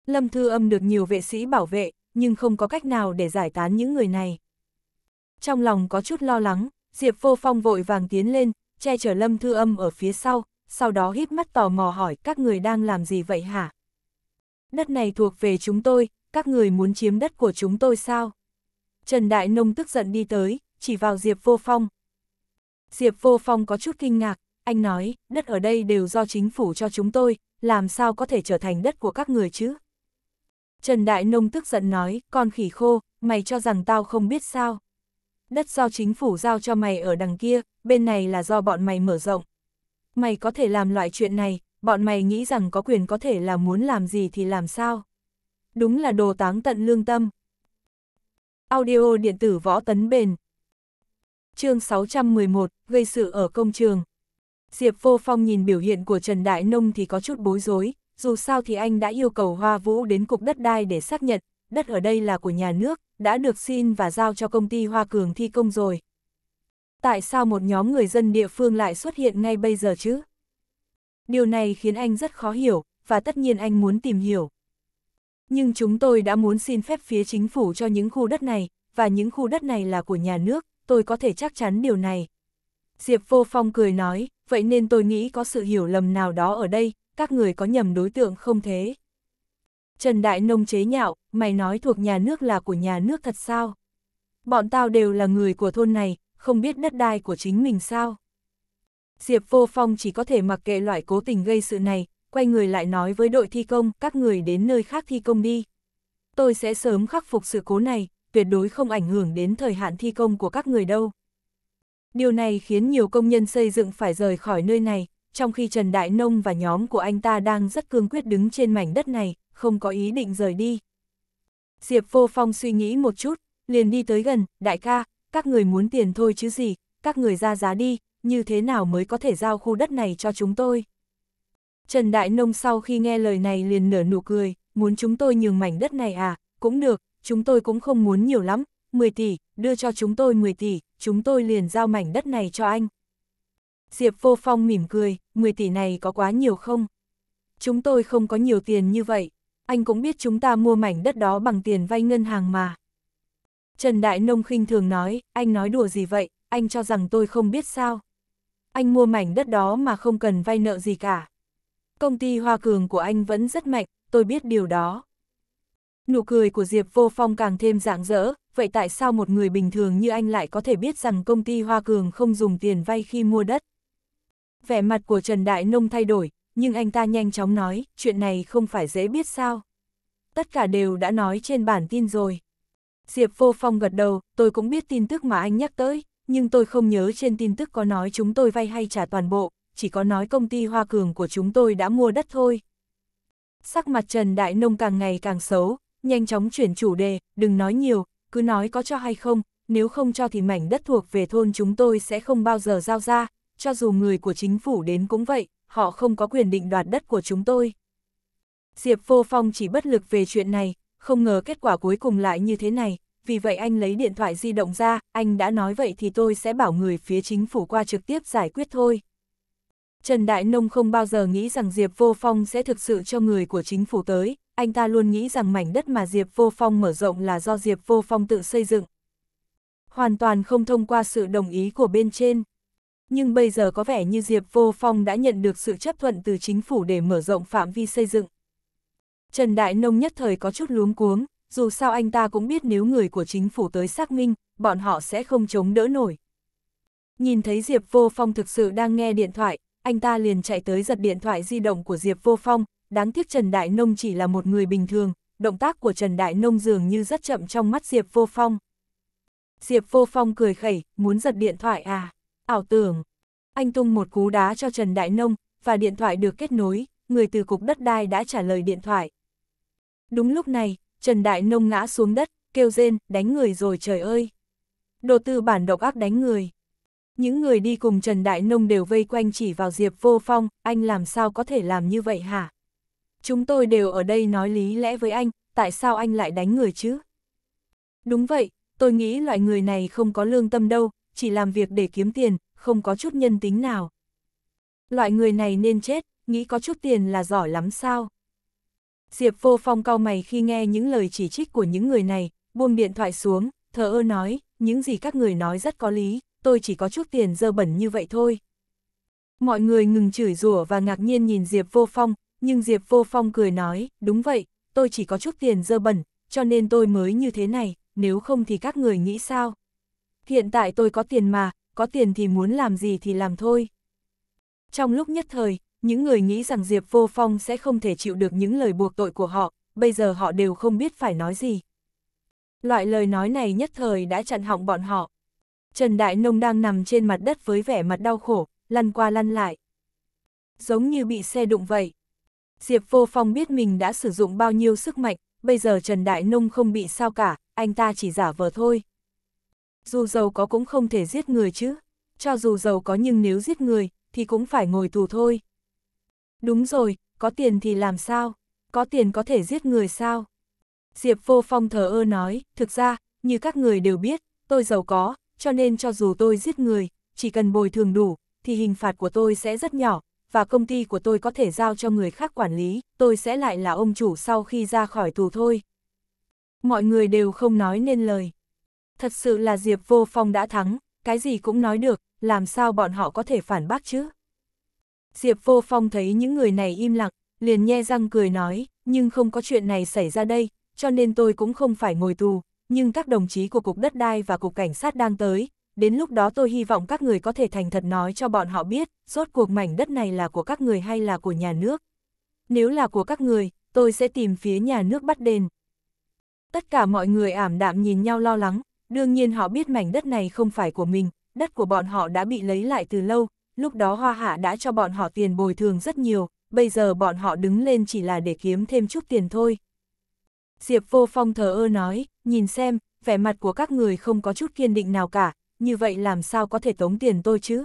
Lâm Thư Âm được nhiều vệ sĩ bảo vệ, nhưng không có cách nào để giải tán những người này. Trong lòng có chút lo lắng, Diệp Vô Phong vội vàng tiến lên, che chở Lâm Thư Âm ở phía sau, sau đó hít mắt tò mò hỏi các người đang làm gì vậy hả? Đất này thuộc về chúng tôi, các người muốn chiếm đất của chúng tôi sao? Trần Đại Nông tức giận đi tới, chỉ vào Diệp Vô Phong. Diệp Vô Phong có chút kinh ngạc, anh nói, đất ở đây đều do chính phủ cho chúng tôi, làm sao có thể trở thành đất của các người chứ? Trần Đại Nông tức giận nói, con khỉ khô, mày cho rằng tao không biết sao? đất do chính phủ giao cho mày ở đằng kia, bên này là do bọn mày mở rộng. Mày có thể làm loại chuyện này, bọn mày nghĩ rằng có quyền có thể là muốn làm gì thì làm sao. Đúng là đồ táng tận lương tâm. Audio điện tử võ tấn bền. chương 611, gây sự ở công trường. Diệp Vô Phong nhìn biểu hiện của Trần Đại Nông thì có chút bối rối, dù sao thì anh đã yêu cầu Hoa Vũ đến cục đất đai để xác nhận, đất ở đây là của nhà nước, đã được xin và giao cho công ty Hoa Cường thi công rồi. Tại sao một nhóm người dân địa phương lại xuất hiện ngay bây giờ chứ? Điều này khiến anh rất khó hiểu, và tất nhiên anh muốn tìm hiểu. Nhưng chúng tôi đã muốn xin phép phía chính phủ cho những khu đất này, và những khu đất này là của nhà nước, tôi có thể chắc chắn điều này. Diệp Vô Phong cười nói, vậy nên tôi nghĩ có sự hiểu lầm nào đó ở đây, các người có nhầm đối tượng không thế? Trần Đại Nông chế nhạo, mày nói thuộc nhà nước là của nhà nước thật sao? Bọn tao đều là người của thôn này, không biết đất đai của chính mình sao? Diệp Vô Phong chỉ có thể mặc kệ loại cố tình gây sự này, quay người lại nói với đội thi công, các người đến nơi khác thi công đi. Tôi sẽ sớm khắc phục sự cố này, tuyệt đối không ảnh hưởng đến thời hạn thi công của các người đâu. Điều này khiến nhiều công nhân xây dựng phải rời khỏi nơi này, trong khi Trần Đại Nông và nhóm của anh ta đang rất cương quyết đứng trên mảnh đất này, không có ý định rời đi. Diệp Vô Phong suy nghĩ một chút, liền đi tới gần, đại ca, các người muốn tiền thôi chứ gì, các người ra giá đi, như thế nào mới có thể giao khu đất này cho chúng tôi. Trần Đại Nông sau khi nghe lời này liền nở nụ cười, muốn chúng tôi nhường mảnh đất này à, cũng được, chúng tôi cũng không muốn nhiều lắm, 10 tỷ, đưa cho chúng tôi 10 tỷ, chúng tôi liền giao mảnh đất này cho anh. Diệp Vô Phong mỉm cười, 10 tỷ này có quá nhiều không? Chúng tôi không có nhiều tiền như vậy, anh cũng biết chúng ta mua mảnh đất đó bằng tiền vay ngân hàng mà. Trần Đại Nông khinh thường nói, anh nói đùa gì vậy, anh cho rằng tôi không biết sao. Anh mua mảnh đất đó mà không cần vay nợ gì cả. Công ty Hoa Cường của anh vẫn rất mạnh, tôi biết điều đó. Nụ cười của Diệp Vô Phong càng thêm rạng rỡ, vậy tại sao một người bình thường như anh lại có thể biết rằng công ty Hoa Cường không dùng tiền vay khi mua đất? Vẻ mặt của Trần Đại Nông thay đổi, nhưng anh ta nhanh chóng nói, chuyện này không phải dễ biết sao. Tất cả đều đã nói trên bản tin rồi. Diệp Vô Phong gật đầu, tôi cũng biết tin tức mà anh nhắc tới, nhưng tôi không nhớ trên tin tức có nói chúng tôi vay hay trả toàn bộ, chỉ có nói công ty Hoa Cường của chúng tôi đã mua đất thôi. Sắc mặt Trần Đại Nông càng ngày càng xấu, nhanh chóng chuyển chủ đề, đừng nói nhiều, cứ nói có cho hay không, nếu không cho thì mảnh đất thuộc về thôn chúng tôi sẽ không bao giờ giao ra, cho dù người của chính phủ đến cũng vậy họ không có quyền định đoạt đất của chúng tôi. Diệp Vô Phong chỉ bất lực về chuyện này, không ngờ kết quả cuối cùng lại như thế này, vì vậy anh lấy điện thoại di động ra, anh đã nói vậy thì tôi sẽ bảo người phía chính phủ qua trực tiếp giải quyết thôi. Trần Đại Nông không bao giờ nghĩ rằng Diệp Vô Phong sẽ thực sự cho người của chính phủ tới, anh ta luôn nghĩ rằng mảnh đất mà Diệp Vô Phong mở rộng là do Diệp Vô Phong tự xây dựng. Hoàn toàn không thông qua sự đồng ý của bên trên nhưng bây giờ có vẻ như Diệp Vô Phong đã nhận được sự chấp thuận từ chính phủ để mở rộng phạm vi xây dựng. Trần Đại Nông nhất thời có chút luống cuống, dù sao anh ta cũng biết nếu người của chính phủ tới xác minh, bọn họ sẽ không chống đỡ nổi. Nhìn thấy Diệp Vô Phong thực sự đang nghe điện thoại, anh ta liền chạy tới giật điện thoại di động của Diệp Vô Phong, đáng tiếc Trần Đại Nông chỉ là một người bình thường, động tác của Trần Đại Nông dường như rất chậm trong mắt Diệp Vô Phong. Diệp Vô Phong cười khẩy, muốn giật điện thoại à? ảo tưởng. Anh tung một cú đá cho Trần Đại Nông, và điện thoại được kết nối, người từ cục đất đai đã trả lời điện thoại. Đúng lúc này, Trần Đại Nông ngã xuống đất, kêu rên, đánh người rồi trời ơi. Đồ tư bản độc ác đánh người. Những người đi cùng Trần Đại Nông đều vây quanh chỉ vào Diệp Vô Phong, anh làm sao có thể làm như vậy hả? Chúng tôi đều ở đây nói lý lẽ với anh, tại sao anh lại đánh người chứ? Đúng vậy, tôi nghĩ loại người này không có lương tâm đâu, chỉ làm việc để kiếm tiền, không có chút nhân tính nào. Loại người này nên chết, nghĩ có chút tiền là giỏi lắm sao. Diệp vô phong cau mày khi nghe những lời chỉ trích của những người này, buông điện thoại xuống, thờ ơ nói, những gì các người nói rất có lý, tôi chỉ có chút tiền dơ bẩn như vậy thôi. Mọi người ngừng chửi rủa và ngạc nhiên nhìn Diệp vô phong, nhưng Diệp vô phong cười nói, đúng vậy, tôi chỉ có chút tiền dơ bẩn, cho nên tôi mới như thế này, nếu không thì các người nghĩ sao? hiện tại tôi có tiền mà, có tiền thì muốn làm gì thì làm thôi. Trong lúc nhất thời, những người nghĩ rằng Diệp Vô Phong sẽ không thể chịu được những lời buộc tội của họ, bây giờ họ đều không biết phải nói gì. Loại lời nói này nhất thời đã chặn họng bọn họ. Trần Đại Nông đang nằm trên mặt đất với vẻ mặt đau khổ, lăn qua lăn lại. Giống như bị xe đụng vậy. Diệp Vô Phong biết mình đã sử dụng bao nhiêu sức mạnh, bây giờ Trần Đại Nông không bị sao cả, anh ta chỉ giả vờ thôi dù giàu có cũng không thể giết người chứ. Cho dù giàu có nhưng nếu giết người, thì cũng phải ngồi tù thôi. Đúng rồi, có tiền thì làm sao? Có tiền có thể giết người sao? Diệp vô phong thờ ơ nói, thực ra, như các người đều biết, tôi giàu có, cho nên cho dù tôi giết người, chỉ cần bồi thường đủ, thì hình phạt của tôi sẽ rất nhỏ, và công ty của tôi có thể giao cho người khác quản lý, tôi sẽ lại là ông chủ sau khi ra khỏi tù thôi. Mọi người đều không nói nên lời. Thật sự là Diệp Vô Phong đã thắng, cái gì cũng nói được, làm sao bọn họ có thể phản bác chứ? Diệp Vô Phong thấy những người này im lặng, liền nhe răng cười nói, nhưng không có chuyện này xảy ra đây, cho nên tôi cũng không phải ngồi tù, nhưng các đồng chí của Cục Đất Đai và Cục Cảnh sát đang tới, đến lúc đó tôi hy vọng các người có thể thành thật nói cho bọn họ biết, rốt cuộc mảnh đất này là của các người hay là của nhà nước. Nếu là của các người, tôi sẽ tìm phía nhà nước bắt đền. Tất cả mọi người ảm đạm nhìn nhau lo lắng, Đương nhiên họ biết mảnh đất này không phải của mình, đất của bọn họ đã bị lấy lại từ lâu, lúc đó Hoa Hạ đã cho bọn họ tiền bồi thường rất nhiều, bây giờ bọn họ đứng lên chỉ là để kiếm thêm chút tiền thôi. Diệp Vô Phong thờ ơ nói, nhìn xem, vẻ mặt của các người không có chút kiên định nào cả, như vậy làm sao có thể tống tiền tôi chứ?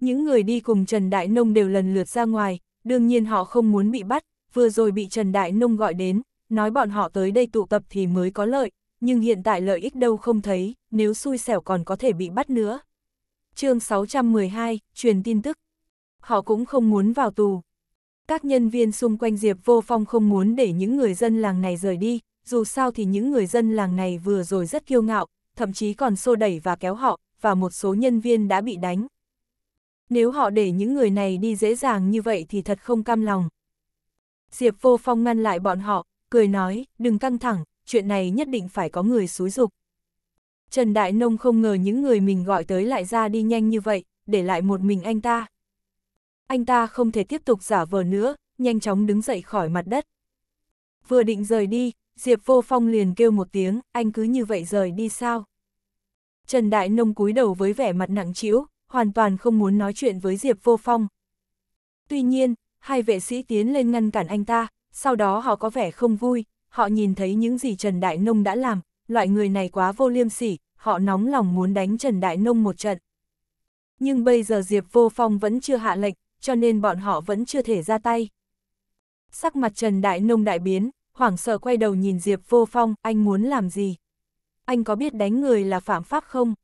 Những người đi cùng Trần Đại Nông đều lần lượt ra ngoài, đương nhiên họ không muốn bị bắt, vừa rồi bị Trần Đại Nông gọi đến, nói bọn họ tới đây tụ tập thì mới có lợi, nhưng hiện tại lợi ích đâu không thấy, nếu xui xẻo còn có thể bị bắt nữa. chương 612, truyền tin tức. Họ cũng không muốn vào tù. Các nhân viên xung quanh Diệp Vô Phong không muốn để những người dân làng này rời đi, dù sao thì những người dân làng này vừa rồi rất kiêu ngạo, thậm chí còn xô đẩy và kéo họ, và một số nhân viên đã bị đánh. Nếu họ để những người này đi dễ dàng như vậy thì thật không cam lòng. Diệp Vô Phong ngăn lại bọn họ, cười nói, đừng căng thẳng, chuyện này nhất định phải có người xúi dục. Trần Đại Nông không ngờ những người mình gọi tới lại ra đi nhanh như vậy, để lại một mình anh ta. Anh ta không thể tiếp tục giả vờ nữa, nhanh chóng đứng dậy khỏi mặt đất. Vừa định rời đi, Diệp Vô Phong liền kêu một tiếng, anh cứ như vậy rời đi sao? Trần Đại Nông cúi đầu với vẻ mặt nặng trĩu, hoàn toàn không muốn nói chuyện với Diệp Vô Phong. Tuy nhiên, hai vệ sĩ tiến lên ngăn cản anh ta, sau đó họ có vẻ không vui, họ nhìn thấy những gì Trần Đại Nông đã làm, loại người này quá vô liêm sỉ, họ nóng lòng muốn đánh Trần Đại Nông một trận. Nhưng bây giờ Diệp Vô Phong vẫn chưa hạ lệnh, cho nên bọn họ vẫn chưa thể ra tay. Sắc mặt Trần Đại Nông đại biến, hoảng sợ quay đầu nhìn Diệp Vô Phong, anh muốn làm gì? Anh có biết đánh người là phạm pháp không?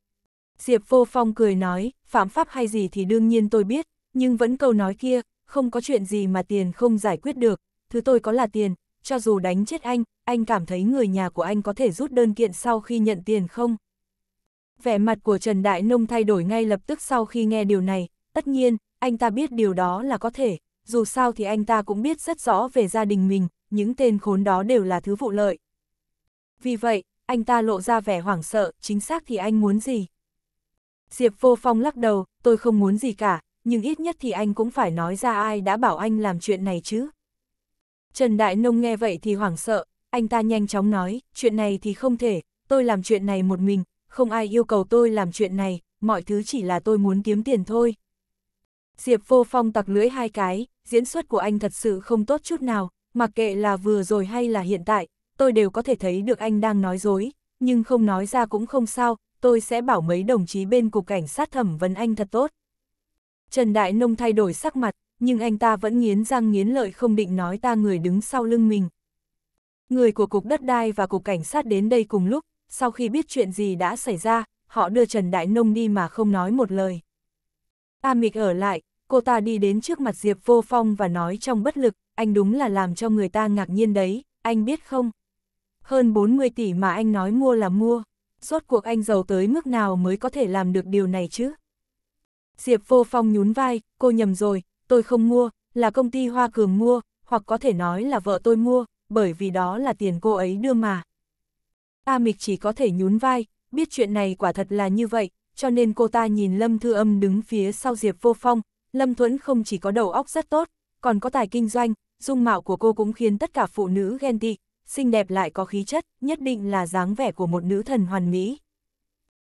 Diệp Vô Phong cười nói, phạm pháp hay gì thì đương nhiên tôi biết, nhưng vẫn câu nói kia, không có chuyện gì mà tiền không giải quyết được, thứ tôi có là tiền, cho dù đánh chết anh, anh cảm thấy người nhà của anh có thể rút đơn kiện sau khi nhận tiền không? Vẻ mặt của Trần Đại Nông thay đổi ngay lập tức sau khi nghe điều này, tất nhiên, anh ta biết điều đó là có thể, dù sao thì anh ta cũng biết rất rõ về gia đình mình, những tên khốn đó đều là thứ vụ lợi. Vì vậy, anh ta lộ ra vẻ hoảng sợ, chính xác thì anh muốn gì? Diệp Vô Phong lắc đầu, tôi không muốn gì cả, nhưng ít nhất thì anh cũng phải nói ra ai đã bảo anh làm chuyện này chứ. Trần Đại Nông nghe vậy thì hoảng sợ, anh ta nhanh chóng nói, chuyện này thì không thể, tôi làm chuyện này một mình, không ai yêu cầu tôi làm chuyện này, mọi thứ chỉ là tôi muốn kiếm tiền thôi. Diệp vô phong tặc lưỡi hai cái, diễn xuất của anh thật sự không tốt chút nào, mặc kệ là vừa rồi hay là hiện tại, tôi đều có thể thấy được anh đang nói dối, nhưng không nói ra cũng không sao, tôi sẽ bảo mấy đồng chí bên cục cảnh sát thẩm vấn anh thật tốt. Trần Đại Nông thay đổi sắc mặt, nhưng anh ta vẫn nghiến răng nghiến lợi không định nói ta người đứng sau lưng mình. Người của Cục Đất Đai và Cục Cảnh sát đến đây cùng lúc, sau khi biết chuyện gì đã xảy ra, họ đưa Trần Đại Nông đi mà không nói một lời. A Mịch ở lại, cô ta đi đến trước mặt Diệp Vô Phong và nói trong bất lực, anh đúng là làm cho người ta ngạc nhiên đấy, anh biết không? Hơn 40 tỷ mà anh nói mua là mua, rốt cuộc anh giàu tới mức nào mới có thể làm được điều này chứ? Diệp Vô Phong nhún vai, cô nhầm rồi, tôi không mua, là công ty Hoa Cường mua, hoặc có thể nói là vợ tôi mua, bởi vì đó là tiền cô ấy đưa mà. A Mịch chỉ có thể nhún vai, biết chuyện này quả thật là như vậy, cho nên cô ta nhìn Lâm Thư Âm đứng phía sau Diệp Vô Phong, Lâm Thuấn không chỉ có đầu óc rất tốt, còn có tài kinh doanh, dung mạo của cô cũng khiến tất cả phụ nữ ghen tị, xinh đẹp lại có khí chất, nhất định là dáng vẻ của một nữ thần hoàn mỹ.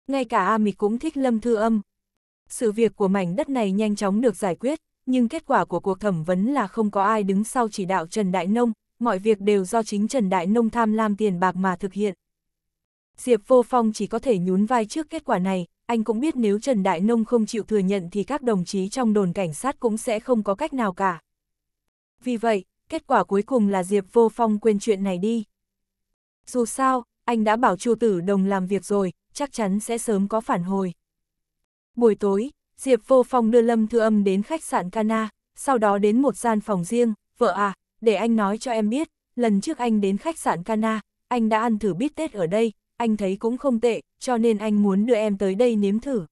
Ngay cả A Mịch cũng thích Lâm Thư Âm. Sự việc của mảnh đất này nhanh chóng được giải quyết, nhưng kết quả của cuộc thẩm vấn là không có ai đứng sau chỉ đạo Trần Đại Nông, mọi việc đều do chính Trần Đại Nông tham lam tiền bạc mà thực hiện. Diệp Vô Phong chỉ có thể nhún vai trước kết quả này, anh cũng biết nếu Trần Đại Nông không chịu thừa nhận thì các đồng chí trong đồn cảnh sát cũng sẽ không có cách nào cả. Vì vậy, kết quả cuối cùng là Diệp Vô Phong quên chuyện này đi. Dù sao, anh đã bảo Chu Tử Đồng làm việc rồi, chắc chắn sẽ sớm có phản hồi. Buổi tối, Diệp Vô Phong đưa Lâm Thư Âm đến khách sạn Cana, sau đó đến một gian phòng riêng, vợ à, để anh nói cho em biết, lần trước anh đến khách sạn Cana, anh đã ăn thử bít tết ở đây, anh thấy cũng không tệ, cho nên anh muốn đưa em tới đây nếm thử.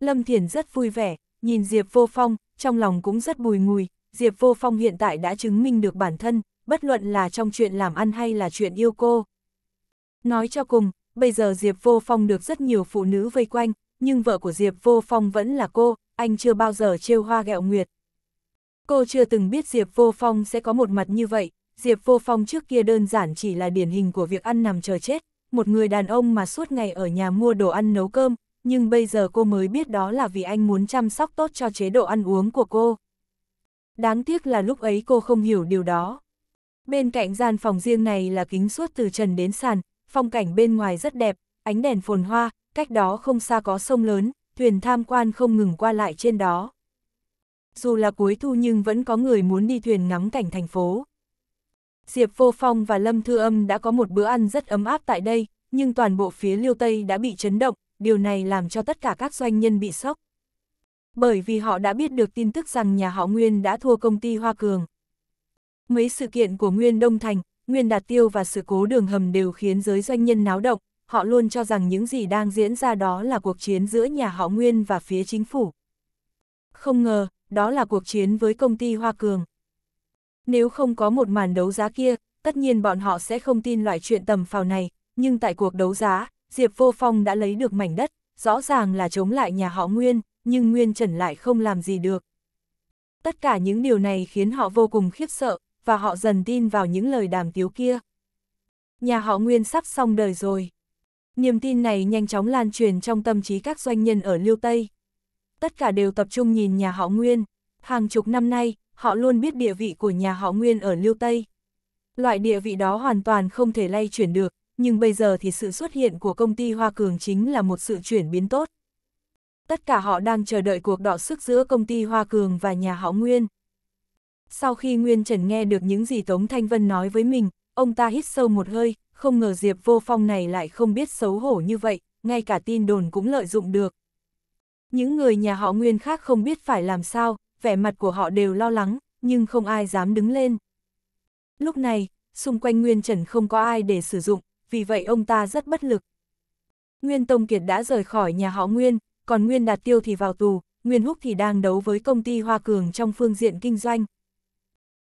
Lâm Thiền rất vui vẻ, nhìn Diệp Vô Phong, trong lòng cũng rất bùi ngùi, Diệp Vô Phong hiện tại đã chứng minh được bản thân, bất luận là trong chuyện làm ăn hay là chuyện yêu cô. Nói cho cùng, bây giờ Diệp Vô Phong được rất nhiều phụ nữ vây quanh, nhưng vợ của Diệp Vô Phong vẫn là cô, anh chưa bao giờ trêu hoa gẹo nguyệt. Cô chưa từng biết Diệp Vô Phong sẽ có một mặt như vậy, Diệp Vô Phong trước kia đơn giản chỉ là điển hình của việc ăn nằm chờ chết, một người đàn ông mà suốt ngày ở nhà mua đồ ăn nấu cơm, nhưng bây giờ cô mới biết đó là vì anh muốn chăm sóc tốt cho chế độ ăn uống của cô. Đáng tiếc là lúc ấy cô không hiểu điều đó. Bên cạnh gian phòng riêng này là kính suốt từ trần đến sàn, phong cảnh bên ngoài rất đẹp, ánh đèn phồn hoa, cách đó không xa có sông lớn, thuyền tham quan không ngừng qua lại trên đó. Dù là cuối thu nhưng vẫn có người muốn đi thuyền ngắm cảnh thành phố. Diệp Vô Phong và Lâm Thư Âm đã có một bữa ăn rất ấm áp tại đây, nhưng toàn bộ phía Liêu Tây đã bị chấn động, điều này làm cho tất cả các doanh nhân bị sốc. Bởi vì họ đã biết được tin tức rằng nhà họ Nguyên đã thua công ty Hoa Cường. Mấy sự kiện của Nguyên Đông Thành, Nguyên Đạt Tiêu và sự cố đường hầm đều khiến giới doanh nhân náo động, họ luôn cho rằng những gì đang diễn ra đó là cuộc chiến giữa nhà họ Nguyên và phía chính phủ. Không ngờ, đó là cuộc chiến với công ty Hoa Cường. Nếu không có một màn đấu giá kia, tất nhiên bọn họ sẽ không tin loại chuyện tầm phào này, nhưng tại cuộc đấu giá, Diệp Vô Phong đã lấy được mảnh đất, rõ ràng là chống lại nhà họ Nguyên, nhưng Nguyên Trần lại không làm gì được. Tất cả những điều này khiến họ vô cùng khiếp sợ, và họ dần tin vào những lời đàm tiếu kia. Nhà họ Nguyên sắp xong đời rồi. Niềm tin này nhanh chóng lan truyền trong tâm trí các doanh nhân ở Liêu Tây. Tất cả đều tập trung nhìn nhà họ Nguyên. Hàng chục năm nay, họ luôn biết địa vị của nhà họ Nguyên ở Liêu Tây. Loại địa vị đó hoàn toàn không thể lay chuyển được, nhưng bây giờ thì sự xuất hiện của công ty Hoa Cường chính là một sự chuyển biến tốt. Tất cả họ đang chờ đợi cuộc đọ sức giữa công ty Hoa Cường và nhà họ Nguyên. Sau khi Nguyên Trần nghe được những gì Tống Thanh Vân nói với mình, ông ta hít sâu một hơi, không ngờ Diệp Vô Phong này lại không biết xấu hổ như vậy, ngay cả tin đồn cũng lợi dụng được. Những người nhà họ Nguyên khác không biết phải làm sao, vẻ mặt của họ đều lo lắng, nhưng không ai dám đứng lên. Lúc này, xung quanh Nguyên Trần không có ai để sử dụng, vì vậy ông ta rất bất lực. Nguyên Tông Kiệt đã rời khỏi nhà họ Nguyên, còn Nguyên Đạt Tiêu thì vào tù, Nguyên Húc thì đang đấu với công ty Hoa Cường trong phương diện kinh doanh.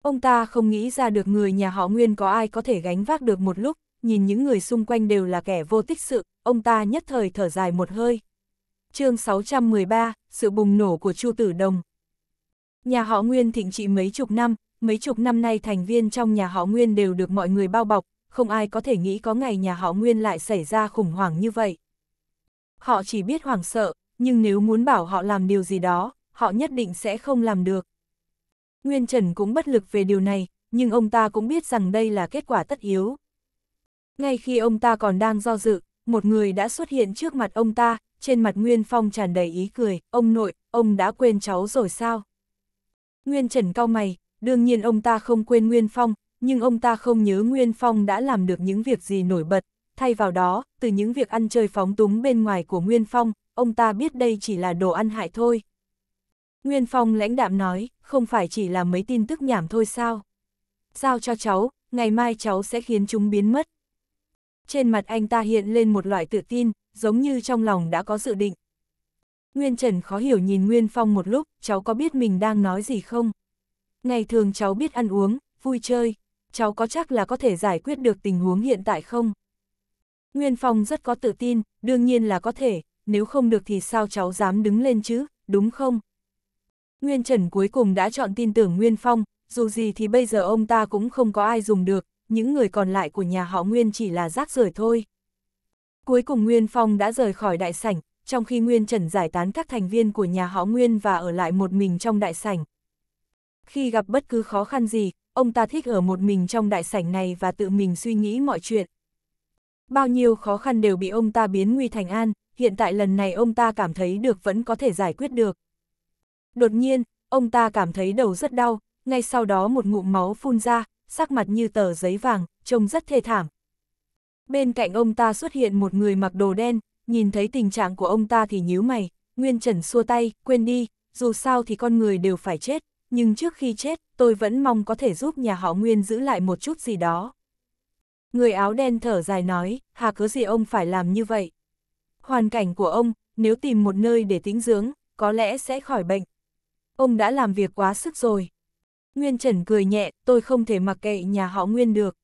Ông ta không nghĩ ra được người nhà họ Nguyên có ai có thể gánh vác được một lúc, nhìn những người xung quanh đều là kẻ vô tích sự, ông ta nhất thời thở dài một hơi. chương 613, sự bùng nổ của Chu Tử Đồng. Nhà họ Nguyên thịnh trị mấy chục năm, mấy chục năm nay thành viên trong nhà họ Nguyên đều được mọi người bao bọc, không ai có thể nghĩ có ngày nhà họ Nguyên lại xảy ra khủng hoảng như vậy. Họ chỉ biết hoảng sợ, nhưng nếu muốn bảo họ làm điều gì đó, họ nhất định sẽ không làm được. Nguyên Trần cũng bất lực về điều này, nhưng ông ta cũng biết rằng đây là kết quả tất yếu. Ngay khi ông ta còn đang do dự, một người đã xuất hiện trước mặt ông ta, trên mặt Nguyên Phong tràn đầy ý cười, ông nội, ông đã quên cháu rồi sao? Nguyên Trần cao mày, đương nhiên ông ta không quên Nguyên Phong, nhưng ông ta không nhớ Nguyên Phong đã làm được những việc gì nổi bật, thay vào đó, từ những việc ăn chơi phóng túng bên ngoài của Nguyên Phong, ông ta biết đây chỉ là đồ ăn hại thôi. Nguyên Phong lãnh đạm nói, không phải chỉ là mấy tin tức nhảm thôi sao? Giao cho cháu, ngày mai cháu sẽ khiến chúng biến mất, trên mặt anh ta hiện lên một loại tự tin, giống như trong lòng đã có dự định. Nguyên Trần khó hiểu nhìn Nguyên Phong một lúc, cháu có biết mình đang nói gì không? Ngày thường cháu biết ăn uống, vui chơi, cháu có chắc là có thể giải quyết được tình huống hiện tại không? Nguyên Phong rất có tự tin, đương nhiên là có thể, nếu không được thì sao cháu dám đứng lên chứ, đúng không? Nguyên Trần cuối cùng đã chọn tin tưởng Nguyên Phong, dù gì thì bây giờ ông ta cũng không có ai dùng được, những người còn lại của nhà họ Nguyên chỉ là rác rưởi thôi. Cuối cùng Nguyên Phong đã rời khỏi đại sảnh, trong khi Nguyên Trần giải tán các thành viên của nhà họ Nguyên và ở lại một mình trong đại sảnh. Khi gặp bất cứ khó khăn gì, ông ta thích ở một mình trong đại sảnh này và tự mình suy nghĩ mọi chuyện. Bao nhiêu khó khăn đều bị ông ta biến nguy thành an, hiện tại lần này ông ta cảm thấy được vẫn có thể giải quyết được. Đột nhiên, ông ta cảm thấy đầu rất đau, ngay sau đó một ngụm máu phun ra, sắc mặt như tờ giấy vàng, trông rất thê thảm. Bên cạnh ông ta xuất hiện một người mặc đồ đen, nhìn thấy tình trạng của ông ta thì nhíu mày, Nguyên Trần xua tay, quên đi, dù sao thì con người đều phải chết, nhưng trước khi chết, tôi vẫn mong có thể giúp nhà họ Nguyên giữ lại một chút gì đó. Người áo đen thở dài nói, hà cớ gì ông phải làm như vậy? Hoàn cảnh của ông, nếu tìm một nơi để tĩnh dưỡng, có lẽ sẽ khỏi bệnh. Ông đã làm việc quá sức rồi. Nguyên Trần cười nhẹ, tôi không thể mặc kệ nhà họ Nguyên được.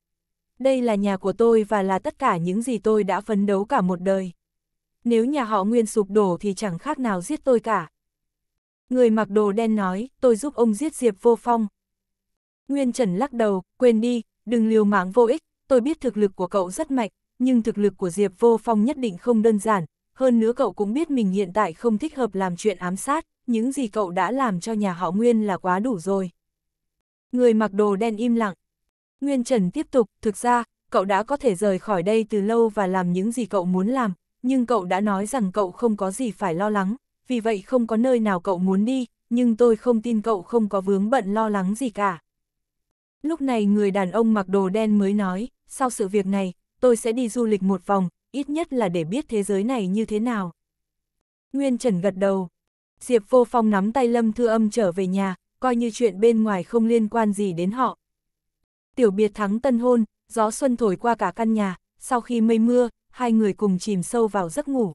Đây là nhà của tôi và là tất cả những gì tôi đã phấn đấu cả một đời. Nếu nhà họ Nguyên sụp đổ thì chẳng khác nào giết tôi cả. Người mặc đồ đen nói, tôi giúp ông giết Diệp Vô Phong. Nguyên Trần lắc đầu, quên đi, đừng liều mạng vô ích, tôi biết thực lực của cậu rất mạnh, nhưng thực lực của Diệp Vô Phong nhất định không đơn giản, hơn nữa cậu cũng biết mình hiện tại không thích hợp làm chuyện ám sát, những gì cậu đã làm cho nhà họ Nguyên là quá đủ rồi. Người mặc đồ đen im lặng. Nguyên Trần tiếp tục, thực ra, cậu đã có thể rời khỏi đây từ lâu và làm những gì cậu muốn làm, nhưng cậu đã nói rằng cậu không có gì phải lo lắng, vì vậy không có nơi nào cậu muốn đi, nhưng tôi không tin cậu không có vướng bận lo lắng gì cả. Lúc này người đàn ông mặc đồ đen mới nói, sau sự việc này, tôi sẽ đi du lịch một vòng, ít nhất là để biết thế giới này như thế nào. Nguyên Trần gật đầu. Diệp Vô Phong nắm tay Lâm Thư Âm trở về nhà, coi như chuyện bên ngoài không liên quan gì đến họ. Tiểu biệt thắng tân hôn, gió xuân thổi qua cả căn nhà, sau khi mây mưa, hai người cùng chìm sâu vào giấc ngủ.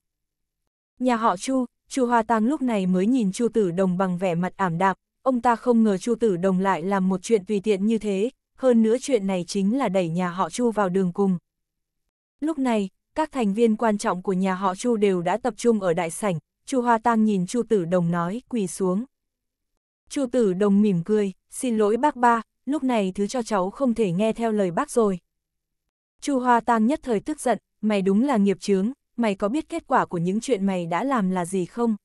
Nhà họ Chu, Chu Hoa Tăng lúc này mới nhìn Chu Tử Đồng bằng vẻ mặt ảm đạm, ông ta không ngờ Chu Tử Đồng lại làm một chuyện tùy tiện như thế, hơn nữa chuyện này chính là đẩy nhà họ Chu vào đường cùng. Lúc này, các thành viên quan trọng của nhà họ Chu đều đã tập trung ở đại sảnh, Chu Hoa Tăng nhìn Chu Tử Đồng nói, quỳ xuống. Chu tử đồng mỉm cười, xin lỗi bác ba, lúc này thứ cho cháu không thể nghe theo lời bác rồi. Chu Hoa Tang nhất thời tức giận, mày đúng là nghiệp chướng, mày có biết kết quả của những chuyện mày đã làm là gì không?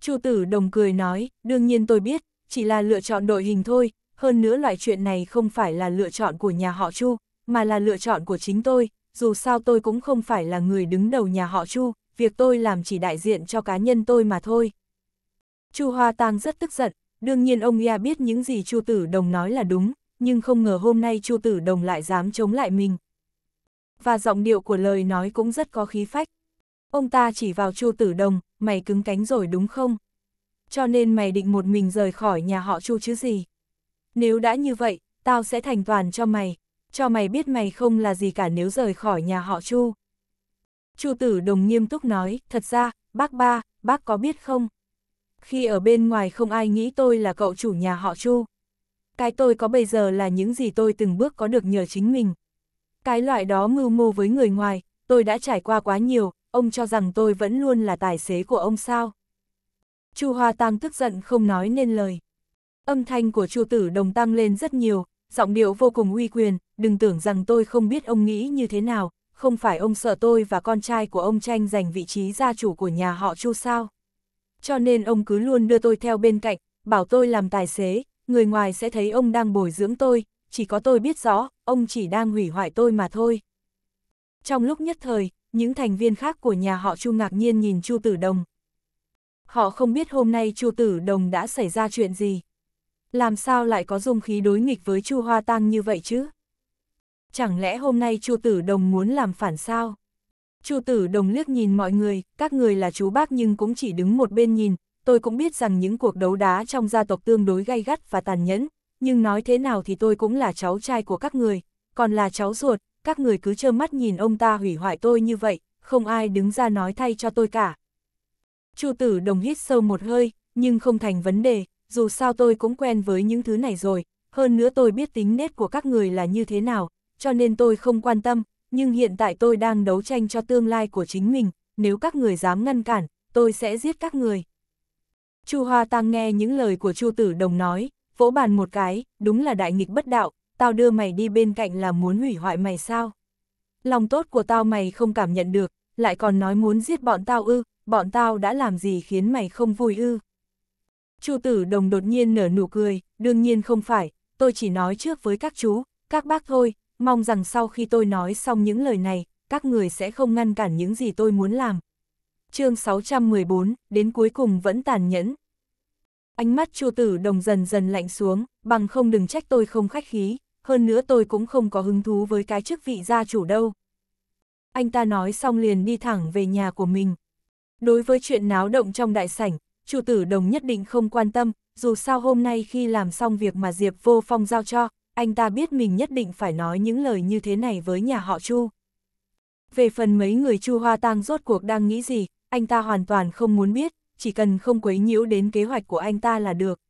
Chu tử đồng cười nói, đương nhiên tôi biết, chỉ là lựa chọn đội hình thôi, hơn nữa loại chuyện này không phải là lựa chọn của nhà họ Chu, mà là lựa chọn của chính tôi, dù sao tôi cũng không phải là người đứng đầu nhà họ Chu, việc tôi làm chỉ đại diện cho cá nhân tôi mà thôi. Chu Hoa Tang rất tức giận, đương nhiên ông ya biết những gì Chu Tử Đồng nói là đúng, nhưng không ngờ hôm nay Chu Tử Đồng lại dám chống lại mình. Và giọng điệu của lời nói cũng rất có khí phách. Ông ta chỉ vào Chu Tử Đồng, mày cứng cánh rồi đúng không? Cho nên mày định một mình rời khỏi nhà họ Chu chứ gì? Nếu đã như vậy, tao sẽ thành toàn cho mày, cho mày biết mày không là gì cả nếu rời khỏi nhà họ Chu. Chu Tử Đồng nghiêm túc nói, thật ra, bác ba, bác có biết không, khi ở bên ngoài không ai nghĩ tôi là cậu chủ nhà họ Chu. Cái tôi có bây giờ là những gì tôi từng bước có được nhờ chính mình. Cái loại đó mưu mô với người ngoài, tôi đã trải qua quá nhiều, ông cho rằng tôi vẫn luôn là tài xế của ông sao. Chu Hoa Tăng tức giận không nói nên lời. Âm thanh của Chu Tử Đồng tăng lên rất nhiều, giọng điệu vô cùng uy quyền, đừng tưởng rằng tôi không biết ông nghĩ như thế nào, không phải ông sợ tôi và con trai của ông tranh giành vị trí gia chủ của nhà họ Chu sao cho nên ông cứ luôn đưa tôi theo bên cạnh, bảo tôi làm tài xế, người ngoài sẽ thấy ông đang bồi dưỡng tôi, chỉ có tôi biết rõ, ông chỉ đang hủy hoại tôi mà thôi. Trong lúc nhất thời, những thành viên khác của nhà họ Chu ngạc nhiên nhìn Chu Tử Đồng. Họ không biết hôm nay Chu Tử Đồng đã xảy ra chuyện gì. Làm sao lại có dung khí đối nghịch với Chu Hoa Tăng như vậy chứ? Chẳng lẽ hôm nay Chu Tử Đồng muốn làm phản sao? Chu tử đồng liếc nhìn mọi người, các người là chú bác nhưng cũng chỉ đứng một bên nhìn, tôi cũng biết rằng những cuộc đấu đá trong gia tộc tương đối gay gắt và tàn nhẫn, nhưng nói thế nào thì tôi cũng là cháu trai của các người, còn là cháu ruột, các người cứ trơ mắt nhìn ông ta hủy hoại tôi như vậy, không ai đứng ra nói thay cho tôi cả. Chu tử đồng hít sâu một hơi, nhưng không thành vấn đề, dù sao tôi cũng quen với những thứ này rồi, hơn nữa tôi biết tính nết của các người là như thế nào, cho nên tôi không quan tâm, nhưng hiện tại tôi đang đấu tranh cho tương lai của chính mình, nếu các người dám ngăn cản, tôi sẽ giết các người. Chu Hoa Tăng nghe những lời của Chu Tử Đồng nói, vỗ bàn một cái, đúng là đại nghịch bất đạo, tao đưa mày đi bên cạnh là muốn hủy hoại mày sao? Lòng tốt của tao mày không cảm nhận được, lại còn nói muốn giết bọn tao ư, bọn tao đã làm gì khiến mày không vui ư? Chu Tử Đồng đột nhiên nở nụ cười, đương nhiên không phải, tôi chỉ nói trước với các chú, các bác thôi, mong rằng sau khi tôi nói xong những lời này, các người sẽ không ngăn cản những gì tôi muốn làm. chương 614, đến cuối cùng vẫn tàn nhẫn. Ánh mắt chu tử đồng dần dần lạnh xuống, bằng không đừng trách tôi không khách khí, hơn nữa tôi cũng không có hứng thú với cái chức vị gia chủ đâu. Anh ta nói xong liền đi thẳng về nhà của mình. Đối với chuyện náo động trong đại sảnh, Chu tử đồng nhất định không quan tâm, dù sao hôm nay khi làm xong việc mà Diệp Vô Phong giao cho, anh ta biết mình nhất định phải nói những lời như thế này với nhà họ Chu. Về phần mấy người Chu Hoa Tang rốt cuộc đang nghĩ gì, anh ta hoàn toàn không muốn biết, chỉ cần không quấy nhiễu đến kế hoạch của anh ta là được.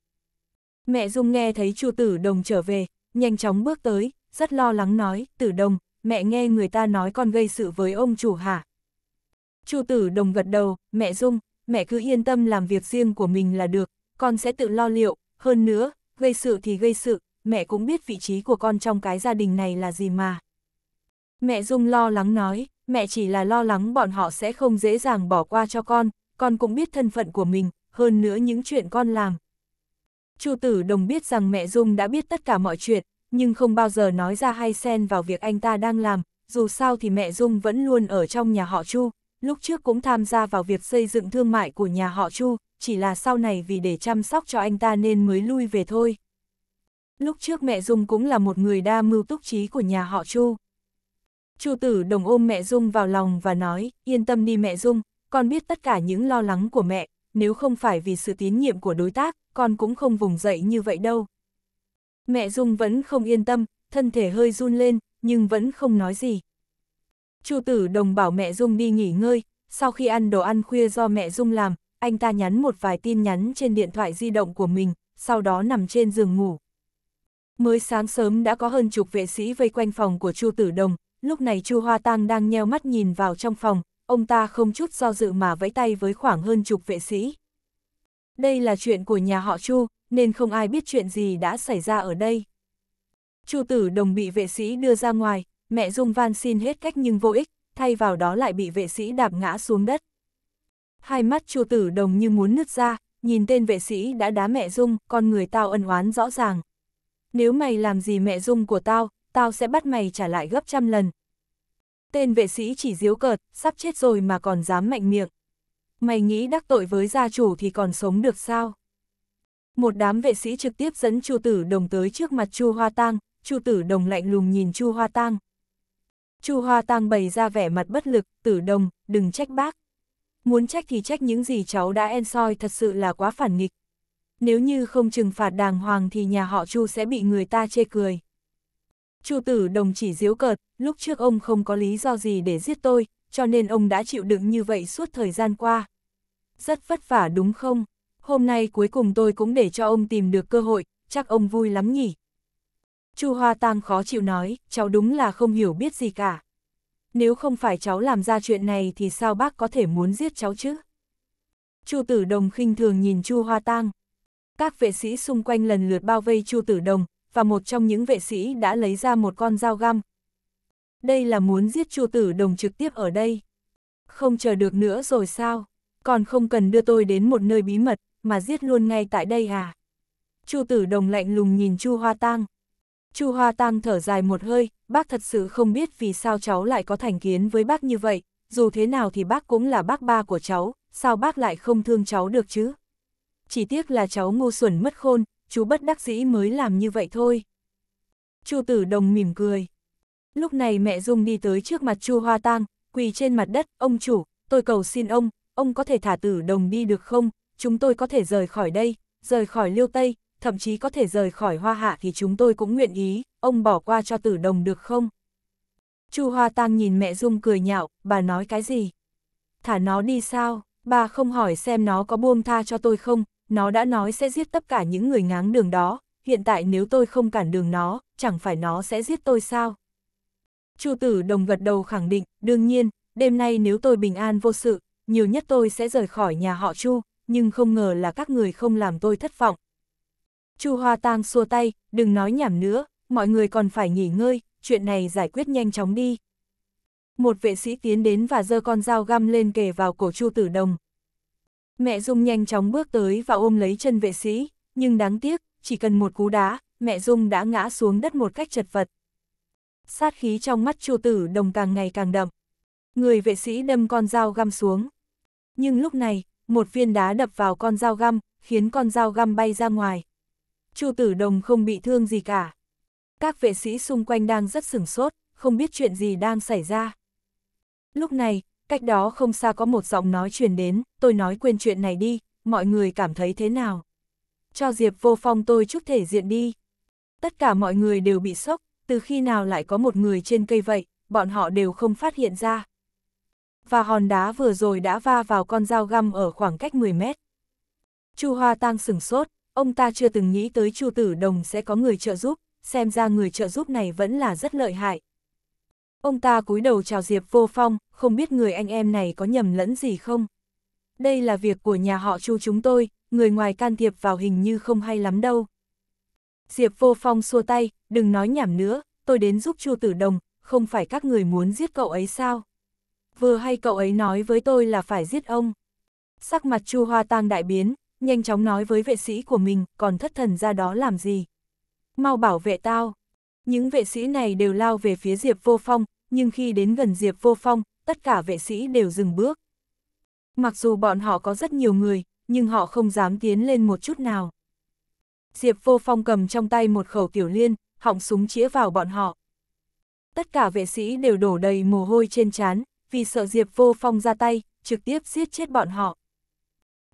Mẹ Dung nghe thấy Chu Tử Đồng trở về, nhanh chóng bước tới, rất lo lắng nói, Tử Đồng, mẹ nghe người ta nói con gây sự với ông chủ hả? Chu Tử Đồng gật đầu, mẹ Dung, mẹ cứ yên tâm làm việc riêng của mình là được, con sẽ tự lo liệu, hơn nữa, gây sự thì gây sự, mẹ cũng biết vị trí của con trong cái gia đình này là gì mà. Mẹ Dung lo lắng nói, mẹ chỉ là lo lắng bọn họ sẽ không dễ dàng bỏ qua cho con, con cũng biết thân phận của mình, hơn nữa những chuyện con làm. Chu Tử Đồng biết rằng mẹ Dung đã biết tất cả mọi chuyện, nhưng không bao giờ nói ra hay xen vào việc anh ta đang làm, dù sao thì mẹ Dung vẫn luôn ở trong nhà họ Chu, lúc trước cũng tham gia vào việc xây dựng thương mại của nhà họ Chu, chỉ là sau này vì để chăm sóc cho anh ta nên mới lui về thôi. Lúc trước mẹ Dung cũng là một người đa mưu túc trí của nhà họ Chu. Chu tử đồng ôm mẹ Dung vào lòng và nói, yên tâm đi mẹ Dung, con biết tất cả những lo lắng của mẹ, nếu không phải vì sự tín nhiệm của đối tác, con cũng không vùng dậy như vậy đâu. Mẹ Dung vẫn không yên tâm, thân thể hơi run lên, nhưng vẫn không nói gì. Chu tử đồng bảo mẹ Dung đi nghỉ ngơi, sau khi ăn đồ ăn khuya do mẹ Dung làm, anh ta nhắn một vài tin nhắn trên điện thoại di động của mình, sau đó nằm trên giường ngủ. Mới sáng sớm đã có hơn chục vệ sĩ vây quanh phòng của Chu Tử Đồng, lúc này Chu Hoa Tang đang nheo mắt nhìn vào trong phòng, ông ta không chút do dự mà vẫy tay với khoảng hơn chục vệ sĩ. Đây là chuyện của nhà họ Chu, nên không ai biết chuyện gì đã xảy ra ở đây. Chu Tử Đồng bị vệ sĩ đưa ra ngoài, mẹ Dung van xin hết cách nhưng vô ích, thay vào đó lại bị vệ sĩ đạp ngã xuống đất. Hai mắt Chu Tử Đồng như muốn nứt ra, nhìn tên vệ sĩ đã đá mẹ Dung, con người tao ân oán rõ ràng nếu mày làm gì mẹ dung của tao, tao sẽ bắt mày trả lại gấp trăm lần. Tên vệ sĩ chỉ diếu cợt, sắp chết rồi mà còn dám mạnh miệng. Mày nghĩ đắc tội với gia chủ thì còn sống được sao? Một đám vệ sĩ trực tiếp dẫn Chu Tử Đồng tới trước mặt Chu Hoa Tang, Chu Tử Đồng lạnh lùng nhìn Chu Hoa Tang. Chu Hoa Tang bày ra vẻ mặt bất lực, "Tử Đồng, đừng trách bác. Muốn trách thì trách những gì cháu đã en soi thật sự là quá phản nghịch, nếu như không trừng phạt đàng hoàng thì nhà họ Chu sẽ bị người ta chê cười. Chu tử đồng chỉ diếu cợt, lúc trước ông không có lý do gì để giết tôi, cho nên ông đã chịu đựng như vậy suốt thời gian qua. Rất vất vả đúng không? Hôm nay cuối cùng tôi cũng để cho ông tìm được cơ hội, chắc ông vui lắm nhỉ? Chu Hoa Tang khó chịu nói, cháu đúng là không hiểu biết gì cả. Nếu không phải cháu làm ra chuyện này thì sao bác có thể muốn giết cháu chứ? Chu Tử Đồng khinh thường nhìn Chu Hoa Tang các vệ sĩ xung quanh lần lượt bao vây Chu Tử Đồng, và một trong những vệ sĩ đã lấy ra một con dao găm. Đây là muốn giết Chu Tử Đồng trực tiếp ở đây. Không chờ được nữa rồi sao? Còn không cần đưa tôi đến một nơi bí mật, mà giết luôn ngay tại đây à? Chu Tử Đồng lạnh lùng nhìn Chu Hoa Tang. Chu Hoa Tang thở dài một hơi, bác thật sự không biết vì sao cháu lại có thành kiến với bác như vậy, dù thế nào thì bác cũng là bác ba của cháu, sao bác lại không thương cháu được chứ? chỉ tiếc là cháu ngu xuẩn mất khôn, chú bất đắc dĩ mới làm như vậy thôi. Chu tử đồng mỉm cười. Lúc này mẹ Dung đi tới trước mặt Chu Hoa Tang, quỳ trên mặt đất, ông chủ, tôi cầu xin ông, ông có thể thả tử đồng đi được không, chúng tôi có thể rời khỏi đây, rời khỏi liêu Tây, thậm chí có thể rời khỏi hoa hạ thì chúng tôi cũng nguyện ý, ông bỏ qua cho tử đồng được không? Chu Hoa Tang nhìn mẹ Dung cười nhạo, bà nói cái gì? Thả nó đi sao, bà không hỏi xem nó có buông tha cho tôi không, nó đã nói sẽ giết tất cả những người ngáng đường đó, hiện tại nếu tôi không cản đường nó, chẳng phải nó sẽ giết tôi sao? Chu tử đồng gật đầu khẳng định, đương nhiên, đêm nay nếu tôi bình an vô sự, nhiều nhất tôi sẽ rời khỏi nhà họ Chu, nhưng không ngờ là các người không làm tôi thất vọng. Chu Hoa Tang xua tay, đừng nói nhảm nữa, mọi người còn phải nghỉ ngơi, chuyện này giải quyết nhanh chóng đi. Một vệ sĩ tiến đến và giơ con dao găm lên kề vào cổ Chu Tử Đồng, Mẹ Dung nhanh chóng bước tới và ôm lấy chân vệ sĩ, nhưng đáng tiếc, chỉ cần một cú đá, mẹ Dung đã ngã xuống đất một cách chật vật. Sát khí trong mắt Chu Tử Đồng càng ngày càng đậm. Người vệ sĩ đâm con dao găm xuống. Nhưng lúc này, một viên đá đập vào con dao găm, khiến con dao găm bay ra ngoài. Chu Tử Đồng không bị thương gì cả. Các vệ sĩ xung quanh đang rất sửng sốt, không biết chuyện gì đang xảy ra. Lúc này, cách đó không xa có một giọng nói truyền đến, tôi nói quên chuyện này đi, mọi người cảm thấy thế nào? Cho Diệp Vô Phong tôi chúc thể diện đi. Tất cả mọi người đều bị sốc, từ khi nào lại có một người trên cây vậy, bọn họ đều không phát hiện ra. Và hòn đá vừa rồi đã va vào con dao găm ở khoảng cách 10 mét. Chu Hoa Tăng sửng sốt, ông ta chưa từng nghĩ tới Chu Tử Đồng sẽ có người trợ giúp, xem ra người trợ giúp này vẫn là rất lợi hại. Ông ta cúi đầu chào Diệp Vô Phong, không biết người anh em này có nhầm lẫn gì không? Đây là việc của nhà họ Chu chúng tôi, người ngoài can thiệp vào hình như không hay lắm đâu. Diệp Vô Phong xua tay, đừng nói nhảm nữa, tôi đến giúp Chu Tử Đồng, không phải các người muốn giết cậu ấy sao? Vừa hay cậu ấy nói với tôi là phải giết ông. Sắc mặt Chu Hoa Tang đại biến, nhanh chóng nói với vệ sĩ của mình, còn thất thần ra đó làm gì? Mau bảo vệ tao. Những vệ sĩ này đều lao về phía Diệp Vô Phong, nhưng khi đến gần Diệp Vô Phong, tất cả vệ sĩ đều dừng bước. Mặc dù bọn họ có rất nhiều người, nhưng họ không dám tiến lên một chút nào. Diệp Vô Phong cầm trong tay một khẩu tiểu liên, họng súng chĩa vào bọn họ. Tất cả vệ sĩ đều đổ đầy mồ hôi trên trán, vì sợ Diệp Vô Phong ra tay, trực tiếp giết chết bọn họ.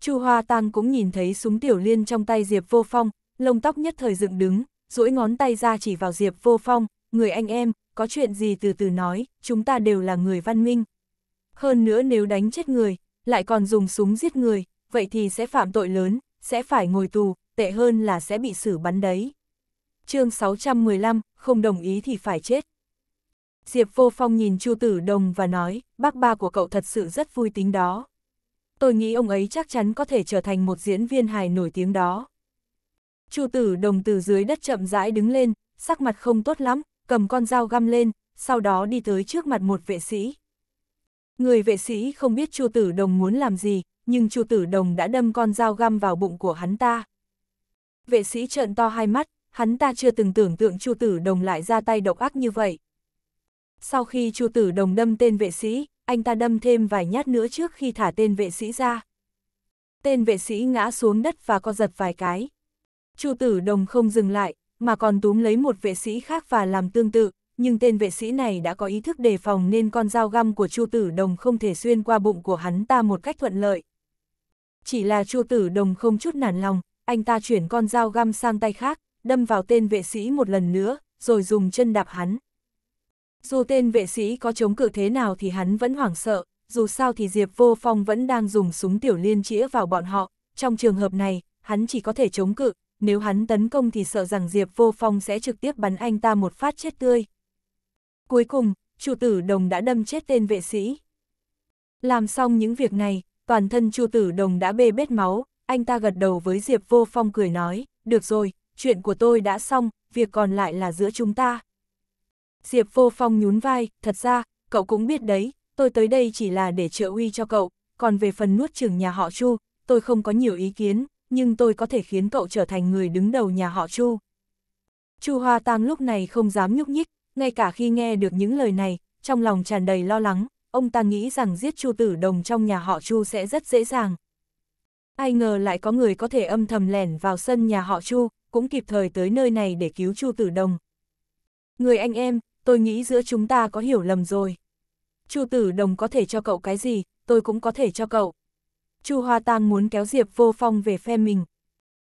Chu Hoa Tăng cũng nhìn thấy súng tiểu liên trong tay Diệp Vô Phong, lông tóc nhất thời dựng đứng, duỗi ngón tay ra chỉ vào Diệp Vô Phong, người anh em, có chuyện gì từ từ nói, chúng ta đều là người văn minh. Hơn nữa nếu đánh chết người, lại còn dùng súng giết người, vậy thì sẽ phạm tội lớn, sẽ phải ngồi tù, tệ hơn là sẽ bị xử bắn đấy. chương 615, không đồng ý thì phải chết. Diệp Vô Phong nhìn Chu Tử Đồng và nói, bác ba của cậu thật sự rất vui tính đó. Tôi nghĩ ông ấy chắc chắn có thể trở thành một diễn viên hài nổi tiếng đó. Chu tử đồng từ dưới đất chậm rãi đứng lên, sắc mặt không tốt lắm, cầm con dao găm lên, sau đó đi tới trước mặt một vệ sĩ. Người vệ sĩ không biết Chu tử đồng muốn làm gì, nhưng Chu tử đồng đã đâm con dao găm vào bụng của hắn ta. Vệ sĩ trợn to hai mắt, hắn ta chưa từng tưởng tượng Chu tử đồng lại ra tay độc ác như vậy. Sau khi Chu tử đồng đâm tên vệ sĩ, anh ta đâm thêm vài nhát nữa trước khi thả tên vệ sĩ ra. Tên vệ sĩ ngã xuống đất và co giật vài cái. Chu Tử Đồng không dừng lại, mà còn túm lấy một vệ sĩ khác và làm tương tự, nhưng tên vệ sĩ này đã có ý thức đề phòng nên con dao găm của Chu Tử Đồng không thể xuyên qua bụng của hắn ta một cách thuận lợi. Chỉ là Chu Tử Đồng không chút nản lòng, anh ta chuyển con dao găm sang tay khác, đâm vào tên vệ sĩ một lần nữa, rồi dùng chân đạp hắn. Dù tên vệ sĩ có chống cự thế nào thì hắn vẫn hoảng sợ, dù sao thì Diệp Vô Phong vẫn đang dùng súng tiểu liên chĩa vào bọn họ, trong trường hợp này, hắn chỉ có thể chống cự, nếu hắn tấn công thì sợ rằng Diệp Vô Phong sẽ trực tiếp bắn anh ta một phát chết tươi. Cuối cùng, chủ tử đồng đã đâm chết tên vệ sĩ. Làm xong những việc này, toàn thân chu tử đồng đã bê bết máu, anh ta gật đầu với Diệp Vô Phong cười nói, được rồi, chuyện của tôi đã xong, việc còn lại là giữa chúng ta. Diệp Vô Phong nhún vai, thật ra, cậu cũng biết đấy, tôi tới đây chỉ là để trợ uy cho cậu, còn về phần nuốt trưởng nhà họ Chu, tôi không có nhiều ý kiến, nhưng tôi có thể khiến cậu trở thành người đứng đầu nhà họ Chu. Chu Hoa Tang lúc này không dám nhúc nhích, ngay cả khi nghe được những lời này, trong lòng tràn đầy lo lắng, ông ta nghĩ rằng giết Chu Tử Đồng trong nhà họ Chu sẽ rất dễ dàng. Ai ngờ lại có người có thể âm thầm lẻn vào sân nhà họ Chu, cũng kịp thời tới nơi này để cứu Chu Tử Đồng. Người anh em, tôi nghĩ giữa chúng ta có hiểu lầm rồi. Chu Tử Đồng có thể cho cậu cái gì, tôi cũng có thể cho cậu. Chu Hoa Tam muốn kéo Diệp Vô Phong về phe mình.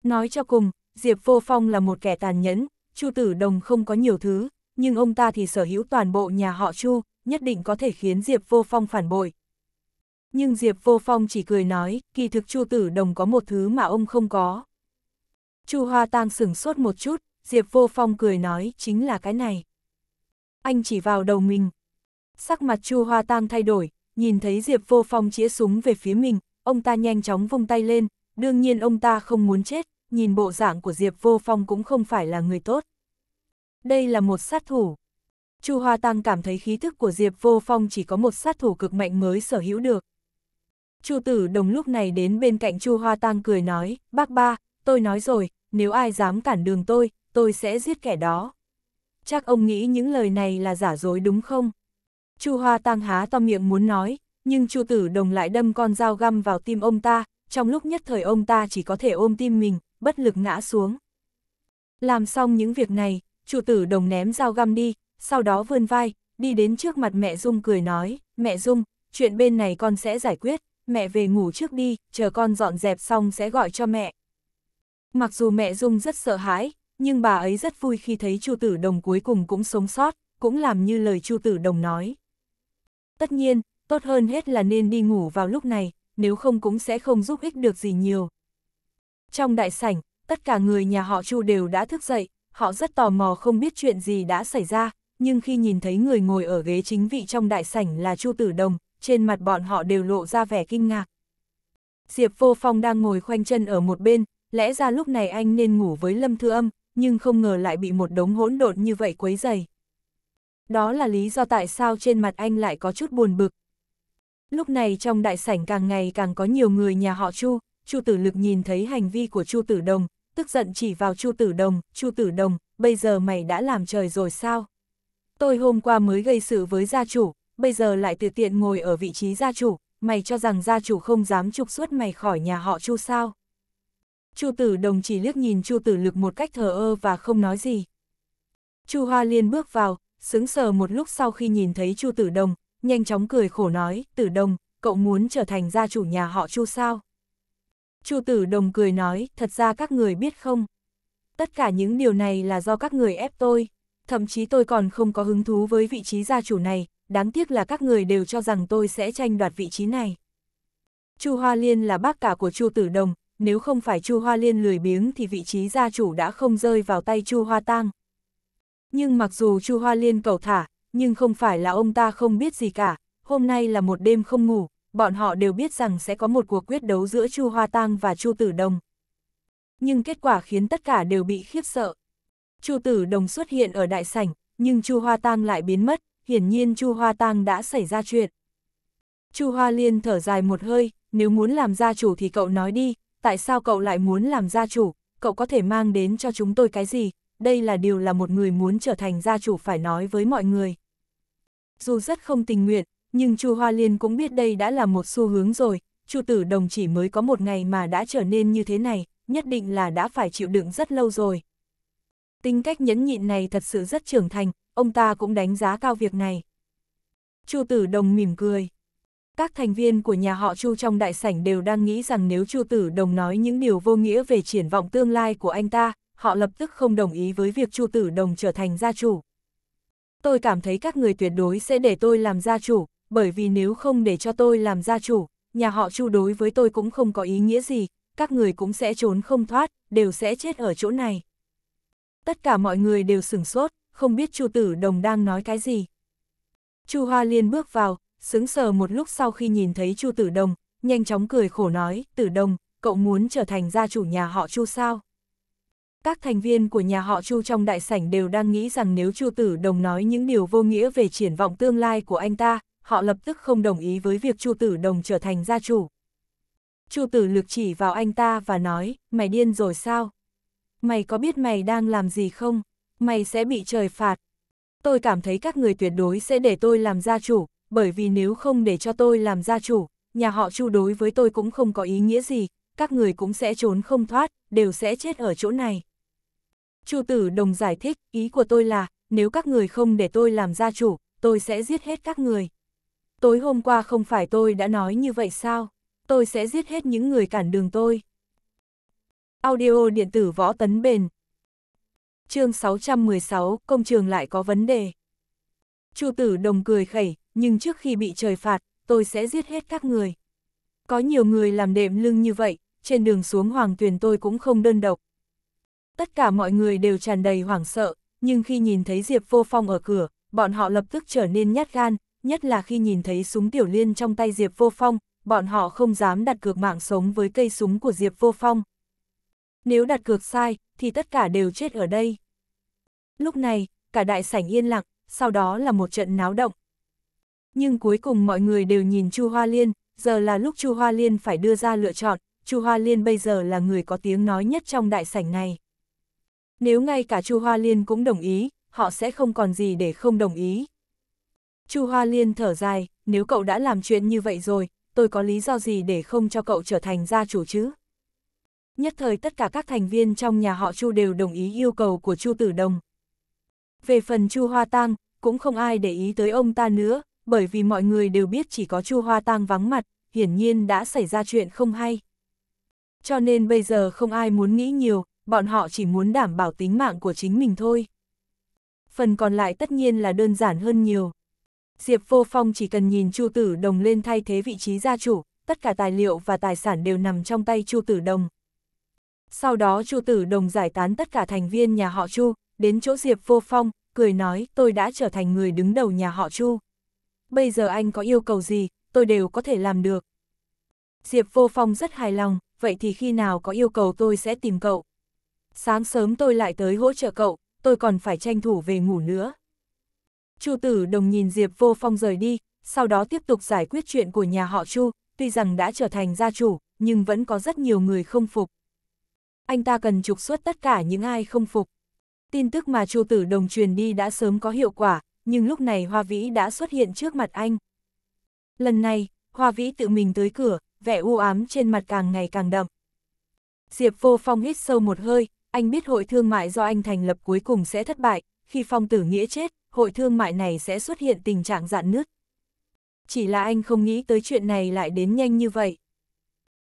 Nói cho cùng, Diệp Vô Phong là một kẻ tàn nhẫn, Chu Tử Đồng không có nhiều thứ, nhưng ông ta thì sở hữu toàn bộ nhà họ Chu, nhất định có thể khiến Diệp Vô Phong phản bội. Nhưng Diệp Vô Phong chỉ cười nói, kỳ thực Chu Tử Đồng có một thứ mà ông không có. Chu Hoa Tang sửng sốt một chút, Diệp Vô Phong cười nói, chính là cái này. Anh chỉ vào đầu mình. Sắc mặt Chu Hoa Tang thay đổi, nhìn thấy Diệp Vô Phong chĩa súng về phía mình, ông ta nhanh chóng vung tay lên, đương nhiên ông ta không muốn chết, nhìn bộ dạng của Diệp Vô Phong cũng không phải là người tốt. Đây là một sát thủ. Chu Hoa Tăng cảm thấy khí thức của Diệp Vô Phong chỉ có một sát thủ cực mạnh mới sở hữu được. Chu Tử Đồng lúc này đến bên cạnh Chu Hoa Tăng cười nói, bác ba, tôi nói rồi, nếu ai dám cản đường tôi, tôi sẽ giết kẻ đó. Chắc ông nghĩ những lời này là giả dối đúng không? Chu Hoa Tăng há to miệng muốn nói, nhưng Chu Tử Đồng lại đâm con dao găm vào tim ông ta, trong lúc nhất thời ông ta chỉ có thể ôm tim mình, bất lực ngã xuống. Làm xong những việc này, Chu Tử Đồng ném dao găm đi, sau đó vươn vai, đi đến trước mặt mẹ Dung cười nói, mẹ Dung, chuyện bên này con sẽ giải quyết, mẹ về ngủ trước đi, chờ con dọn dẹp xong sẽ gọi cho mẹ. Mặc dù mẹ Dung rất sợ hãi, nhưng bà ấy rất vui khi thấy Chu Tử Đồng cuối cùng cũng sống sót, cũng làm như lời Chu Tử Đồng nói. Tất nhiên, tốt hơn hết là nên đi ngủ vào lúc này, nếu không cũng sẽ không giúp ích được gì nhiều. Trong đại sảnh, tất cả người nhà họ Chu đều đã thức dậy, họ rất tò mò không biết chuyện gì đã xảy ra, nhưng khi nhìn thấy người ngồi ở ghế chính vị trong đại sảnh là Chu Tử Đồng, trên mặt bọn họ đều lộ ra vẻ kinh ngạc. Diệp Vô Phong đang ngồi khoanh chân ở một bên, lẽ ra lúc này anh nên ngủ với Lâm Thư Âm, nhưng không ngờ lại bị một đống hỗn độn như vậy quấy dày. Đó là lý do tại sao trên mặt anh lại có chút buồn bực, Lúc này trong đại sảnh càng ngày càng có nhiều người nhà họ Chu, Chu Tử Lực nhìn thấy hành vi của Chu Tử Đồng, tức giận chỉ vào Chu Tử Đồng, Chu Tử Đồng, bây giờ mày đã làm trời rồi sao? Tôi hôm qua mới gây sự với gia chủ, bây giờ lại tự tiện ngồi ở vị trí gia chủ, mày cho rằng gia chủ không dám trục xuất mày khỏi nhà họ Chu sao? Chu Tử Đồng chỉ liếc nhìn Chu Tử Lực một cách thờ ơ và không nói gì. Chu Hoa Liên bước vào, sững sờ một lúc sau khi nhìn thấy Chu Tử Đồng, nhanh chóng cười khổ nói, tử đồng, cậu muốn trở thành gia chủ nhà họ chu sao? Chu tử đồng cười nói, thật ra các người biết không? Tất cả những điều này là do các người ép tôi, thậm chí tôi còn không có hứng thú với vị trí gia chủ này, đáng tiếc là các người đều cho rằng tôi sẽ tranh đoạt vị trí này. Chu Hoa Liên là bác cả của Chu Tử Đồng, nếu không phải Chu Hoa Liên lười biếng thì vị trí gia chủ đã không rơi vào tay Chu Hoa Tang. Nhưng mặc dù Chu Hoa Liên cầu thả, nhưng không phải là ông ta không biết gì cả, hôm nay là một đêm không ngủ, bọn họ đều biết rằng sẽ có một cuộc quyết đấu giữa Chu Hoa Tang và Chu Tử Đồng. Nhưng kết quả khiến tất cả đều bị khiếp sợ. Chu Tử Đồng xuất hiện ở đại sảnh, nhưng Chu Hoa Tang lại biến mất, hiển nhiên Chu Hoa Tang đã xảy ra chuyện. Chu Hoa Liên thở dài một hơi, nếu muốn làm gia chủ thì cậu nói đi, tại sao cậu lại muốn làm gia chủ, cậu có thể mang đến cho chúng tôi cái gì, đây là điều là một người muốn trở thành gia chủ phải nói với mọi người. Dù rất không tình nguyện, nhưng Chu Hoa Liên cũng biết đây đã là một xu hướng rồi, Chu Tử Đồng chỉ mới có một ngày mà đã trở nên như thế này, nhất định là đã phải chịu đựng rất lâu rồi. Tính cách nhẫn nhịn này thật sự rất trưởng thành, ông ta cũng đánh giá cao việc này. Chu Tử Đồng mỉm cười. Các thành viên của nhà họ Chu trong đại sảnh đều đang nghĩ rằng nếu Chu Tử Đồng nói những điều vô nghĩa về triển vọng tương lai của anh ta, họ lập tức không đồng ý với việc Chu Tử Đồng trở thành gia chủ tôi cảm thấy các người tuyệt đối sẽ để tôi làm gia chủ, bởi vì nếu không để cho tôi làm gia chủ, nhà họ chu đối với tôi cũng không có ý nghĩa gì, các người cũng sẽ trốn không thoát, đều sẽ chết ở chỗ này. Tất cả mọi người đều sửng sốt, không biết chu tử đồng đang nói cái gì. chu Hoa Liên bước vào, sững sờ một lúc sau khi nhìn thấy chu tử đồng, nhanh chóng cười khổ nói, tử đồng, cậu muốn trở thành gia chủ nhà họ chu sao? các thành viên của nhà họ Chu trong đại sảnh đều đang nghĩ rằng nếu Chu Tử Đồng nói những điều vô nghĩa về triển vọng tương lai của anh ta, họ lập tức không đồng ý với việc Chu Tử Đồng trở thành gia chủ. Chu Tử lực chỉ vào anh ta và nói, mày điên rồi sao? Mày có biết mày đang làm gì không? Mày sẽ bị trời phạt. Tôi cảm thấy các người tuyệt đối sẽ để tôi làm gia chủ, bởi vì nếu không để cho tôi làm gia chủ, nhà họ Chu đối với tôi cũng không có ý nghĩa gì, các người cũng sẽ trốn không thoát, đều sẽ chết ở chỗ này. Chu tử đồng giải thích, ý của tôi là, nếu các người không để tôi làm gia chủ, tôi sẽ giết hết các người. Tối hôm qua không phải tôi đã nói như vậy sao? Tôi sẽ giết hết những người cản đường tôi. Audio điện tử võ tấn bền. Chương 616, công trường lại có vấn đề. Chu tử đồng cười khẩy, nhưng trước khi bị trời phạt, tôi sẽ giết hết các người. Có nhiều người làm đệm lưng như vậy, trên đường xuống hoàng tuyền tôi cũng không đơn độc, tất cả mọi người đều tràn đầy hoảng sợ, nhưng khi nhìn thấy Diệp Vô Phong ở cửa, bọn họ lập tức trở nên nhát gan, nhất là khi nhìn thấy súng tiểu liên trong tay Diệp Vô Phong, bọn họ không dám đặt cược mạng sống với cây súng của Diệp Vô Phong. Nếu đặt cược sai, thì tất cả đều chết ở đây. Lúc này, cả đại sảnh yên lặng, sau đó là một trận náo động. Nhưng cuối cùng mọi người đều nhìn Chu Hoa Liên, giờ là lúc Chu Hoa Liên phải đưa ra lựa chọn, Chu Hoa Liên bây giờ là người có tiếng nói nhất trong đại sảnh này. Nếu ngay cả Chu Hoa Liên cũng đồng ý, họ sẽ không còn gì để không đồng ý. Chu Hoa Liên thở dài, nếu cậu đã làm chuyện như vậy rồi, tôi có lý do gì để không cho cậu trở thành gia chủ chứ? Nhất thời tất cả các thành viên trong nhà họ Chu đều đồng ý yêu cầu của Chu Tử Đồng. Về phần Chu Hoa Tang, cũng không ai để ý tới ông ta nữa, bởi vì mọi người đều biết chỉ có Chu Hoa Tang vắng mặt, hiển nhiên đã xảy ra chuyện không hay. Cho nên bây giờ không ai muốn nghĩ nhiều, bọn họ chỉ muốn đảm bảo tính mạng của chính mình thôi. Phần còn lại tất nhiên là đơn giản hơn nhiều. Diệp Vô Phong chỉ cần nhìn Chu Tử Đồng lên thay thế vị trí gia chủ, tất cả tài liệu và tài sản đều nằm trong tay Chu Tử Đồng. Sau đó Chu Tử Đồng giải tán tất cả thành viên nhà họ Chu, đến chỗ Diệp Vô Phong, cười nói tôi đã trở thành người đứng đầu nhà họ Chu. Bây giờ anh có yêu cầu gì, tôi đều có thể làm được. Diệp Vô Phong rất hài lòng, vậy thì khi nào có yêu cầu tôi sẽ tìm cậu sáng sớm tôi lại tới hỗ trợ cậu, tôi còn phải tranh thủ về ngủ nữa. Chu tử đồng nhìn Diệp vô phong rời đi, sau đó tiếp tục giải quyết chuyện của nhà họ Chu, tuy rằng đã trở thành gia chủ, nhưng vẫn có rất nhiều người không phục. Anh ta cần trục xuất tất cả những ai không phục. Tin tức mà Chu tử đồng truyền đi đã sớm có hiệu quả, nhưng lúc này Hoa Vĩ đã xuất hiện trước mặt anh. Lần này, Hoa Vĩ tự mình tới cửa, vẻ u ám trên mặt càng ngày càng đậm. Diệp vô phong hít sâu một hơi, anh biết hội thương mại do anh thành lập cuối cùng sẽ thất bại, khi phong tử nghĩa chết, hội thương mại này sẽ xuất hiện tình trạng dạn nứt. Chỉ là anh không nghĩ tới chuyện này lại đến nhanh như vậy.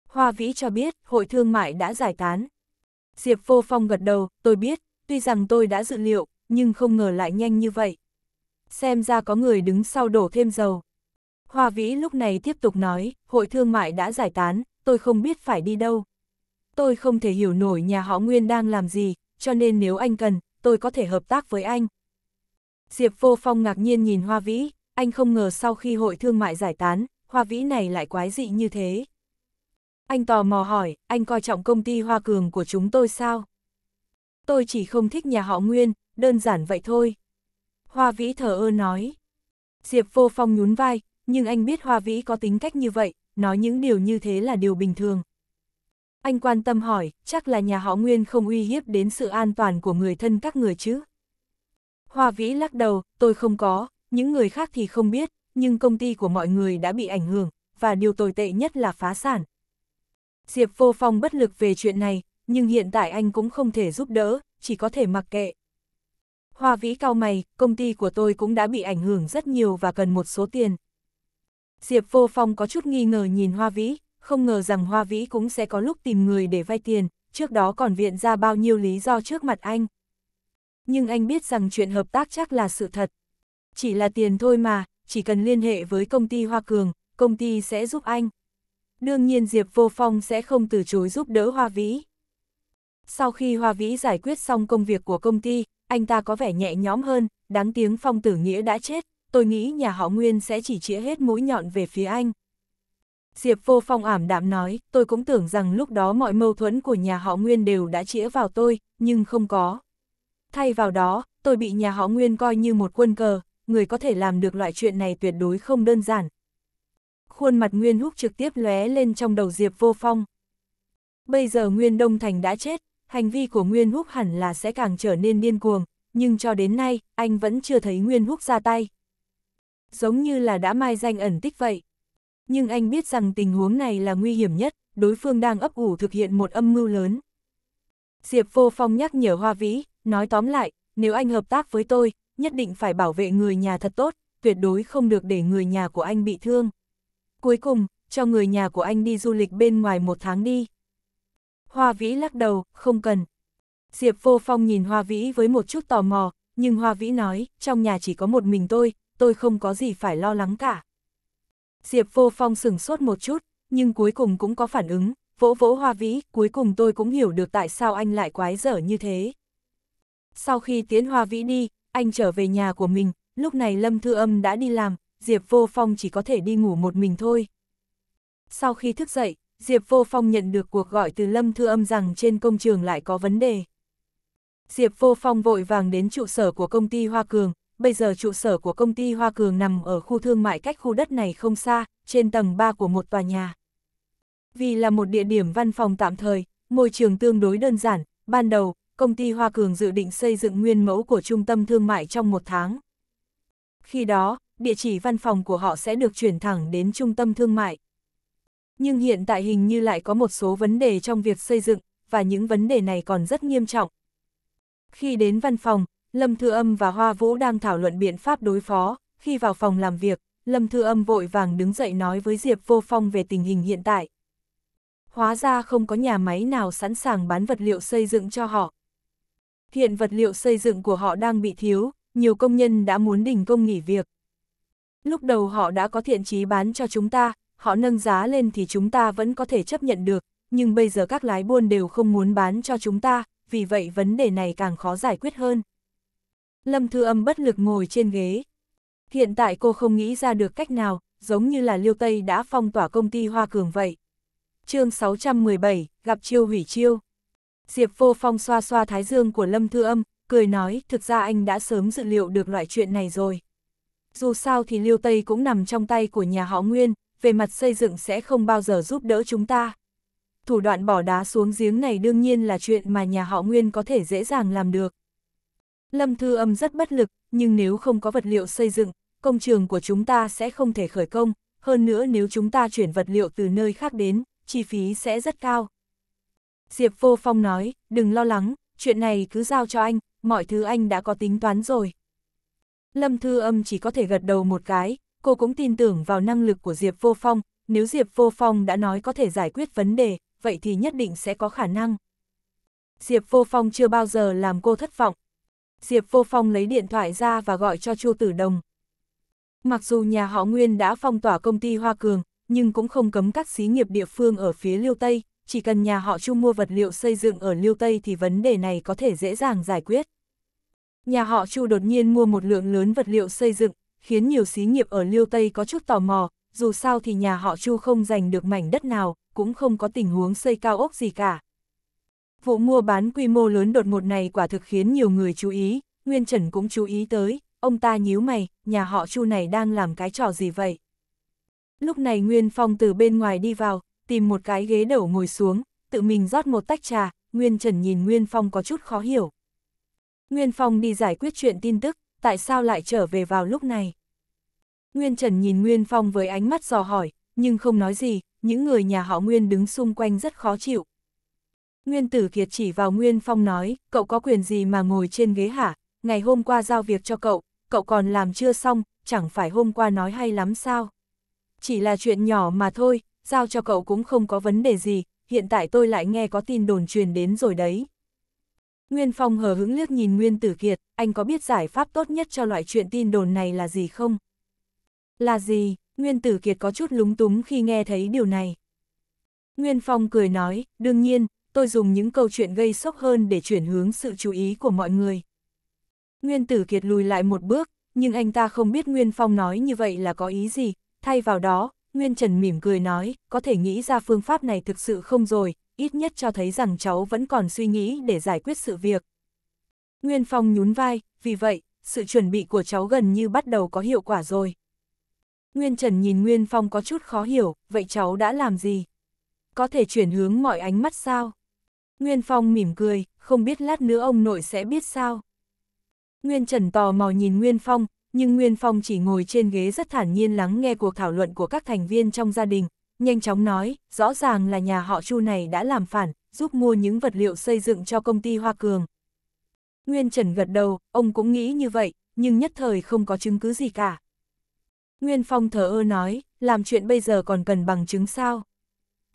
Hoa Vĩ cho biết, hội thương mại đã giải tán. Diệp Vô Phong gật đầu, tôi biết, tuy rằng tôi đã dự liệu, nhưng không ngờ lại nhanh như vậy. Xem ra có người đứng sau đổ thêm dầu. Hoa Vĩ lúc này tiếp tục nói, hội thương mại đã giải tán, tôi không biết phải đi đâu tôi không thể hiểu nổi nhà họ Nguyên đang làm gì, cho nên nếu anh cần, tôi có thể hợp tác với anh. Diệp Vô Phong ngạc nhiên nhìn Hoa Vĩ, anh không ngờ sau khi hội thương mại giải tán, Hoa Vĩ này lại quái dị như thế. Anh tò mò hỏi, anh coi trọng công ty Hoa Cường của chúng tôi sao? Tôi chỉ không thích nhà họ Nguyên, đơn giản vậy thôi. Hoa Vĩ thở ơ nói. Diệp Vô Phong nhún vai, nhưng anh biết Hoa Vĩ có tính cách như vậy, nói những điều như thế là điều bình thường, anh quan tâm hỏi, chắc là nhà họ Nguyên không uy hiếp đến sự an toàn của người thân các người chứ? Hoa Vĩ lắc đầu, tôi không có, những người khác thì không biết, nhưng công ty của mọi người đã bị ảnh hưởng, và điều tồi tệ nhất là phá sản. Diệp Vô Phong bất lực về chuyện này, nhưng hiện tại anh cũng không thể giúp đỡ, chỉ có thể mặc kệ. Hoa Vĩ cao mày, công ty của tôi cũng đã bị ảnh hưởng rất nhiều và cần một số tiền. Diệp Vô Phong có chút nghi ngờ nhìn Hoa Vĩ, không ngờ rằng Hoa Vĩ cũng sẽ có lúc tìm người để vay tiền, trước đó còn viện ra bao nhiêu lý do trước mặt anh. Nhưng anh biết rằng chuyện hợp tác chắc là sự thật. Chỉ là tiền thôi mà, chỉ cần liên hệ với công ty Hoa Cường, công ty sẽ giúp anh. Đương nhiên Diệp Vô Phong sẽ không từ chối giúp đỡ Hoa Vĩ. Sau khi Hoa Vĩ giải quyết xong công việc của công ty, anh ta có vẻ nhẹ nhõm hơn, đáng tiếng Phong Tử Nghĩa đã chết, tôi nghĩ nhà họ Nguyên sẽ chỉ chĩa hết mũi nhọn về phía anh. Diệp Vô Phong ảm đạm nói, tôi cũng tưởng rằng lúc đó mọi mâu thuẫn của nhà họ Nguyên đều đã chĩa vào tôi, nhưng không có. Thay vào đó, tôi bị nhà họ Nguyên coi như một quân cờ, người có thể làm được loại chuyện này tuyệt đối không đơn giản. Khuôn mặt Nguyên Húc trực tiếp lóe lên trong đầu Diệp Vô Phong. Bây giờ Nguyên Đông Thành đã chết, hành vi của Nguyên Húc hẳn là sẽ càng trở nên điên cuồng, nhưng cho đến nay, anh vẫn chưa thấy Nguyên Húc ra tay. Giống như là đã mai danh ẩn tích vậy. Nhưng anh biết rằng tình huống này là nguy hiểm nhất, đối phương đang ấp ủ thực hiện một âm mưu lớn. Diệp Vô Phong nhắc nhở Hoa Vĩ, nói tóm lại, nếu anh hợp tác với tôi, nhất định phải bảo vệ người nhà thật tốt, tuyệt đối không được để người nhà của anh bị thương. Cuối cùng, cho người nhà của anh đi du lịch bên ngoài một tháng đi. Hoa Vĩ lắc đầu, không cần. Diệp Vô Phong nhìn Hoa Vĩ với một chút tò mò, nhưng Hoa Vĩ nói, trong nhà chỉ có một mình tôi, tôi không có gì phải lo lắng cả. Diệp Vô Phong sừng sốt một chút, nhưng cuối cùng cũng có phản ứng, vỗ vỗ hoa vĩ, cuối cùng tôi cũng hiểu được tại sao anh lại quái dở như thế. Sau khi tiến hoa vĩ đi, anh trở về nhà của mình, lúc này Lâm Thư Âm đã đi làm, Diệp Vô Phong chỉ có thể đi ngủ một mình thôi. Sau khi thức dậy, Diệp Vô Phong nhận được cuộc gọi từ Lâm Thư Âm rằng trên công trường lại có vấn đề. Diệp Vô Phong vội vàng đến trụ sở của công ty Hoa Cường, bây giờ trụ sở của công ty Hoa Cường nằm ở khu thương mại cách khu đất này không xa, trên tầng 3 của một tòa nhà. Vì là một địa điểm văn phòng tạm thời, môi trường tương đối đơn giản, ban đầu, công ty Hoa Cường dự định xây dựng nguyên mẫu của trung tâm thương mại trong một tháng. Khi đó, địa chỉ văn phòng của họ sẽ được chuyển thẳng đến trung tâm thương mại. Nhưng hiện tại hình như lại có một số vấn đề trong việc xây dựng, và những vấn đề này còn rất nghiêm trọng. Khi đến văn phòng, Lâm Thư Âm và Hoa Vũ đang thảo luận biện pháp đối phó, khi vào phòng làm việc, Lâm Thư Âm vội vàng đứng dậy nói với Diệp Vô Phong về tình hình hiện tại. Hóa ra không có nhà máy nào sẵn sàng bán vật liệu xây dựng cho họ. Hiện vật liệu xây dựng của họ đang bị thiếu, nhiều công nhân đã muốn đình công nghỉ việc. Lúc đầu họ đã có thiện chí bán cho chúng ta, họ nâng giá lên thì chúng ta vẫn có thể chấp nhận được, nhưng bây giờ các lái buôn đều không muốn bán cho chúng ta, vì vậy vấn đề này càng khó giải quyết hơn. Lâm Thư Âm bất lực ngồi trên ghế. Hiện tại cô không nghĩ ra được cách nào, giống như là Liêu Tây đã phong tỏa công ty Hoa Cường vậy. chương 617, gặp chiêu hủy chiêu. Diệp Vô Phong xoa xoa thái dương của Lâm Thư Âm, cười nói thực ra anh đã sớm dự liệu được loại chuyện này rồi. Dù sao thì Liêu Tây cũng nằm trong tay của nhà họ Nguyên, về mặt xây dựng sẽ không bao giờ giúp đỡ chúng ta. Thủ đoạn bỏ đá xuống giếng này đương nhiên là chuyện mà nhà họ Nguyên có thể dễ dàng làm được. Lâm Thư Âm rất bất lực, nhưng nếu không có vật liệu xây dựng, công trường của chúng ta sẽ không thể khởi công, hơn nữa nếu chúng ta chuyển vật liệu từ nơi khác đến, chi phí sẽ rất cao. Diệp Vô Phong nói, đừng lo lắng, chuyện này cứ giao cho anh, mọi thứ anh đã có tính toán rồi. Lâm Thư Âm chỉ có thể gật đầu một cái, cô cũng tin tưởng vào năng lực của Diệp Vô Phong, nếu Diệp Vô Phong đã nói có thể giải quyết vấn đề, vậy thì nhất định sẽ có khả năng. Diệp Vô Phong chưa bao giờ làm cô thất vọng, Diệp Vô Phong lấy điện thoại ra và gọi cho Chu Tử Đồng. Mặc dù nhà họ Nguyên đã phong tỏa công ty Hoa Cường, nhưng cũng không cấm các xí nghiệp địa phương ở phía Liêu Tây, chỉ cần nhà họ Chu mua vật liệu xây dựng ở Liêu Tây thì vấn đề này có thể dễ dàng giải quyết. Nhà họ Chu đột nhiên mua một lượng lớn vật liệu xây dựng, khiến nhiều xí nghiệp ở Liêu Tây có chút tò mò, dù sao thì nhà họ Chu không giành được mảnh đất nào, cũng không có tình huống xây cao ốc gì cả. Vụ mua bán quy mô lớn đột ngột này quả thực khiến nhiều người chú ý, Nguyên Trần cũng chú ý tới, ông ta nhíu mày, nhà họ Chu này đang làm cái trò gì vậy? Lúc này Nguyên Phong từ bên ngoài đi vào, tìm một cái ghế đầu ngồi xuống, tự mình rót một tách trà, Nguyên Trần nhìn Nguyên Phong có chút khó hiểu. Nguyên Phong đi giải quyết chuyện tin tức, tại sao lại trở về vào lúc này? Nguyên Trần nhìn Nguyên Phong với ánh mắt dò hỏi, nhưng không nói gì, những người nhà họ Nguyên đứng xung quanh rất khó chịu, Nguyên Tử Kiệt chỉ vào Nguyên Phong nói, cậu có quyền gì mà ngồi trên ghế hả, ngày hôm qua giao việc cho cậu, cậu còn làm chưa xong, chẳng phải hôm qua nói hay lắm sao. Chỉ là chuyện nhỏ mà thôi, giao cho cậu cũng không có vấn đề gì, hiện tại tôi lại nghe có tin đồn truyền đến rồi đấy. Nguyên Phong hờ hững liếc nhìn Nguyên Tử Kiệt, anh có biết giải pháp tốt nhất cho loại chuyện tin đồn này là gì không? Là gì? Nguyên Tử Kiệt có chút lúng túng khi nghe thấy điều này. Nguyên Phong cười nói, đương nhiên, tôi dùng những câu chuyện gây sốc hơn để chuyển hướng sự chú ý của mọi người. Nguyên Tử Kiệt lùi lại một bước, nhưng anh ta không biết Nguyên Phong nói như vậy là có ý gì, thay vào đó, Nguyên Trần mỉm cười nói, có thể nghĩ ra phương pháp này thực sự không rồi, ít nhất cho thấy rằng cháu vẫn còn suy nghĩ để giải quyết sự việc. Nguyên Phong nhún vai, vì vậy, sự chuẩn bị của cháu gần như bắt đầu có hiệu quả rồi. Nguyên Trần nhìn Nguyên Phong có chút khó hiểu, vậy cháu đã làm gì? Có thể chuyển hướng mọi ánh mắt sao? Nguyên Phong mỉm cười, không biết lát nữa ông nội sẽ biết sao. Nguyên Trần tò mò nhìn Nguyên Phong, nhưng Nguyên Phong chỉ ngồi trên ghế rất thản nhiên lắng nghe cuộc thảo luận của các thành viên trong gia đình, nhanh chóng nói, rõ ràng là nhà họ Chu này đã làm phản, giúp mua những vật liệu xây dựng cho công ty Hoa Cường. Nguyên Trần gật đầu, ông cũng nghĩ như vậy, nhưng nhất thời không có chứng cứ gì cả. Nguyên Phong thờ ơ nói, làm chuyện bây giờ còn cần bằng chứng sao?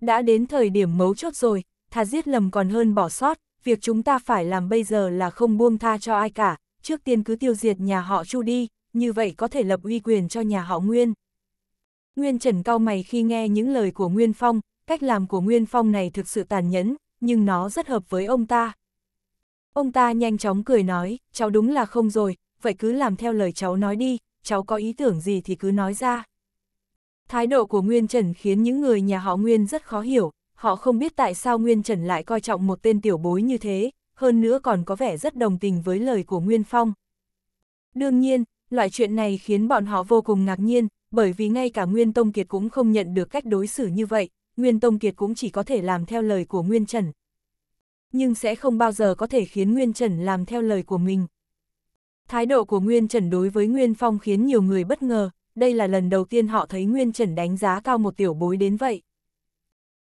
Đã đến thời điểm mấu chốt rồi, thà giết lầm còn hơn bỏ sót, việc chúng ta phải làm bây giờ là không buông tha cho ai cả, trước tiên cứ tiêu diệt nhà họ Chu đi, như vậy có thể lập uy quyền cho nhà họ Nguyên. Nguyên Trần cao mày khi nghe những lời của Nguyên Phong, cách làm của Nguyên Phong này thực sự tàn nhẫn, nhưng nó rất hợp với ông ta. Ông ta nhanh chóng cười nói, cháu đúng là không rồi, vậy cứ làm theo lời cháu nói đi, cháu có ý tưởng gì thì cứ nói ra. Thái độ của Nguyên Trần khiến những người nhà họ Nguyên rất khó hiểu, họ không biết tại sao Nguyên Trần lại coi trọng một tên tiểu bối như thế, hơn nữa còn có vẻ rất đồng tình với lời của Nguyên Phong. Đương nhiên, loại chuyện này khiến bọn họ vô cùng ngạc nhiên, bởi vì ngay cả Nguyên Tông Kiệt cũng không nhận được cách đối xử như vậy, Nguyên Tông Kiệt cũng chỉ có thể làm theo lời của Nguyên Trần. Nhưng sẽ không bao giờ có thể khiến Nguyên Trần làm theo lời của mình. Thái độ của Nguyên Trần đối với Nguyên Phong khiến nhiều người bất ngờ, đây là lần đầu tiên họ thấy Nguyên Trần đánh giá cao một tiểu bối đến vậy.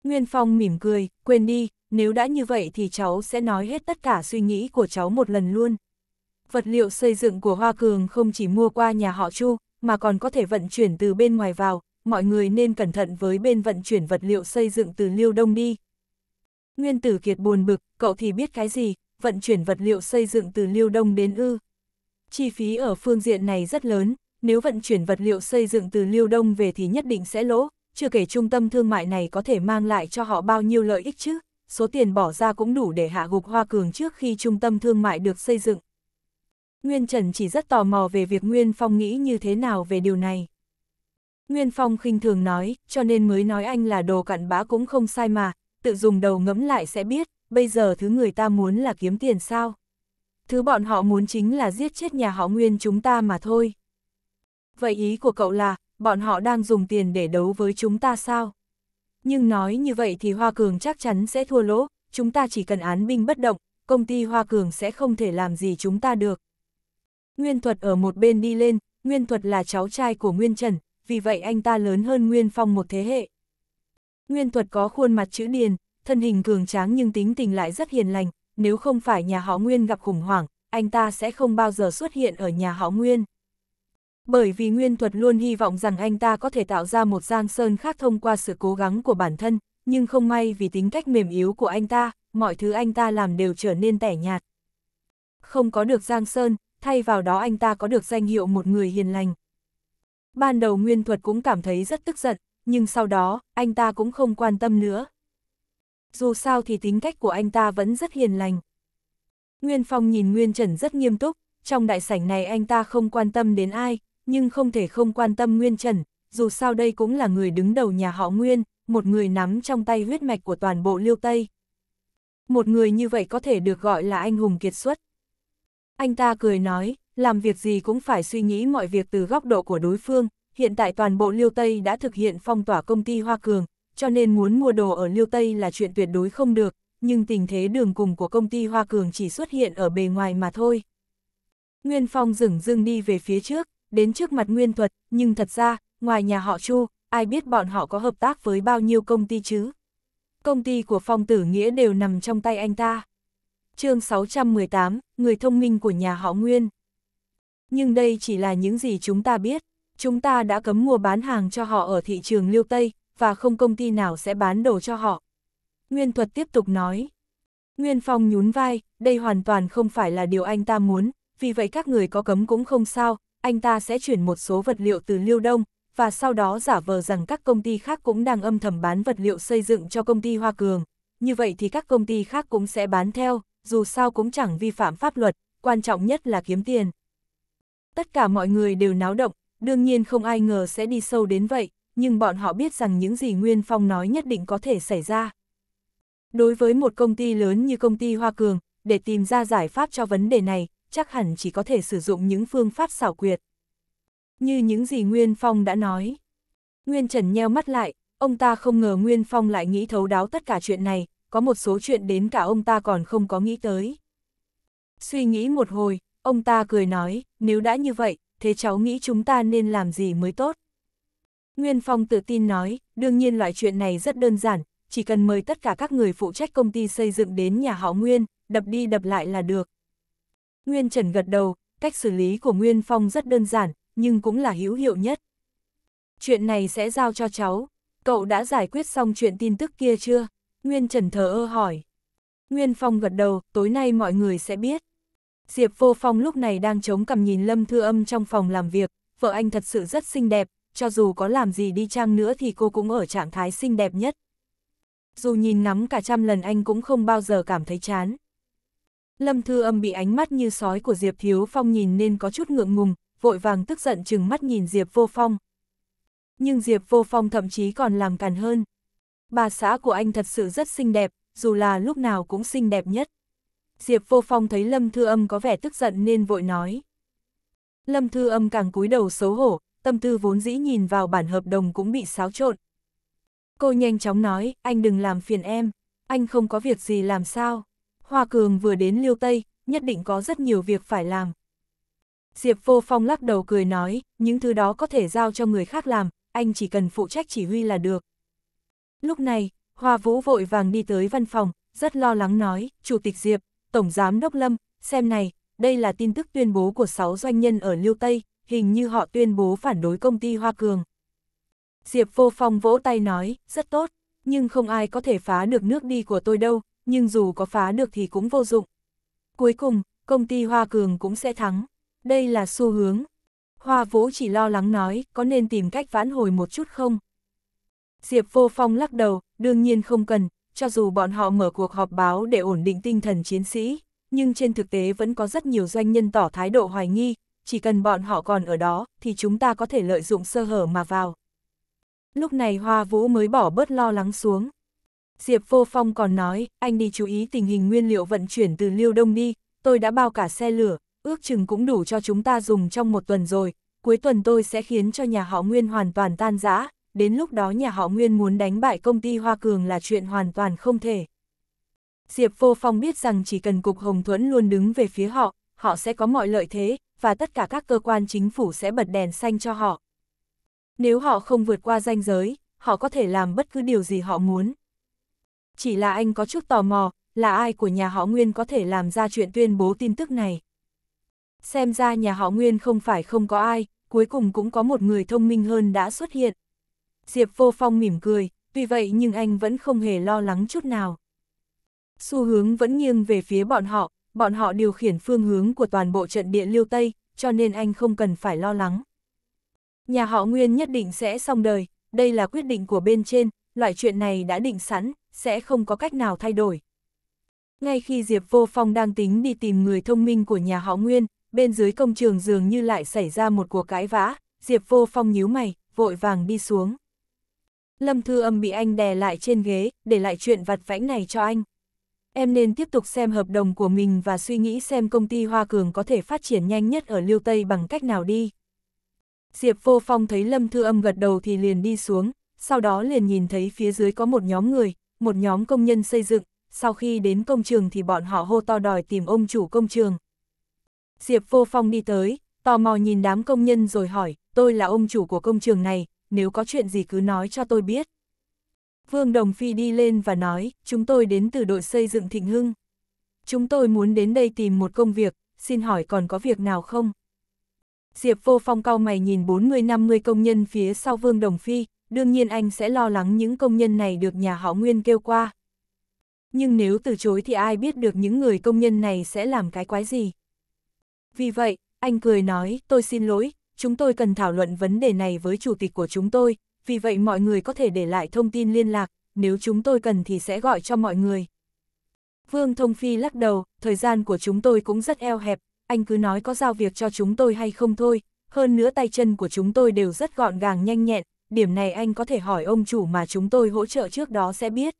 Nguyên Phong mỉm cười, quên đi, nếu đã như vậy thì cháu sẽ nói hết tất cả suy nghĩ của cháu một lần luôn. Vật liệu xây dựng của Hoa Cường không chỉ mua qua nhà họ Chu, mà còn có thể vận chuyển từ bên ngoài vào, mọi người nên cẩn thận với bên vận chuyển vật liệu xây dựng từ Liêu Đông đi. Nguyên Tử Kiệt buồn bực, cậu thì biết cái gì, vận chuyển vật liệu xây dựng từ Liêu Đông đến Ư. Chi phí ở phương diện này rất lớn, nếu vận chuyển vật liệu xây dựng từ Liêu Đông về thì nhất định sẽ lỗ, chưa kể trung tâm thương mại này có thể mang lại cho họ bao nhiêu lợi ích chứ, số tiền bỏ ra cũng đủ để hạ gục Hoa Cường trước khi trung tâm thương mại được xây dựng. Nguyên Trần chỉ rất tò mò về việc Nguyên Phong nghĩ như thế nào về điều này. Nguyên Phong khinh thường nói, cho nên mới nói anh là đồ cặn bã cũng không sai mà, tự dùng đầu ngẫm lại sẽ biết, bây giờ thứ người ta muốn là kiếm tiền sao. Thứ bọn họ muốn chính là giết chết nhà họ Nguyên chúng ta mà thôi. Vậy ý của cậu là, bọn họ đang dùng tiền để đấu với chúng ta sao? Nhưng nói như vậy thì Hoa Cường chắc chắn sẽ thua lỗ, chúng ta chỉ cần án binh bất động, công ty Hoa Cường sẽ không thể làm gì chúng ta được. Nguyên Thuật ở một bên đi lên, Nguyên Thuật là cháu trai của Nguyên Trần, vì vậy anh ta lớn hơn Nguyên Phong một thế hệ. Nguyên Thuật có khuôn mặt chữ điền, thân hình cường tráng nhưng tính tình lại rất hiền lành, nếu không phải nhà họ Nguyên gặp khủng hoảng, anh ta sẽ không bao giờ xuất hiện ở nhà họ Nguyên. Bởi vì Nguyên Thuật luôn hy vọng rằng anh ta có thể tạo ra một Giang Sơn khác thông qua sự cố gắng của bản thân, nhưng không may vì tính cách mềm yếu của anh ta, mọi thứ anh ta làm đều trở nên tẻ nhạt. Không có được Giang Sơn, thay vào đó anh ta có được danh hiệu một người hiền lành. Ban đầu Nguyên Thuật cũng cảm thấy rất tức giận, nhưng sau đó, anh ta cũng không quan tâm nữa. Dù sao thì tính cách của anh ta vẫn rất hiền lành. Nguyên Phong nhìn Nguyên Trần rất nghiêm túc, trong đại sảnh này anh ta không quan tâm đến ai, nhưng không thể không quan tâm Nguyên Trần, dù sao đây cũng là người đứng đầu nhà họ Nguyên, một người nắm trong tay huyết mạch của toàn bộ Liêu Tây. Một người như vậy có thể được gọi là anh hùng kiệt xuất. Anh ta cười nói, làm việc gì cũng phải suy nghĩ mọi việc từ góc độ của đối phương, hiện tại toàn bộ Liêu Tây đã thực hiện phong tỏa công ty Hoa Cường, cho nên muốn mua đồ ở Liêu Tây là chuyện tuyệt đối không được, nhưng tình thế đường cùng của công ty Hoa Cường chỉ xuất hiện ở bề ngoài mà thôi. Nguyên Phong dừng dưng đi về phía trước, đến trước mặt nguyên thuật, nhưng thật ra, ngoài nhà họ Chu, ai biết bọn họ có hợp tác với bao nhiêu công ty chứ? Công ty của phong tử nghĩa đều nằm trong tay anh ta. chương 618, người thông minh của nhà họ Nguyên. Nhưng đây chỉ là những gì chúng ta biết. Chúng ta đã cấm mua bán hàng cho họ ở thị trường Liêu Tây, và không công ty nào sẽ bán đồ cho họ. Nguyên thuật tiếp tục nói. Nguyên Phong nhún vai, đây hoàn toàn không phải là điều anh ta muốn, vì vậy các người có cấm cũng không sao, anh ta sẽ chuyển một số vật liệu từ Liêu Đông, và sau đó giả vờ rằng các công ty khác cũng đang âm thầm bán vật liệu xây dựng cho công ty Hoa Cường. Như vậy thì các công ty khác cũng sẽ bán theo, dù sao cũng chẳng vi phạm pháp luật, quan trọng nhất là kiếm tiền. Tất cả mọi người đều náo động, đương nhiên không ai ngờ sẽ đi sâu đến vậy, nhưng bọn họ biết rằng những gì Nguyên Phong nói nhất định có thể xảy ra. Đối với một công ty lớn như công ty Hoa Cường, để tìm ra giải pháp cho vấn đề này, chắc hẳn chỉ có thể sử dụng những phương pháp xảo quyệt. Như những gì Nguyên Phong đã nói. Nguyên Trần nheo mắt lại, ông ta không ngờ Nguyên Phong lại nghĩ thấu đáo tất cả chuyện này, có một số chuyện đến cả ông ta còn không có nghĩ tới. Suy nghĩ một hồi, ông ta cười nói, nếu đã như vậy, thế cháu nghĩ chúng ta nên làm gì mới tốt? Nguyên Phong tự tin nói, đương nhiên loại chuyện này rất đơn giản, chỉ cần mời tất cả các người phụ trách công ty xây dựng đến nhà họ Nguyên, đập đi đập lại là được. Nguyên Trần gật đầu, cách xử lý của Nguyên Phong rất đơn giản, nhưng cũng là hữu hiệu nhất. Chuyện này sẽ giao cho cháu. Cậu đã giải quyết xong chuyện tin tức kia chưa? Nguyên Trần thờ ơ hỏi. Nguyên Phong gật đầu, tối nay mọi người sẽ biết. Diệp Vô Phong lúc này đang chống cằm nhìn Lâm Thư Âm trong phòng làm việc, vợ anh thật sự rất xinh đẹp, cho dù có làm gì đi chăng nữa thì cô cũng ở trạng thái xinh đẹp nhất. Dù nhìn ngắm cả trăm lần anh cũng không bao giờ cảm thấy chán. Lâm Thư Âm bị ánh mắt như sói của Diệp Thiếu Phong nhìn nên có chút ngượng ngùng, vội vàng tức giận chừng mắt nhìn Diệp Vô Phong. Nhưng Diệp Vô Phong thậm chí còn làm càn hơn. Bà xã của anh thật sự rất xinh đẹp, dù là lúc nào cũng xinh đẹp nhất. Diệp Vô Phong thấy Lâm Thư Âm có vẻ tức giận nên vội nói. Lâm Thư Âm càng cúi đầu xấu hổ, tâm tư vốn dĩ nhìn vào bản hợp đồng cũng bị xáo trộn. Cô nhanh chóng nói, anh đừng làm phiền em, anh không có việc gì làm sao. Hoa Cường vừa đến Liêu Tây, nhất định có rất nhiều việc phải làm. Diệp Vô Phong lắc đầu cười nói, những thứ đó có thể giao cho người khác làm, anh chỉ cần phụ trách chỉ huy là được. Lúc này, Hoa Vũ vội vàng đi tới văn phòng, rất lo lắng nói, Chủ tịch Diệp, Tổng Giám Đốc Lâm, xem này, đây là tin tức tuyên bố của 6 doanh nhân ở Liêu Tây, hình như họ tuyên bố phản đối công ty Hoa Cường. Diệp Vô Phong vỗ tay nói, rất tốt, nhưng không ai có thể phá được nước đi của tôi đâu, nhưng dù có phá được thì cũng vô dụng. Cuối cùng, công ty Hoa Cường cũng sẽ thắng. Đây là xu hướng. Hoa Vũ chỉ lo lắng nói, có nên tìm cách vãn hồi một chút không? Diệp Vô Phong lắc đầu, đương nhiên không cần, cho dù bọn họ mở cuộc họp báo để ổn định tinh thần chiến sĩ, nhưng trên thực tế vẫn có rất nhiều doanh nhân tỏ thái độ hoài nghi, chỉ cần bọn họ còn ở đó thì chúng ta có thể lợi dụng sơ hở mà vào. Lúc này Hoa Vũ mới bỏ bớt lo lắng xuống. Diệp Vô Phong còn nói, anh đi chú ý tình hình nguyên liệu vận chuyển từ Liêu Đông đi, tôi đã bao cả xe lửa, ước chừng cũng đủ cho chúng ta dùng trong một tuần rồi, cuối tuần tôi sẽ khiến cho nhà họ Nguyên hoàn toàn tan rã, đến lúc đó nhà họ Nguyên muốn đánh bại công ty Hoa Cường là chuyện hoàn toàn không thể. Diệp Vô Phong biết rằng chỉ cần Cục Hồng Thuẫn luôn đứng về phía họ, họ sẽ có mọi lợi thế, và tất cả các cơ quan chính phủ sẽ bật đèn xanh cho họ. Nếu họ không vượt qua ranh giới, họ có thể làm bất cứ điều gì họ muốn chỉ là anh có chút tò mò, là ai của nhà họ Nguyên có thể làm ra chuyện tuyên bố tin tức này. Xem ra nhà họ Nguyên không phải không có ai, cuối cùng cũng có một người thông minh hơn đã xuất hiện. Diệp Vô Phong mỉm cười, tuy vậy nhưng anh vẫn không hề lo lắng chút nào. Xu hướng vẫn nghiêng về phía bọn họ, bọn họ điều khiển phương hướng của toàn bộ trận địa liêu Tây, cho nên anh không cần phải lo lắng. Nhà họ Nguyên nhất định sẽ xong đời, đây là quyết định của bên trên, loại chuyện này đã định sẵn, sẽ không có cách nào thay đổi. Ngay khi Diệp Vô Phong đang tính đi tìm người thông minh của nhà họ Nguyên, bên dưới công trường dường như lại xảy ra một cuộc cãi vã, Diệp Vô Phong nhíu mày, vội vàng đi xuống. Lâm Thư Âm bị anh đè lại trên ghế, để lại chuyện vặt vãnh này cho anh. Em nên tiếp tục xem hợp đồng của mình và suy nghĩ xem công ty Hoa Cường có thể phát triển nhanh nhất ở Liêu Tây bằng cách nào đi. Diệp Vô Phong thấy Lâm Thư Âm gật đầu thì liền đi xuống, sau đó liền nhìn thấy phía dưới có một nhóm người, một nhóm công nhân xây dựng, sau khi đến công trường thì bọn họ hô to đòi tìm ông chủ công trường. Diệp Vô Phong đi tới, tò mò nhìn đám công nhân rồi hỏi, tôi là ông chủ của công trường này, nếu có chuyện gì cứ nói cho tôi biết. Vương Đồng Phi đi lên và nói, chúng tôi đến từ đội xây dựng Thịnh Hưng. Chúng tôi muốn đến đây tìm một công việc, xin hỏi còn có việc nào không? Diệp Vô Phong cau mày nhìn 40-50 công nhân phía sau Vương Đồng Phi, đương nhiên anh sẽ lo lắng những công nhân này được nhà họ Nguyên kêu qua. Nhưng nếu từ chối thì ai biết được những người công nhân này sẽ làm cái quái gì. Vì vậy, anh cười nói, tôi xin lỗi, chúng tôi cần thảo luận vấn đề này với chủ tịch của chúng tôi, vì vậy mọi người có thể để lại thông tin liên lạc, nếu chúng tôi cần thì sẽ gọi cho mọi người. Vương Thông Phi lắc đầu, thời gian của chúng tôi cũng rất eo hẹp, anh cứ nói có giao việc cho chúng tôi hay không thôi, hơn nữa tay chân của chúng tôi đều rất gọn gàng nhanh nhẹn, điểm này anh có thể hỏi ông chủ mà chúng tôi hỗ trợ trước đó sẽ biết.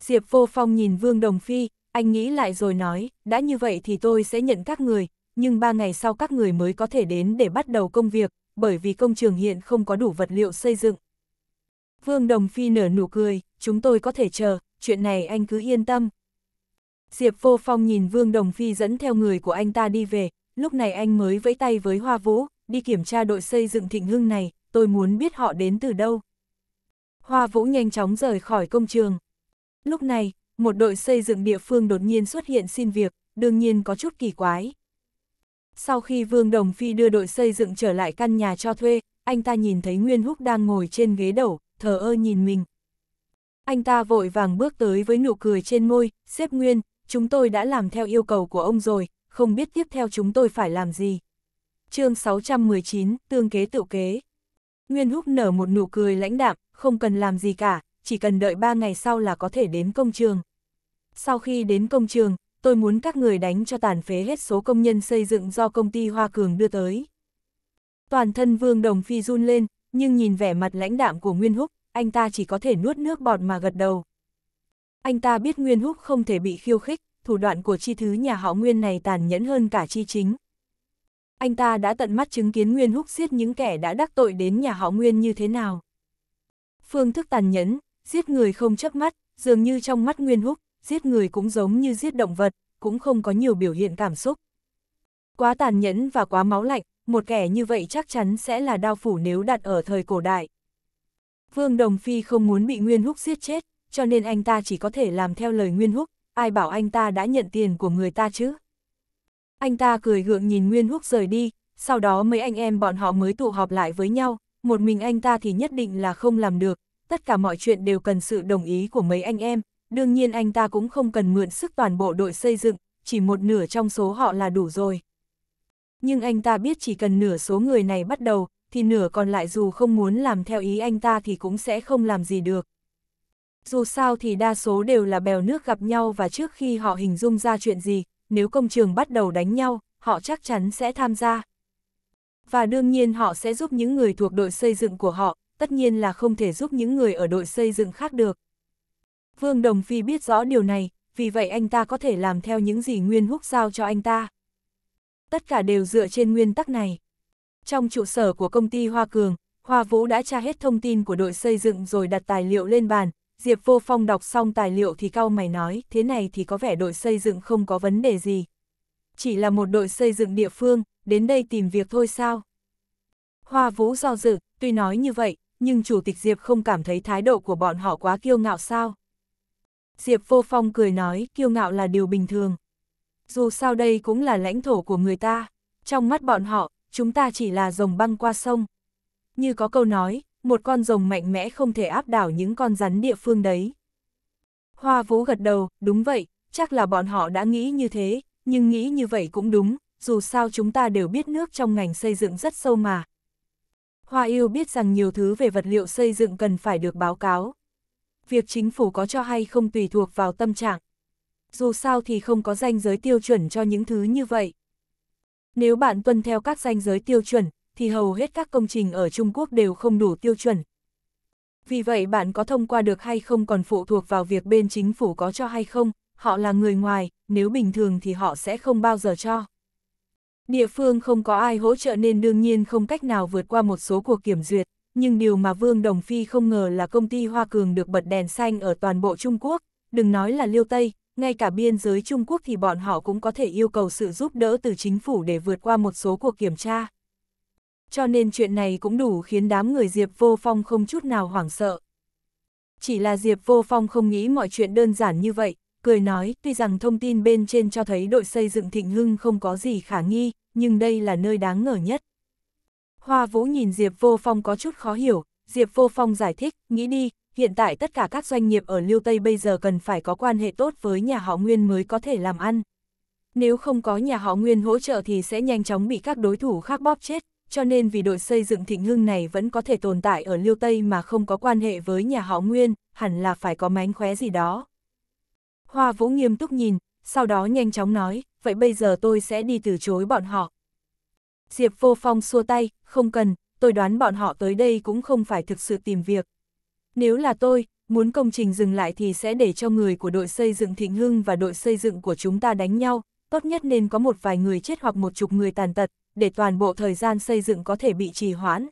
Diệp Vô Phong nhìn Vương Đồng Phi, anh nghĩ lại rồi nói, đã như vậy thì tôi sẽ nhận các người, nhưng ba ngày sau các người mới có thể đến để bắt đầu công việc, bởi vì công trường hiện không có đủ vật liệu xây dựng. Vương Đồng Phi nở nụ cười, chúng tôi có thể chờ, chuyện này anh cứ yên tâm. Diệp Vô Phong nhìn Vương Đồng Phi dẫn theo người của anh ta đi về, lúc này anh mới vẫy tay với Hoa Vũ, đi kiểm tra đội xây dựng thịnh hưng này, tôi muốn biết họ đến từ đâu. Hoa Vũ nhanh chóng rời khỏi công trường. Lúc này, một đội xây dựng địa phương đột nhiên xuất hiện xin việc, đương nhiên có chút kỳ quái. Sau khi Vương Đồng Phi đưa đội xây dựng trở lại căn nhà cho thuê, anh ta nhìn thấy Nguyên Húc đang ngồi trên ghế đầu, thờ ơ nhìn mình. Anh ta vội vàng bước tới với nụ cười trên môi, xếp Nguyên, chúng tôi đã làm theo yêu cầu của ông rồi, không biết tiếp theo chúng tôi phải làm gì. chương 619, Tương kế tự kế Nguyên Húc nở một nụ cười lãnh đạm, không cần làm gì cả, chỉ cần đợi ba ngày sau là có thể đến công trường. Sau khi đến công trường, tôi muốn các người đánh cho tàn phế hết số công nhân xây dựng do công ty Hoa Cường đưa tới. Toàn thân Vương Đồng Phi run lên, nhưng nhìn vẻ mặt lãnh đạm của Nguyên Húc, anh ta chỉ có thể nuốt nước bọt mà gật đầu. Anh ta biết Nguyên Húc không thể bị khiêu khích, thủ đoạn của chi thứ nhà họ Nguyên này tàn nhẫn hơn cả chi chính, anh ta đã tận mắt chứng kiến Nguyên Húc giết những kẻ đã đắc tội đến nhà họ Nguyên như thế nào. Phương thức tàn nhẫn, giết người không chớp mắt, dường như trong mắt Nguyên Húc, giết người cũng giống như giết động vật, cũng không có nhiều biểu hiện cảm xúc. Quá tàn nhẫn và quá máu lạnh, một kẻ như vậy chắc chắn sẽ là đao phủ nếu đặt ở thời cổ đại. Vương Đồng Phi không muốn bị Nguyên Húc giết chết, cho nên anh ta chỉ có thể làm theo lời Nguyên Húc, ai bảo anh ta đã nhận tiền của người ta chứ? Anh ta cười gượng nhìn Nguyên Húc rời đi, sau đó mấy anh em bọn họ mới tụ họp lại với nhau, một mình anh ta thì nhất định là không làm được, tất cả mọi chuyện đều cần sự đồng ý của mấy anh em, đương nhiên anh ta cũng không cần mượn sức toàn bộ đội xây dựng, chỉ một nửa trong số họ là đủ rồi. Nhưng anh ta biết chỉ cần nửa số người này bắt đầu, thì nửa còn lại dù không muốn làm theo ý anh ta thì cũng sẽ không làm gì được. Dù sao thì đa số đều là bèo nước gặp nhau và trước khi họ hình dung ra chuyện gì, nếu công trường bắt đầu đánh nhau, họ chắc chắn sẽ tham gia. Và đương nhiên họ sẽ giúp những người thuộc đội xây dựng của họ, tất nhiên là không thể giúp những người ở đội xây dựng khác được. Vương Đồng Phi biết rõ điều này, vì vậy anh ta có thể làm theo những gì Nguyên Húc giao cho anh ta. Tất cả đều dựa trên nguyên tắc này. Trong trụ sở của công ty Hoa Cường, Hoa Vũ đã tra hết thông tin của đội xây dựng rồi đặt tài liệu lên bàn, Diệp Vô Phong đọc xong tài liệu thì cao mày nói, thế này thì có vẻ đội xây dựng không có vấn đề gì. Chỉ là một đội xây dựng địa phương, đến đây tìm việc thôi sao? Hoa Vũ do dự, tuy nói như vậy, nhưng Chủ tịch Diệp không cảm thấy thái độ của bọn họ quá kiêu ngạo sao? Diệp Vô Phong cười nói, kiêu ngạo là điều bình thường. Dù sao đây cũng là lãnh thổ của người ta, trong mắt bọn họ, chúng ta chỉ là rồng băng qua sông. Như có câu nói, một con rồng mạnh mẽ không thể áp đảo những con rắn địa phương đấy. Hoa vũ gật đầu, đúng vậy, chắc là bọn họ đã nghĩ như thế, nhưng nghĩ như vậy cũng đúng, dù sao chúng ta đều biết nước trong ngành xây dựng rất sâu mà. Hoa yêu biết rằng nhiều thứ về vật liệu xây dựng cần phải được báo cáo. Việc chính phủ có cho hay không tùy thuộc vào tâm trạng. Dù sao thì không có danh giới tiêu chuẩn cho những thứ như vậy. Nếu bạn tuân theo các danh giới tiêu chuẩn, thì hầu hết các công trình ở Trung Quốc đều không đủ tiêu chuẩn. Vì vậy bạn có thông qua được hay không còn phụ thuộc vào việc bên chính phủ có cho hay không, họ là người ngoài, nếu bình thường thì họ sẽ không bao giờ cho. Địa phương không có ai hỗ trợ nên đương nhiên không cách nào vượt qua một số cuộc kiểm duyệt, nhưng điều mà Vương Đồng Phi không ngờ là công ty Hoa Cường được bật đèn xanh ở toàn bộ Trung Quốc, đừng nói là Liêu Tây, ngay cả biên giới Trung Quốc thì bọn họ cũng có thể yêu cầu sự giúp đỡ từ chính phủ để vượt qua một số cuộc kiểm tra cho nên chuyện này cũng đủ khiến đám người Diệp Vô Phong không chút nào hoảng sợ. Chỉ là Diệp Vô Phong không nghĩ mọi chuyện đơn giản như vậy, cười nói, tuy rằng thông tin bên trên cho thấy đội xây dựng thịnh hưng không có gì khả nghi, nhưng đây là nơi đáng ngờ nhất. Hoa Vũ nhìn Diệp Vô Phong có chút khó hiểu, Diệp Vô Phong giải thích, nghĩ đi, hiện tại tất cả các doanh nghiệp ở Liêu Tây bây giờ cần phải có quan hệ tốt với nhà họ Nguyên mới có thể làm ăn. Nếu không có nhà họ Nguyên hỗ trợ thì sẽ nhanh chóng bị các đối thủ khác bóp chết, cho nên vì đội xây dựng thịnh hưng này vẫn có thể tồn tại ở Liêu Tây mà không có quan hệ với nhà họ Nguyên, hẳn là phải có mánh khóe gì đó. Hoa Vũ nghiêm túc nhìn, sau đó nhanh chóng nói, vậy bây giờ tôi sẽ đi từ chối bọn họ. Diệp Vô Phong xua tay, không cần, tôi đoán bọn họ tới đây cũng không phải thực sự tìm việc. Nếu là tôi, muốn công trình dừng lại thì sẽ để cho người của đội xây dựng Thịnh Hưng và đội xây dựng của chúng ta đánh nhau, tốt nhất nên có một vài người chết hoặc một chục người tàn tật, để toàn bộ thời gian xây dựng có thể bị trì hoãn.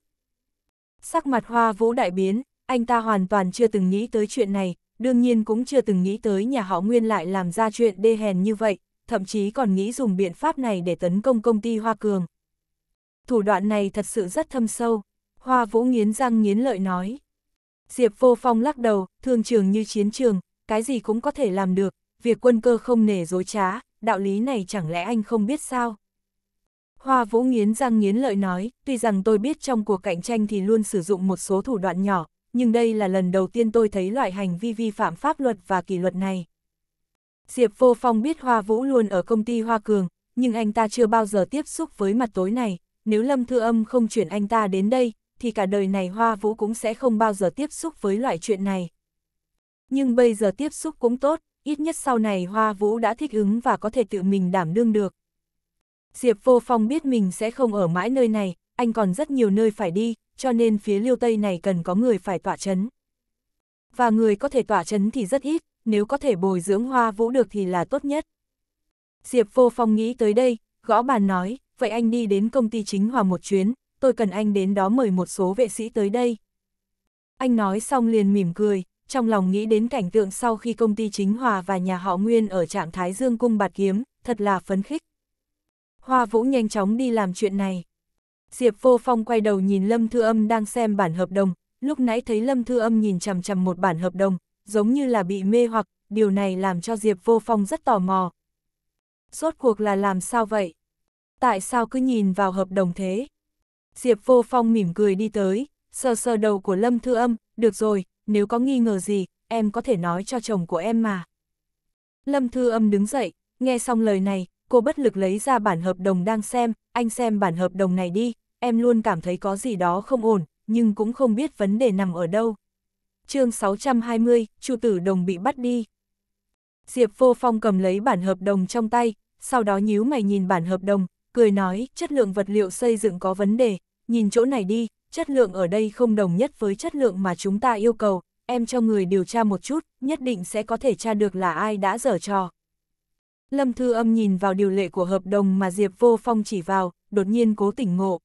Sắc mặt hoa vũ đại biến, anh ta hoàn toàn chưa từng nghĩ tới chuyện này, đương nhiên cũng chưa từng nghĩ tới nhà họ Nguyên lại làm ra chuyện đê hèn như vậy, thậm chí còn nghĩ dùng biện pháp này để tấn công công ty Hoa Cường. Thủ đoạn này thật sự rất thâm sâu, Hoa Vũ nghiến răng nghiến lợi nói. Diệp Vô Phong lắc đầu, thương trường như chiến trường, cái gì cũng có thể làm được, việc quân cơ không nể dối trá, đạo lý này chẳng lẽ anh không biết sao? Hoa Vũ nghiến răng nghiến lợi nói, tuy rằng tôi biết trong cuộc cạnh tranh thì luôn sử dụng một số thủ đoạn nhỏ, nhưng đây là lần đầu tiên tôi thấy loại hành vi vi phạm pháp luật và kỷ luật này. Diệp Vô Phong biết Hoa Vũ luôn ở công ty Hoa Cường, nhưng anh ta chưa bao giờ tiếp xúc với mặt tối này, nếu Lâm Thư Âm không chuyển anh ta đến đây, thì cả đời này Hoa Vũ cũng sẽ không bao giờ tiếp xúc với loại chuyện này. Nhưng bây giờ tiếp xúc cũng tốt, ít nhất sau này Hoa Vũ đã thích ứng và có thể tự mình đảm đương được. Diệp Vô Phong biết mình sẽ không ở mãi nơi này, anh còn rất nhiều nơi phải đi, cho nên phía liêu Tây này cần có người phải tỏa chấn. Và người có thể tỏa chấn thì rất ít, nếu có thể bồi dưỡng hoa vũ được thì là tốt nhất. Diệp Vô Phong nghĩ tới đây, gõ bàn nói, vậy anh đi đến công ty chính hòa một chuyến, tôi cần anh đến đó mời một số vệ sĩ tới đây. Anh nói xong liền mỉm cười, trong lòng nghĩ đến cảnh tượng sau khi công ty chính hòa và nhà họ Nguyên ở trạng thái dương cung bạt kiếm, thật là phấn khích. Hoa Vũ nhanh chóng đi làm chuyện này. Diệp Vô Phong quay đầu nhìn Lâm Thư Âm đang xem bản hợp đồng, lúc nãy thấy Lâm Thư Âm nhìn chằm chằm một bản hợp đồng, giống như là bị mê hoặc, điều này làm cho Diệp Vô Phong rất tò mò. Rốt cuộc là làm sao vậy? Tại sao cứ nhìn vào hợp đồng thế? Diệp Vô Phong mỉm cười đi tới, sờ sờ đầu của Lâm Thư Âm, được rồi, nếu có nghi ngờ gì, em có thể nói cho chồng của em mà. Lâm Thư Âm đứng dậy, nghe xong lời này, cô bất lực lấy ra bản hợp đồng đang xem, anh xem bản hợp đồng này đi, em luôn cảm thấy có gì đó không ổn, nhưng cũng không biết vấn đề nằm ở đâu. chương 620, Chu Tử Đồng bị bắt đi. Diệp Vô Phong cầm lấy bản hợp đồng trong tay, sau đó nhíu mày nhìn bản hợp đồng, cười nói, chất lượng vật liệu xây dựng có vấn đề, nhìn chỗ này đi, chất lượng ở đây không đồng nhất với chất lượng mà chúng ta yêu cầu, em cho người điều tra một chút, nhất định sẽ có thể tra được là ai đã dở trò. Lâm Thư Âm nhìn vào điều lệ của hợp đồng mà Diệp Vô Phong chỉ vào, đột nhiên cố tỉnh ngộ.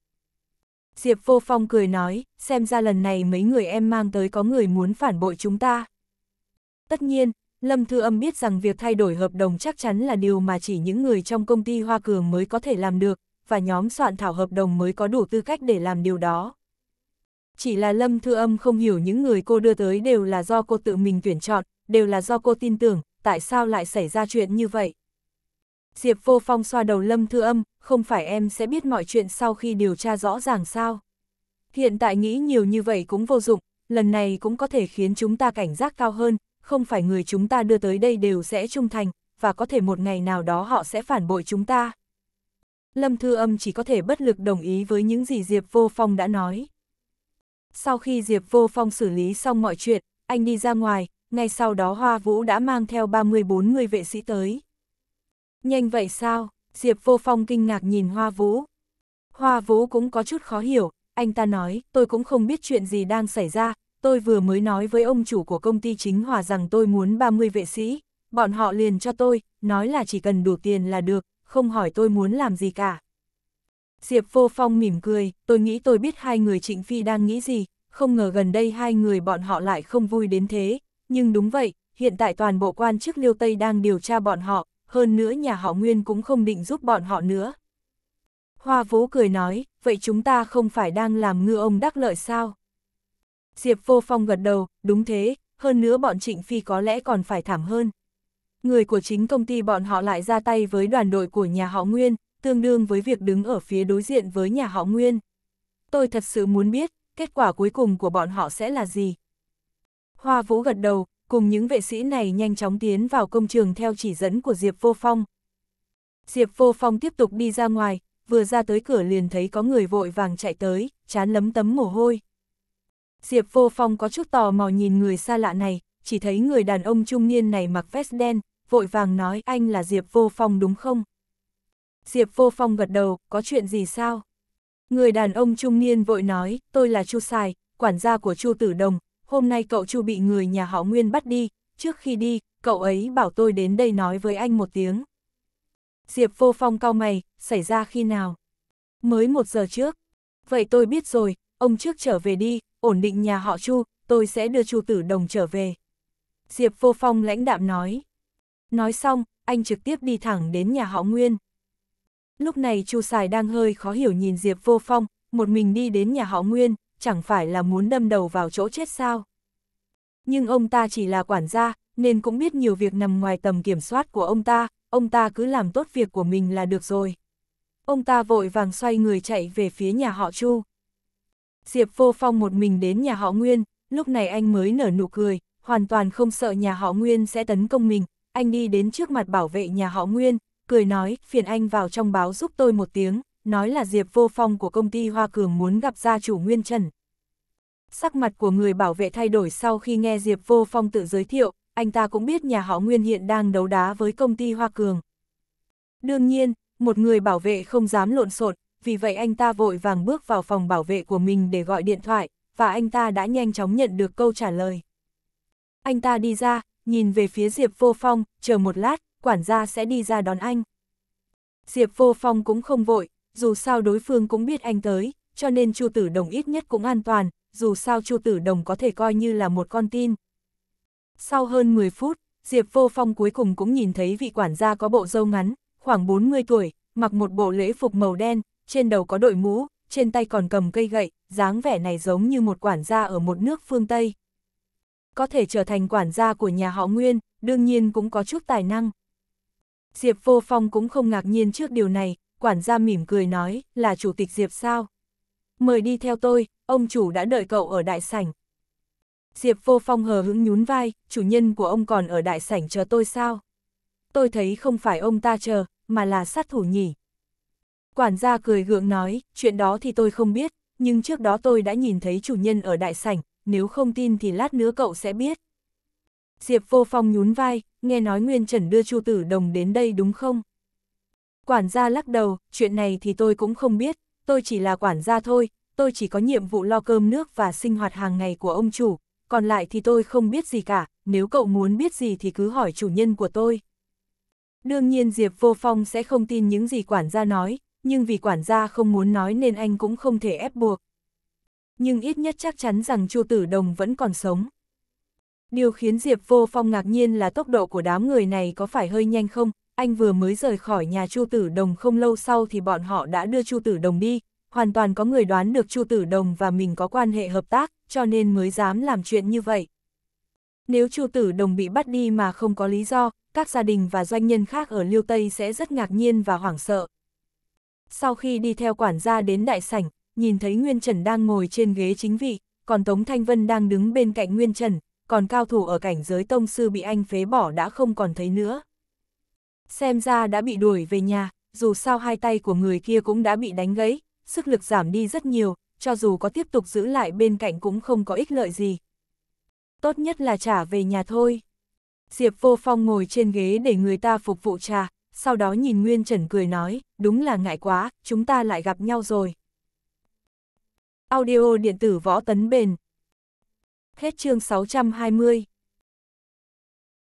Diệp Vô Phong cười nói, xem ra lần này mấy người em mang tới có người muốn phản bội chúng ta. Tất nhiên, Lâm Thư Âm biết rằng việc thay đổi hợp đồng chắc chắn là điều mà chỉ những người trong công ty Hoa Cường mới có thể làm được, và nhóm soạn thảo hợp đồng mới có đủ tư cách để làm điều đó. Chỉ là Lâm Thư Âm không hiểu những người cô đưa tới đều là do cô tự mình tuyển chọn, đều là do cô tin tưởng, tại sao lại xảy ra chuyện như vậy. Diệp Vô Phong xoa đầu Lâm Thư Âm, không phải em sẽ biết mọi chuyện sau khi điều tra rõ ràng sao. Hiện tại nghĩ nhiều như vậy cũng vô dụng, lần này cũng có thể khiến chúng ta cảnh giác cao hơn, không phải người chúng ta đưa tới đây đều sẽ trung thành, và có thể một ngày nào đó họ sẽ phản bội chúng ta. Lâm Thư Âm chỉ có thể bất lực đồng ý với những gì Diệp Vô Phong đã nói. Sau khi Diệp Vô Phong xử lý xong mọi chuyện, anh đi ra ngoài, ngay sau đó Hoa Vũ đã mang theo 30 người vệ sĩ tới. Nhanh vậy sao? Diệp Vô Phong kinh ngạc nhìn Hoa Vũ. Hoa Vũ cũng có chút khó hiểu, anh ta nói, tôi cũng không biết chuyện gì đang xảy ra, tôi vừa mới nói với ông chủ của công ty chính hòa rằng tôi muốn 30 vệ sĩ, bọn họ liền cho tôi, nói là chỉ cần đủ tiền là được, không hỏi tôi muốn làm gì cả. Diệp Vô Phong mỉm cười, tôi nghĩ tôi biết hai người Trịnh Phi đang nghĩ gì, không ngờ gần đây hai người bọn họ lại không vui đến thế, nhưng đúng vậy, hiện tại toàn bộ quan chức Liêu Tây đang điều tra bọn họ, hơn nữa nhà họ Nguyên cũng không định giúp bọn họ nữa. Hoa Vũ cười nói, vậy chúng ta không phải đang làm ngư ông đắc lợi sao? Diệp Vô Phong gật đầu, đúng thế, hơn nữa bọn Trịnh Phi có lẽ còn phải thảm hơn. Người của chính công ty bọn họ lại ra tay với đoàn đội của nhà họ Nguyên, tương đương với việc đứng ở phía đối diện với nhà họ Nguyên. Tôi thật sự muốn biết, kết quả cuối cùng của bọn họ sẽ là gì? Hoa Vũ gật đầu, cùng những vệ sĩ này nhanh chóng tiến vào công trường theo chỉ dẫn của Diệp Vô Phong. Diệp Vô Phong tiếp tục đi ra ngoài, vừa ra tới cửa liền thấy có người vội vàng chạy tới, chán lấm tấm mồ hôi. Diệp Vô Phong có chút tò mò nhìn người xa lạ này, chỉ thấy người đàn ông trung niên này mặc vest đen, vội vàng nói anh là Diệp Vô Phong đúng không? Diệp Vô Phong gật đầu, có chuyện gì sao? Người đàn ông trung niên vội nói, tôi là Chu Sài, quản gia của Chu Tử Đồng, hôm nay cậu Chu bị người nhà họ Nguyên bắt đi, trước khi đi, cậu ấy bảo tôi đến đây nói với anh một tiếng. Diệp vô phong cao mày, xảy ra khi nào? Mới một giờ trước. Vậy tôi biết rồi, ông trước trở về đi, ổn định nhà họ Chu, tôi sẽ đưa Chu Tử Đồng trở về. Diệp vô phong lãnh đạm nói. Nói xong, anh trực tiếp đi thẳng đến nhà họ Nguyên. Lúc này Chu Sài đang hơi khó hiểu nhìn Diệp vô phong, một mình đi đến nhà họ Nguyên, chẳng phải là muốn đâm đầu vào chỗ chết sao. Nhưng ông ta chỉ là quản gia, nên cũng biết nhiều việc nằm ngoài tầm kiểm soát của ông ta, ông ta cứ làm tốt việc của mình là được rồi. Ông ta vội vàng xoay người chạy về phía nhà họ Chu. Diệp Vô Phong một mình đến nhà họ Nguyên, lúc này anh mới nở nụ cười, hoàn toàn không sợ nhà họ Nguyên sẽ tấn công mình, anh đi đến trước mặt bảo vệ nhà họ Nguyên, cười nói, phiền anh vào trong báo giúp tôi một tiếng, nói là Diệp Vô Phong của công ty Hoa Cường muốn gặp gia chủ Nguyên Trần. Sắc mặt của người bảo vệ thay đổi sau khi nghe Diệp Vô Phong tự giới thiệu, anh ta cũng biết nhà họ Nguyên hiện đang đấu đá với công ty Hoa Cường. Đương nhiên, một người bảo vệ không dám lộn xộn, vì vậy anh ta vội vàng bước vào phòng bảo vệ của mình để gọi điện thoại, và anh ta đã nhanh chóng nhận được câu trả lời. Anh ta đi ra, nhìn về phía Diệp Vô Phong, chờ một lát, quản gia sẽ đi ra đón anh. Diệp Vô Phong cũng không vội, dù sao đối phương cũng biết anh tới, cho nên Chu Tử Đồng ít nhất cũng an toàn, dù sao Chu Tử Đồng có thể coi như là một con tin. Sau hơn 10 phút, Diệp Vô Phong cuối cùng cũng nhìn thấy vị quản gia có bộ râu ngắn, khoảng 40 tuổi, mặc một bộ lễ phục màu đen, trên đầu có đội mũ, trên tay còn cầm cây gậy, dáng vẻ này giống như một quản gia ở một nước phương Tây. Có thể trở thành quản gia của nhà họ Nguyên, đương nhiên cũng có chút tài năng. Diệp Vô Phong cũng không ngạc nhiên trước điều này, quản gia mỉm cười nói, là chủ tịch Diệp sao? Mời đi theo tôi, ông chủ đã đợi cậu ở đại sảnh. Diệp vô phong hờ hững nhún vai, chủ nhân của ông còn ở đại sảnh chờ tôi sao? Tôi thấy không phải ông ta chờ, mà là sát thủ nhỉ. Quản gia cười gượng nói, chuyện đó thì tôi không biết, nhưng trước đó tôi đã nhìn thấy chủ nhân ở đại sảnh, nếu không tin thì lát nữa cậu sẽ biết. Diệp vô phong nhún vai, nghe nói Nguyên Trần đưa Chu Tử Đồng đến đây đúng không? Quản gia lắc đầu, chuyện này thì tôi cũng không biết, tôi chỉ là quản gia thôi, tôi chỉ có nhiệm vụ lo cơm nước và sinh hoạt hàng ngày của ông chủ, còn lại thì tôi không biết gì cả, nếu cậu muốn biết gì thì cứ hỏi chủ nhân của tôi. Đương nhiên Diệp Vô Phong sẽ không tin những gì quản gia nói, nhưng vì quản gia không muốn nói nên anh cũng không thể ép buộc. Nhưng ít nhất chắc chắn rằng Chu Tử Đồng vẫn còn sống. Điều khiến Diệp Vô Phong ngạc nhiên là tốc độ của đám người này có phải hơi nhanh không, anh vừa mới rời khỏi nhà Chu Tử Đồng không lâu sau thì bọn họ đã đưa Chu Tử Đồng đi, hoàn toàn có người đoán được Chu Tử Đồng và mình có quan hệ hợp tác, cho nên mới dám làm chuyện như vậy. Nếu Chu Tử Đồng bị bắt đi mà không có lý do, các gia đình và doanh nhân khác ở Liêu Tây sẽ rất ngạc nhiên và hoảng sợ. Sau khi đi theo quản gia đến đại sảnh, nhìn thấy Nguyên Trần đang ngồi trên ghế chính vị, còn Tống Thanh Vân đang đứng bên cạnh Nguyên Trần, còn cao thủ ở cảnh giới tông sư bị anh phế bỏ đã không còn thấy nữa. Xem ra đã bị đuổi về nhà, dù sao hai tay của người kia cũng đã bị đánh gãy, sức lực giảm đi rất nhiều, cho dù có tiếp tục giữ lại bên cạnh cũng không có ích lợi gì. Tốt nhất là trả về nhà thôi. Diệp Vô Phong ngồi trên ghế để người ta phục vụ trà, sau đó nhìn Nguyên Trần cười nói, đúng là ngại quá, chúng ta lại gặp nhau rồi. Audio điện tử võ tấn bền. Hết chương 620.